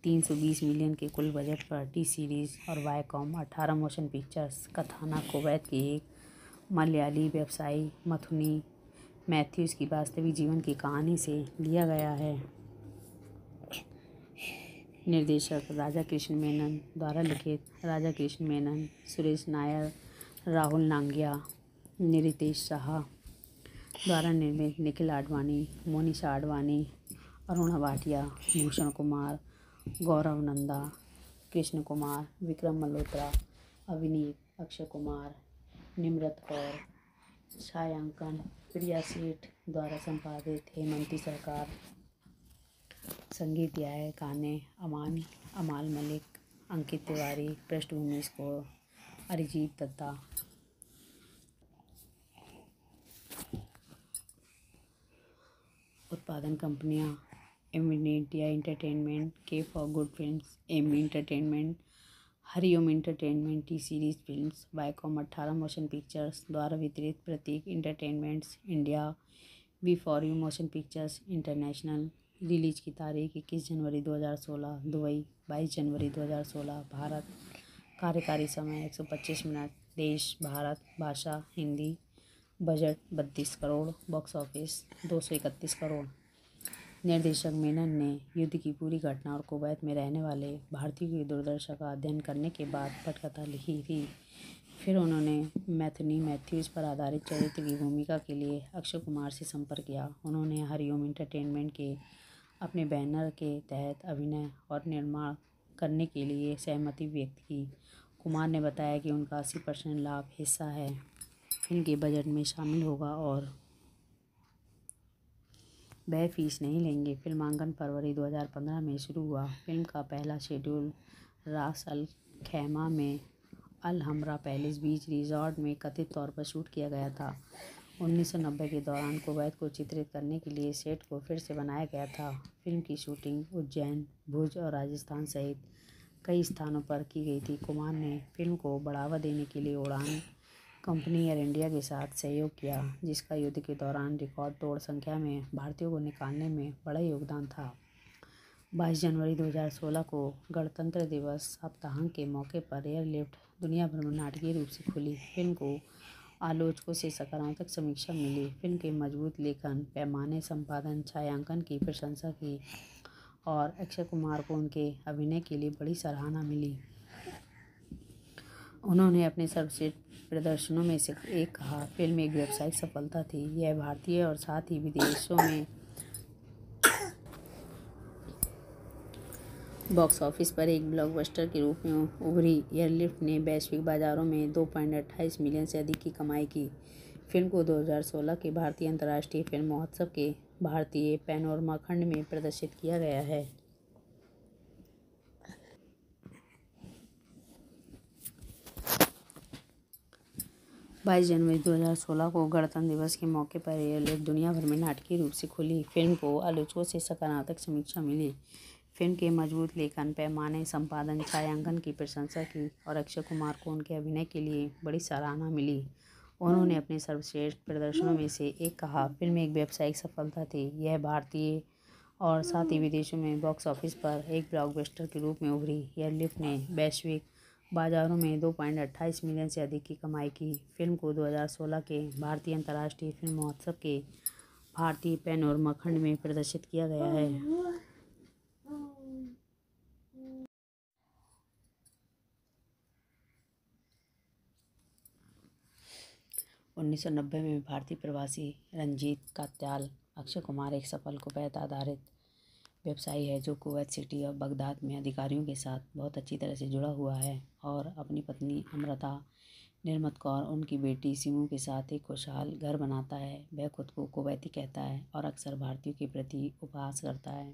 320 मिलियन के कुल बजट पर टी सीरीज़ और वायकॉम 18 मोशन पिक्चर्स कथाना कोवैत की एक मलयाली व्यवसायी मथुनी मैथ्यूज़ की वास्तविक जीवन की कहानी से लिया गया है निर्देशक राजा कृष्ण मेनन द्वारा लिखित राजा कृष्ण मेनन सुरेश नायर राहुल नांगिया निरितेश शाह द्वारा निर्मित निखिल आडवाणी मोनिशा आडवाणी अरुणा भाटिया भूषण कुमार गौरव नंदा कृष्ण कुमार विक्रम मल्होत्रा अभिनीत अक्षय कुमार निम्रत कौर छायांकन प्रिया सेठ द्वारा संपादित हेमंती सरकार संगीत याय गाने अमान अमाल मलिक अंकित तिवारी पृष्ठभूमि स्कोर अरिजीत दत्ता उत्पादन कंपनियाँ एमिनेटिया Entertainment Cape for Good Film M Entertainment Hariom Entertainment T Series Film Viacom अट्ठारह मोशन पिक्चर्स द्वारा वितरित Prateek Entertainments India B for U Motion Pictures International release की तारीख इक्कीस जनवरी दो हज़ार सोलह दुबई बाईस जनवरी दो हज़ार सोलह भारत कार्यकारी समय एक सौ पच्चीस मिनट देश भारत भाषा हिंदी बजट बत्तीस करोड़ बॉक्स ऑफिस दो सौ इकतीस करोड़ निर्देशक मेनन ने युद्ध की पूरी घटना और कुवैत में रहने वाले भारतीयों की दुर्दशा का अध्ययन करने के बाद पटकथा लिखी थी फिर उन्होंने मैथनी मैथ्यूज पर आधारित चरित्र की भूमिका के लिए अक्षय कुमार से संपर्क किया उन्होंने हरिओम इंटरटेनमेंट के अपने बैनर के तहत अभिनय और निर्माण करने के लिए सहमति व्यक्त की कुमार ने बताया कि उनका अस्सी परसेंट लाभ हिस्सा है फिल्म के बजट में शामिल होगा और वह फीस नहीं लेंगे फिल्मांकन फरवरी 2015 में शुरू हुआ फिल्म का पहला शेड्यूल रास अल खैमा में अल हमरा पैलेस बीच रिजॉर्ट में कथित तौर पर शूट किया गया था 1990 के दौरान कुवैत को चित्रित करने के लिए सेट को फिर से बनाया गया था फिल्म की शूटिंग उज्जैन भुज और राजस्थान सहित कई स्थानों पर की गई थी कुमार ने फिल्म को बढ़ावा देने के लिए उड़ान कंपनी एयर इंडिया के साथ सहयोग किया जिसका युद्ध के दौरान रिकॉर्ड तोड़ संख्या में भारतीयों को निकालने में बड़ा योगदान था 22 जनवरी 2016 को गणतंत्र दिवस सप्ताह के मौके पर एयरलिफ्ट दुनिया भर में नाटकीय रूप से खुली फिल्म को आलोचकों से सकारात्मक समीक्षा मिली फिल्म के मजबूत लेखन पैमाने संपादन छायांकन की प्रशंसा की और अक्षय कुमार को उनके अभिनय के लिए बड़ी सराहना मिली उन्होंने अपने सर्वश्रेष्ठ प्रदर्शनों में से एक कहा फिल्म एक व्यावसायिक सफलता थी यह भारतीय और साथ ही विदेशों में बॉक्स ऑफिस पर एक ब्लॉकबस्टर के रूप में उभरी एयरलिफ्ट ने वैश्विक बाज़ारों में दो पॉइंट अट्ठाईस मिलियन से अधिक की कमाई की फिल्म को 2016 के भारतीय अंतर्राष्ट्रीय फिल्म महोत्सव के भारतीय पैनोरमा खंड में प्रदर्शित किया गया है बाईस जनवरी 2016 को गणतंत्र दिवस के मौके पर यह दुनिया भर में नाटकीय रूप से खुली फिल्म को आलोचकों से सकारात्मक समीक्षा मिली फिल्म के मजबूत लेखन पैमाने संपादन छायांकन की प्रशंसा की और अक्षय कुमार को उनके अभिनय के लिए बड़ी सराहना मिली उन्होंने अपने सर्वश्रेष्ठ प्रदर्शनों में से एक कहा फिल्म एक व्यावसायिक सफलता थी यह भारतीय और साथ ही विदेशों में बॉक्स ऑफिस पर एक ब्लॉकबस्टर के रूप में उभरी यह लिफ्ट ने वैश्विक बाज़ारों में दो पॉइंट अट्ठाईस मिलियन से अधिक की कमाई की फिल्म को 2016 के भारतीय अंतर्राष्ट्रीय फिल्म महोत्सव के भारतीय पेन और मखंड में प्रदर्शित किया गया है 1990 में भारतीय प्रवासी रंजीत कात्याल अक्षय कुमार एक सफल कुवैत आधारित व्यवसायी है जो कुवैत सिटी और बगदाद में अधिकारियों के साथ बहुत अच्छी तरह से जुड़ा हुआ है और अपनी पत्नी अमृता निर्मत कौर उनकी बेटी सिमू के साथ एक खुशहाल घर बनाता है वह खुद को कुवैती कहता है और अक्सर भारतीयों के प्रति उपहास करता है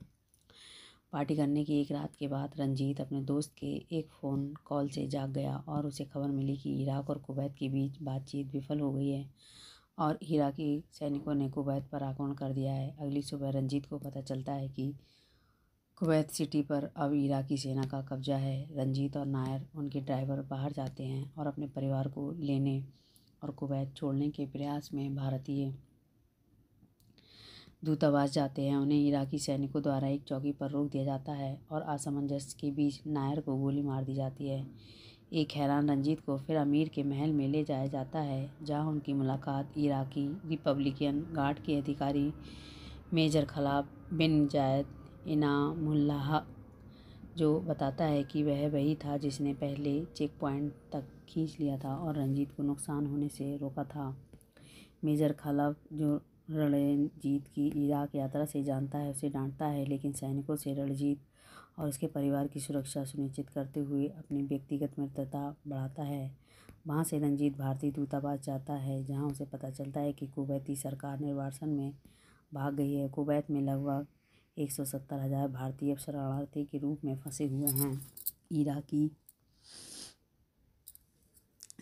पार्टी करने की एक रात के बाद रंजीत अपने दोस्त के एक फ़ोन कॉल से जाग गया और उसे खबर मिली कि इराक और कुवैत के बीच बातचीत विफल हो गई है और इराकी सैनिकों ने कुवैत पर आक्रमण कर दिया है अगली सुबह रंजीत को पता चलता है कि कुवैत सिटी पर अब इराकी सेना का कब्जा है रंजीत और नायर उनके ड्राइवर बाहर जाते हैं और अपने परिवार को लेने और कुवैत छोड़ने के प्रयास में भारतीय दूतावास जाते हैं उन्हें इराकी सैनिकों द्वारा एक चौकी पर रोक दिया जाता है और असमंजस के बीच नायर को गोली मार दी जाती है एक हैरान रंजीत को फिर अमीर के महल में ले जाया जाता है जहां उनकी मुलाकात इराकी रिपब्लिकन गार्ड के अधिकारी मेजर खलाब बिन जायद इनामुल्लाह जो बताता है कि वह वही था जिसने पहले चेक पॉइंट तक खींच लिया था और रंजीत को नुकसान होने से रोका था मेजर खलाब जो रणजीत की इराक यात्रा से जानता है उसे डांटता है लेकिन सैनिकों से रणजीत और उसके परिवार की सुरक्षा सुनिश्चित करते हुए अपनी व्यक्तिगत मित्रता बढ़ाता है वहाँ से रंजीत भारतीय दूतावास जाता है जहाँ उसे पता चलता है कि कुवैती सरकार निर्वासन में भाग गई है कुवैत में लगभग एक सौ सत्तर हज़ार भारतीय शरणार्थी के रूप में फंसे हुए हैं इराकी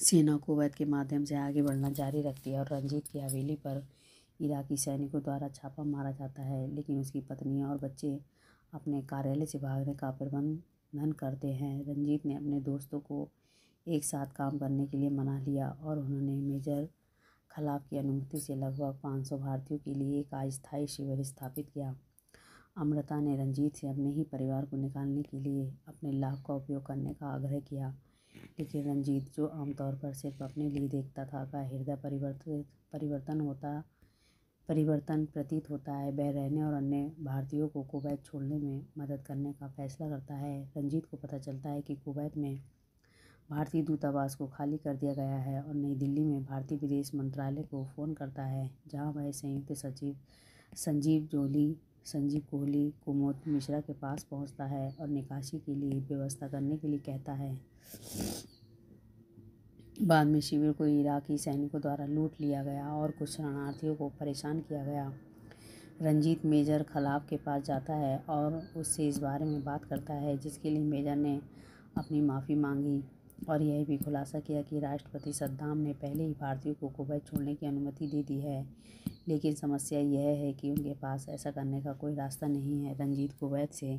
सेना कुवैत के माध्यम से आगे बढ़ना जारी रखती है और रंजीत की हवेली पर इराकी सैनिकों द्वारा छापा मारा जाता है लेकिन उसकी पत्नी और बच्चे अपने कार्यालय से भागने का प्रबंधन करते हैं रंजीत ने अपने दोस्तों को एक साथ काम करने के लिए मना लिया और उन्होंने मेजर खलाफ की अनुमति से लगभग 500 भारतीयों के लिए एक अस्थायी शिविर स्थापित किया अमृता ने रंजीत से अपने ही परिवार को निकालने के लिए अपने लाभ का उपयोग करने का आग्रह किया लेकिन रंजीत जो आमतौर पर सिर्फ अपने लिए देखता था का हृदय परिवर्तित परिवर्तन होता परिवर्तन प्रतीत होता है वह रहने और अन्य भारतीयों को कुवैत छोड़ने में मदद करने का फैसला करता है रंजीत को पता चलता है कि कुवैत में भारतीय दूतावास को खाली कर दिया गया है और नई दिल्ली में भारतीय विदेश मंत्रालय को फ़ोन करता है जहां वह संयुक्त सचिव संजीव जोली संजीव कोहली कुमोद मिश्रा के पास पहुंचता है और निकासी के लिए व्यवस्था करने के लिए कहता है बाद में शिविर को इराक़ी सैनिकों द्वारा लूट लिया गया और कुछ शरणार्थियों को परेशान किया गया रंजीत मेजर खलाफ के पास जाता है और उससे इस बारे में बात करता है जिसके लिए मेजर ने अपनी माफ़ी मांगी और यह भी खुलासा किया कि राष्ट्रपति सद्दाम ने पहले ही भारतीयों को कुवैत छोड़ने की अनुमति दे दी है लेकिन समस्या यह है कि उनके पास ऐसा करने का कोई रास्ता नहीं है रंजीत कुवैत से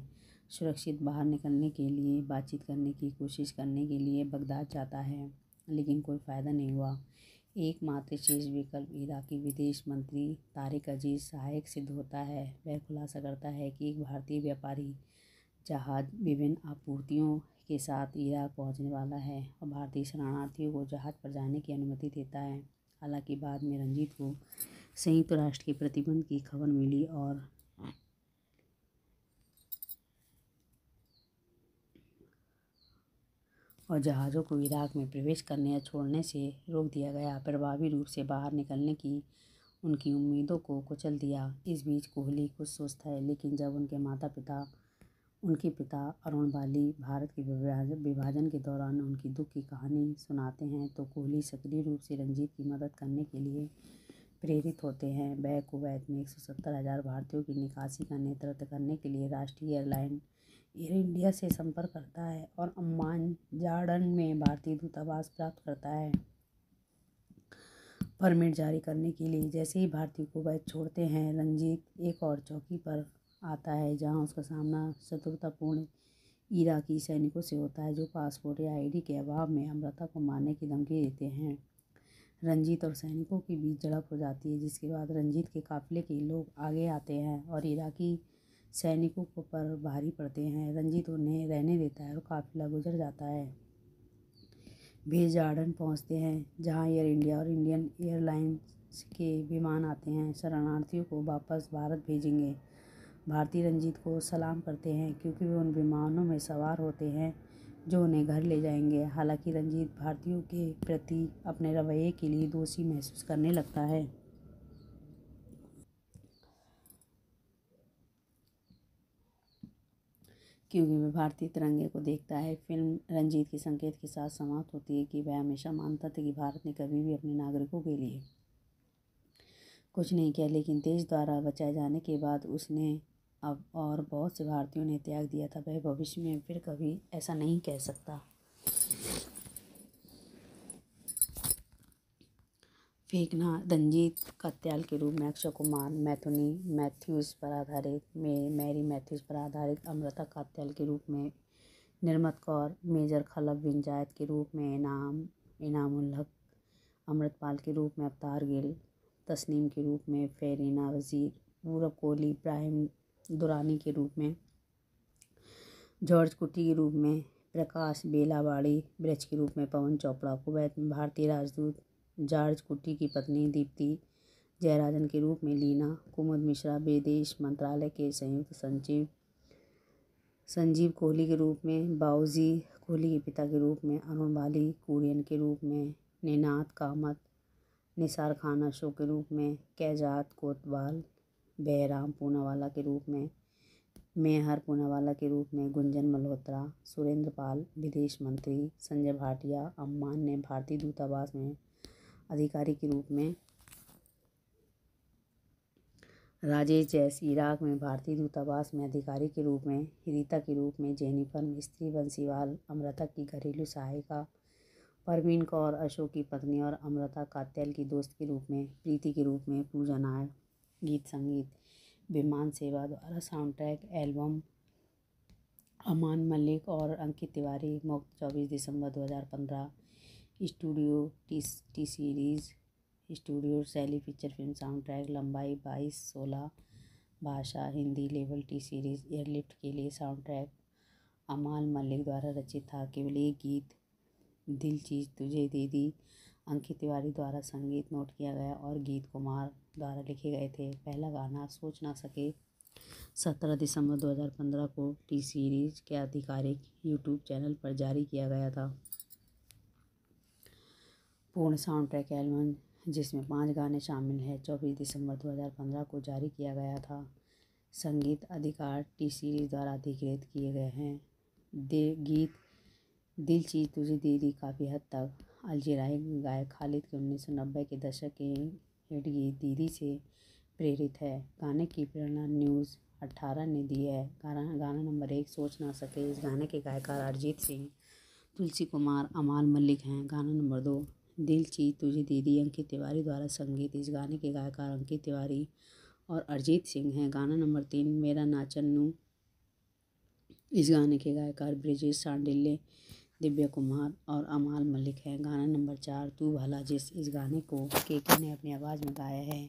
सुरक्षित बाहर निकलने के लिए बातचीत करने की कोशिश करने के लिए बगदाद जाता है लेकिन कोई फ़ायदा नहीं हुआ एकमात्र शेष विकल्प इराकी विदेश मंत्री तारिक अजीज सहायक सिद्ध होता है वह खुलासा करता है कि एक भारतीय व्यापारी जहाज विभिन्न आपूर्तियों के साथ इराक पहुंचने वाला है और भारतीय शरणार्थियों को जहाज पर जाने की अनुमति देता है हालांकि बाद में रंजीत को संयुक्त राष्ट्र के प्रतिबंध की खबर मिली और और जहाज़ों को इराक़ में प्रवेश करने या छोड़ने से रोक दिया गया प्रभावी रूप से बाहर निकलने की उनकी उम्मीदों को कुचल दिया इस बीच कोहली कुछ सुस्त है लेकिन जब उनके माता पिता उनके पिता अरुण बाली भारत के विभाजन के दौरान उनकी दुख की कहानी सुनाते हैं तो कोहली सक्रिय रूप से रंजीत की मदद करने के लिए प्रेरित होते हैं वह कुवैत में एक सौ सत्तर हज़ार भारतीयों की निकासी का नेतृत्व करने के लिए राष्ट्रीय एयरलाइन एयर इंडिया से संपर्क करता है और अम्मान जार्डन में भारतीय दूतावास प्राप्त करता है परमिट जारी करने के लिए जैसे ही भारतीय को वह छोड़ते हैं रंजीत एक और चौकी पर आता है जहां उसका सामना शत्रुतापूर्ण इराकी सैनिकों से होता है जो पासपोर्ट या आईडी के अभाव में अमृता को मारने की धमकी देते हैं रंजीत और सैनिकों के बीच झड़प हो जाती है जिसके बाद रंजीत के काफिले के लोग आगे आते हैं और इराकी सैनिकों को पर भारी पड़ते हैं रंजीत उन्हें रहने देता है और काफिला गुजर जाता है भी जार्डन पहुँचते हैं जहाँ एयर इंडिया और इंडियन एयरलाइंस के विमान आते हैं शरणार्थियों को वापस भारत भेजेंगे भारतीय रंजीत को सलाम करते हैं क्योंकि वे उन विमानों में सवार होते हैं जो उन्हें घर ले जाएंगे हालांकि रंजीत भारतीयों के प्रति अपने रवैये के लिए दोषी महसूस करने लगता है क्योंकि वह भारतीय तिरंगे को देखता है फिल्म रंजीत के संकेत के साथ समाप्त होती है कि वह हमेशा मानता था कि भारत ने कभी भी अपने नागरिकों के लिए कुछ नहीं किया लेकिन देश द्वारा बचाए जाने के बाद उसने अब और बहुत से भारतीयों ने त्याग दिया था वह भविष्य में फिर कभी ऐसा नहीं कह सकता फेंकना रंजीत कत्याल के रूप में अक्षय कुमार मैथुनी मैथ्यूज़ पर आधारित मे मैरी मैथ्यूज़ पर आधारित अमृता कात्याल के रूप में निर्मत कौर मेजर खलब बिन जायद के रूप में इनाम इनाम उल्हक अमृतपाल के रूप में अवतार गिल तस्नीम के रूप में फेरीना वज़ीर पूरब कोहली इब्राहिम दुरानी के रूप में जॉर्ज कुटी के रूप में प्रकाश बेलावाड़ी ब्रज के रूप में पवन चोपड़ा को भारतीय राजदूत जॉर्ज कुट्टी की पत्नी दीप्ति जयराजन के रूप में लीना कुमुद मिश्रा विदेश मंत्रालय के संयुक्त सचिव संजीव कोहली के रूप में बाउजी कोहली के पिता के रूप में अरुण बाली कुरियन के रूप में निनाद कामत निसार खान अशोक के रूप में कैजात कोतवाल बहराम पूनावाला के रूप में मेहर पूनावाला के रूप में गुंजन मल्होत्रा सुरेंद्र पाल विदेश मंत्री संजय भाटिया अम्मान ने भारतीय दूतावास में अधिकारी के रूप में राजेश जैस इराक में भारतीय दूतावास में अधिकारी के रूप में रीता के रूप में जेनिफर मिस्त्री बंसीवाल अमृता की घरेलू सहायिका परवीन कौर अशोक की पत्नी और अमृता कात्याल की दोस्त के रूप में प्रीति के रूप में पूजा नायक गीत संगीत विमान सेवा द्वारा साउंड ट्रैक एल्बम अमान मलिक और अंकित तिवारी मुक्त चौबीस दिसंबर पंद्रह studio T T series studio सैली पिक्चर फिल्म साउंड ट्रैक लंबाई बाईस सोलह भाषा हिंदी लेवल टी सीरीज़ एयरलिफ्ट के लिए साउंड ट्रैक अमाल मलिक द्वारा रचित था केवल एक गीत दिल चीज तुझे दे दी अंकित तिवारी द्वारा संगीत नोट किया गया और गीत कुमार द्वारा लिखे गए थे पहला गाना सोच ना सके सत्रह दिसंबर 2015 को टी सीरीज़ के आधिकारिक यूट्यूब चैनल पर जारी किया गया था पूर्ण साउंड ट्रैक एल्बम जिसमें पाँच गाने शामिल हैं चौबीस दिसंबर 2015 को जारी किया गया था संगीत अधिकार टी सीरीज द्वारा अधिकृत किए गए हैं दे गीत दिल चीज तुझे दे दी काफ़ी हद तक अलजराई गायक खालिद के उन्नीस सौ नब्बे के दशक के हिट गीत दीदी से प्रेरित है गाने की प्रेरणा न्यूज़ अट्ठारह ने दी है गाना गाना नंबर एक सोच ना सके इस गाने के गायकार अरिजीत सिंह तुलसी कुमार अमाल मलिक हैं गाना नंबर दो दिल ची तुझे दीदी अंकित तिवारी द्वारा संगीत इस गाने के गायकार अंकित तिवारी और अरिजीत सिंह हैं गाना नंबर तीन मेरा नाचन इस गाने के गायकार ब्रिजेश सांडिल्य दिव्या कुमार और अमाल मलिक हैं गाना नंबर चार तू भला जिस इस गाने को के के ने अपनी आवाज़ में गाया है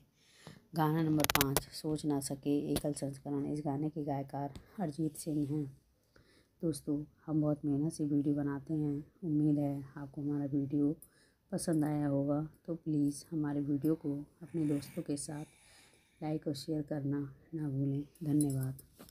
गाना नंबर पाँच सोच ना सके एकल संस्करण इस गाने के गायकार अरिजीत सिंह हैं दोस्तों हम बहुत मेहनत से वीडियो बनाते हैं उम्मीद है आपको हमारा वीडियो पसंद आया होगा तो प्लीज़ हमारे वीडियो को अपने दोस्तों के साथ लाइक और शेयर करना ना भूलें धन्यवाद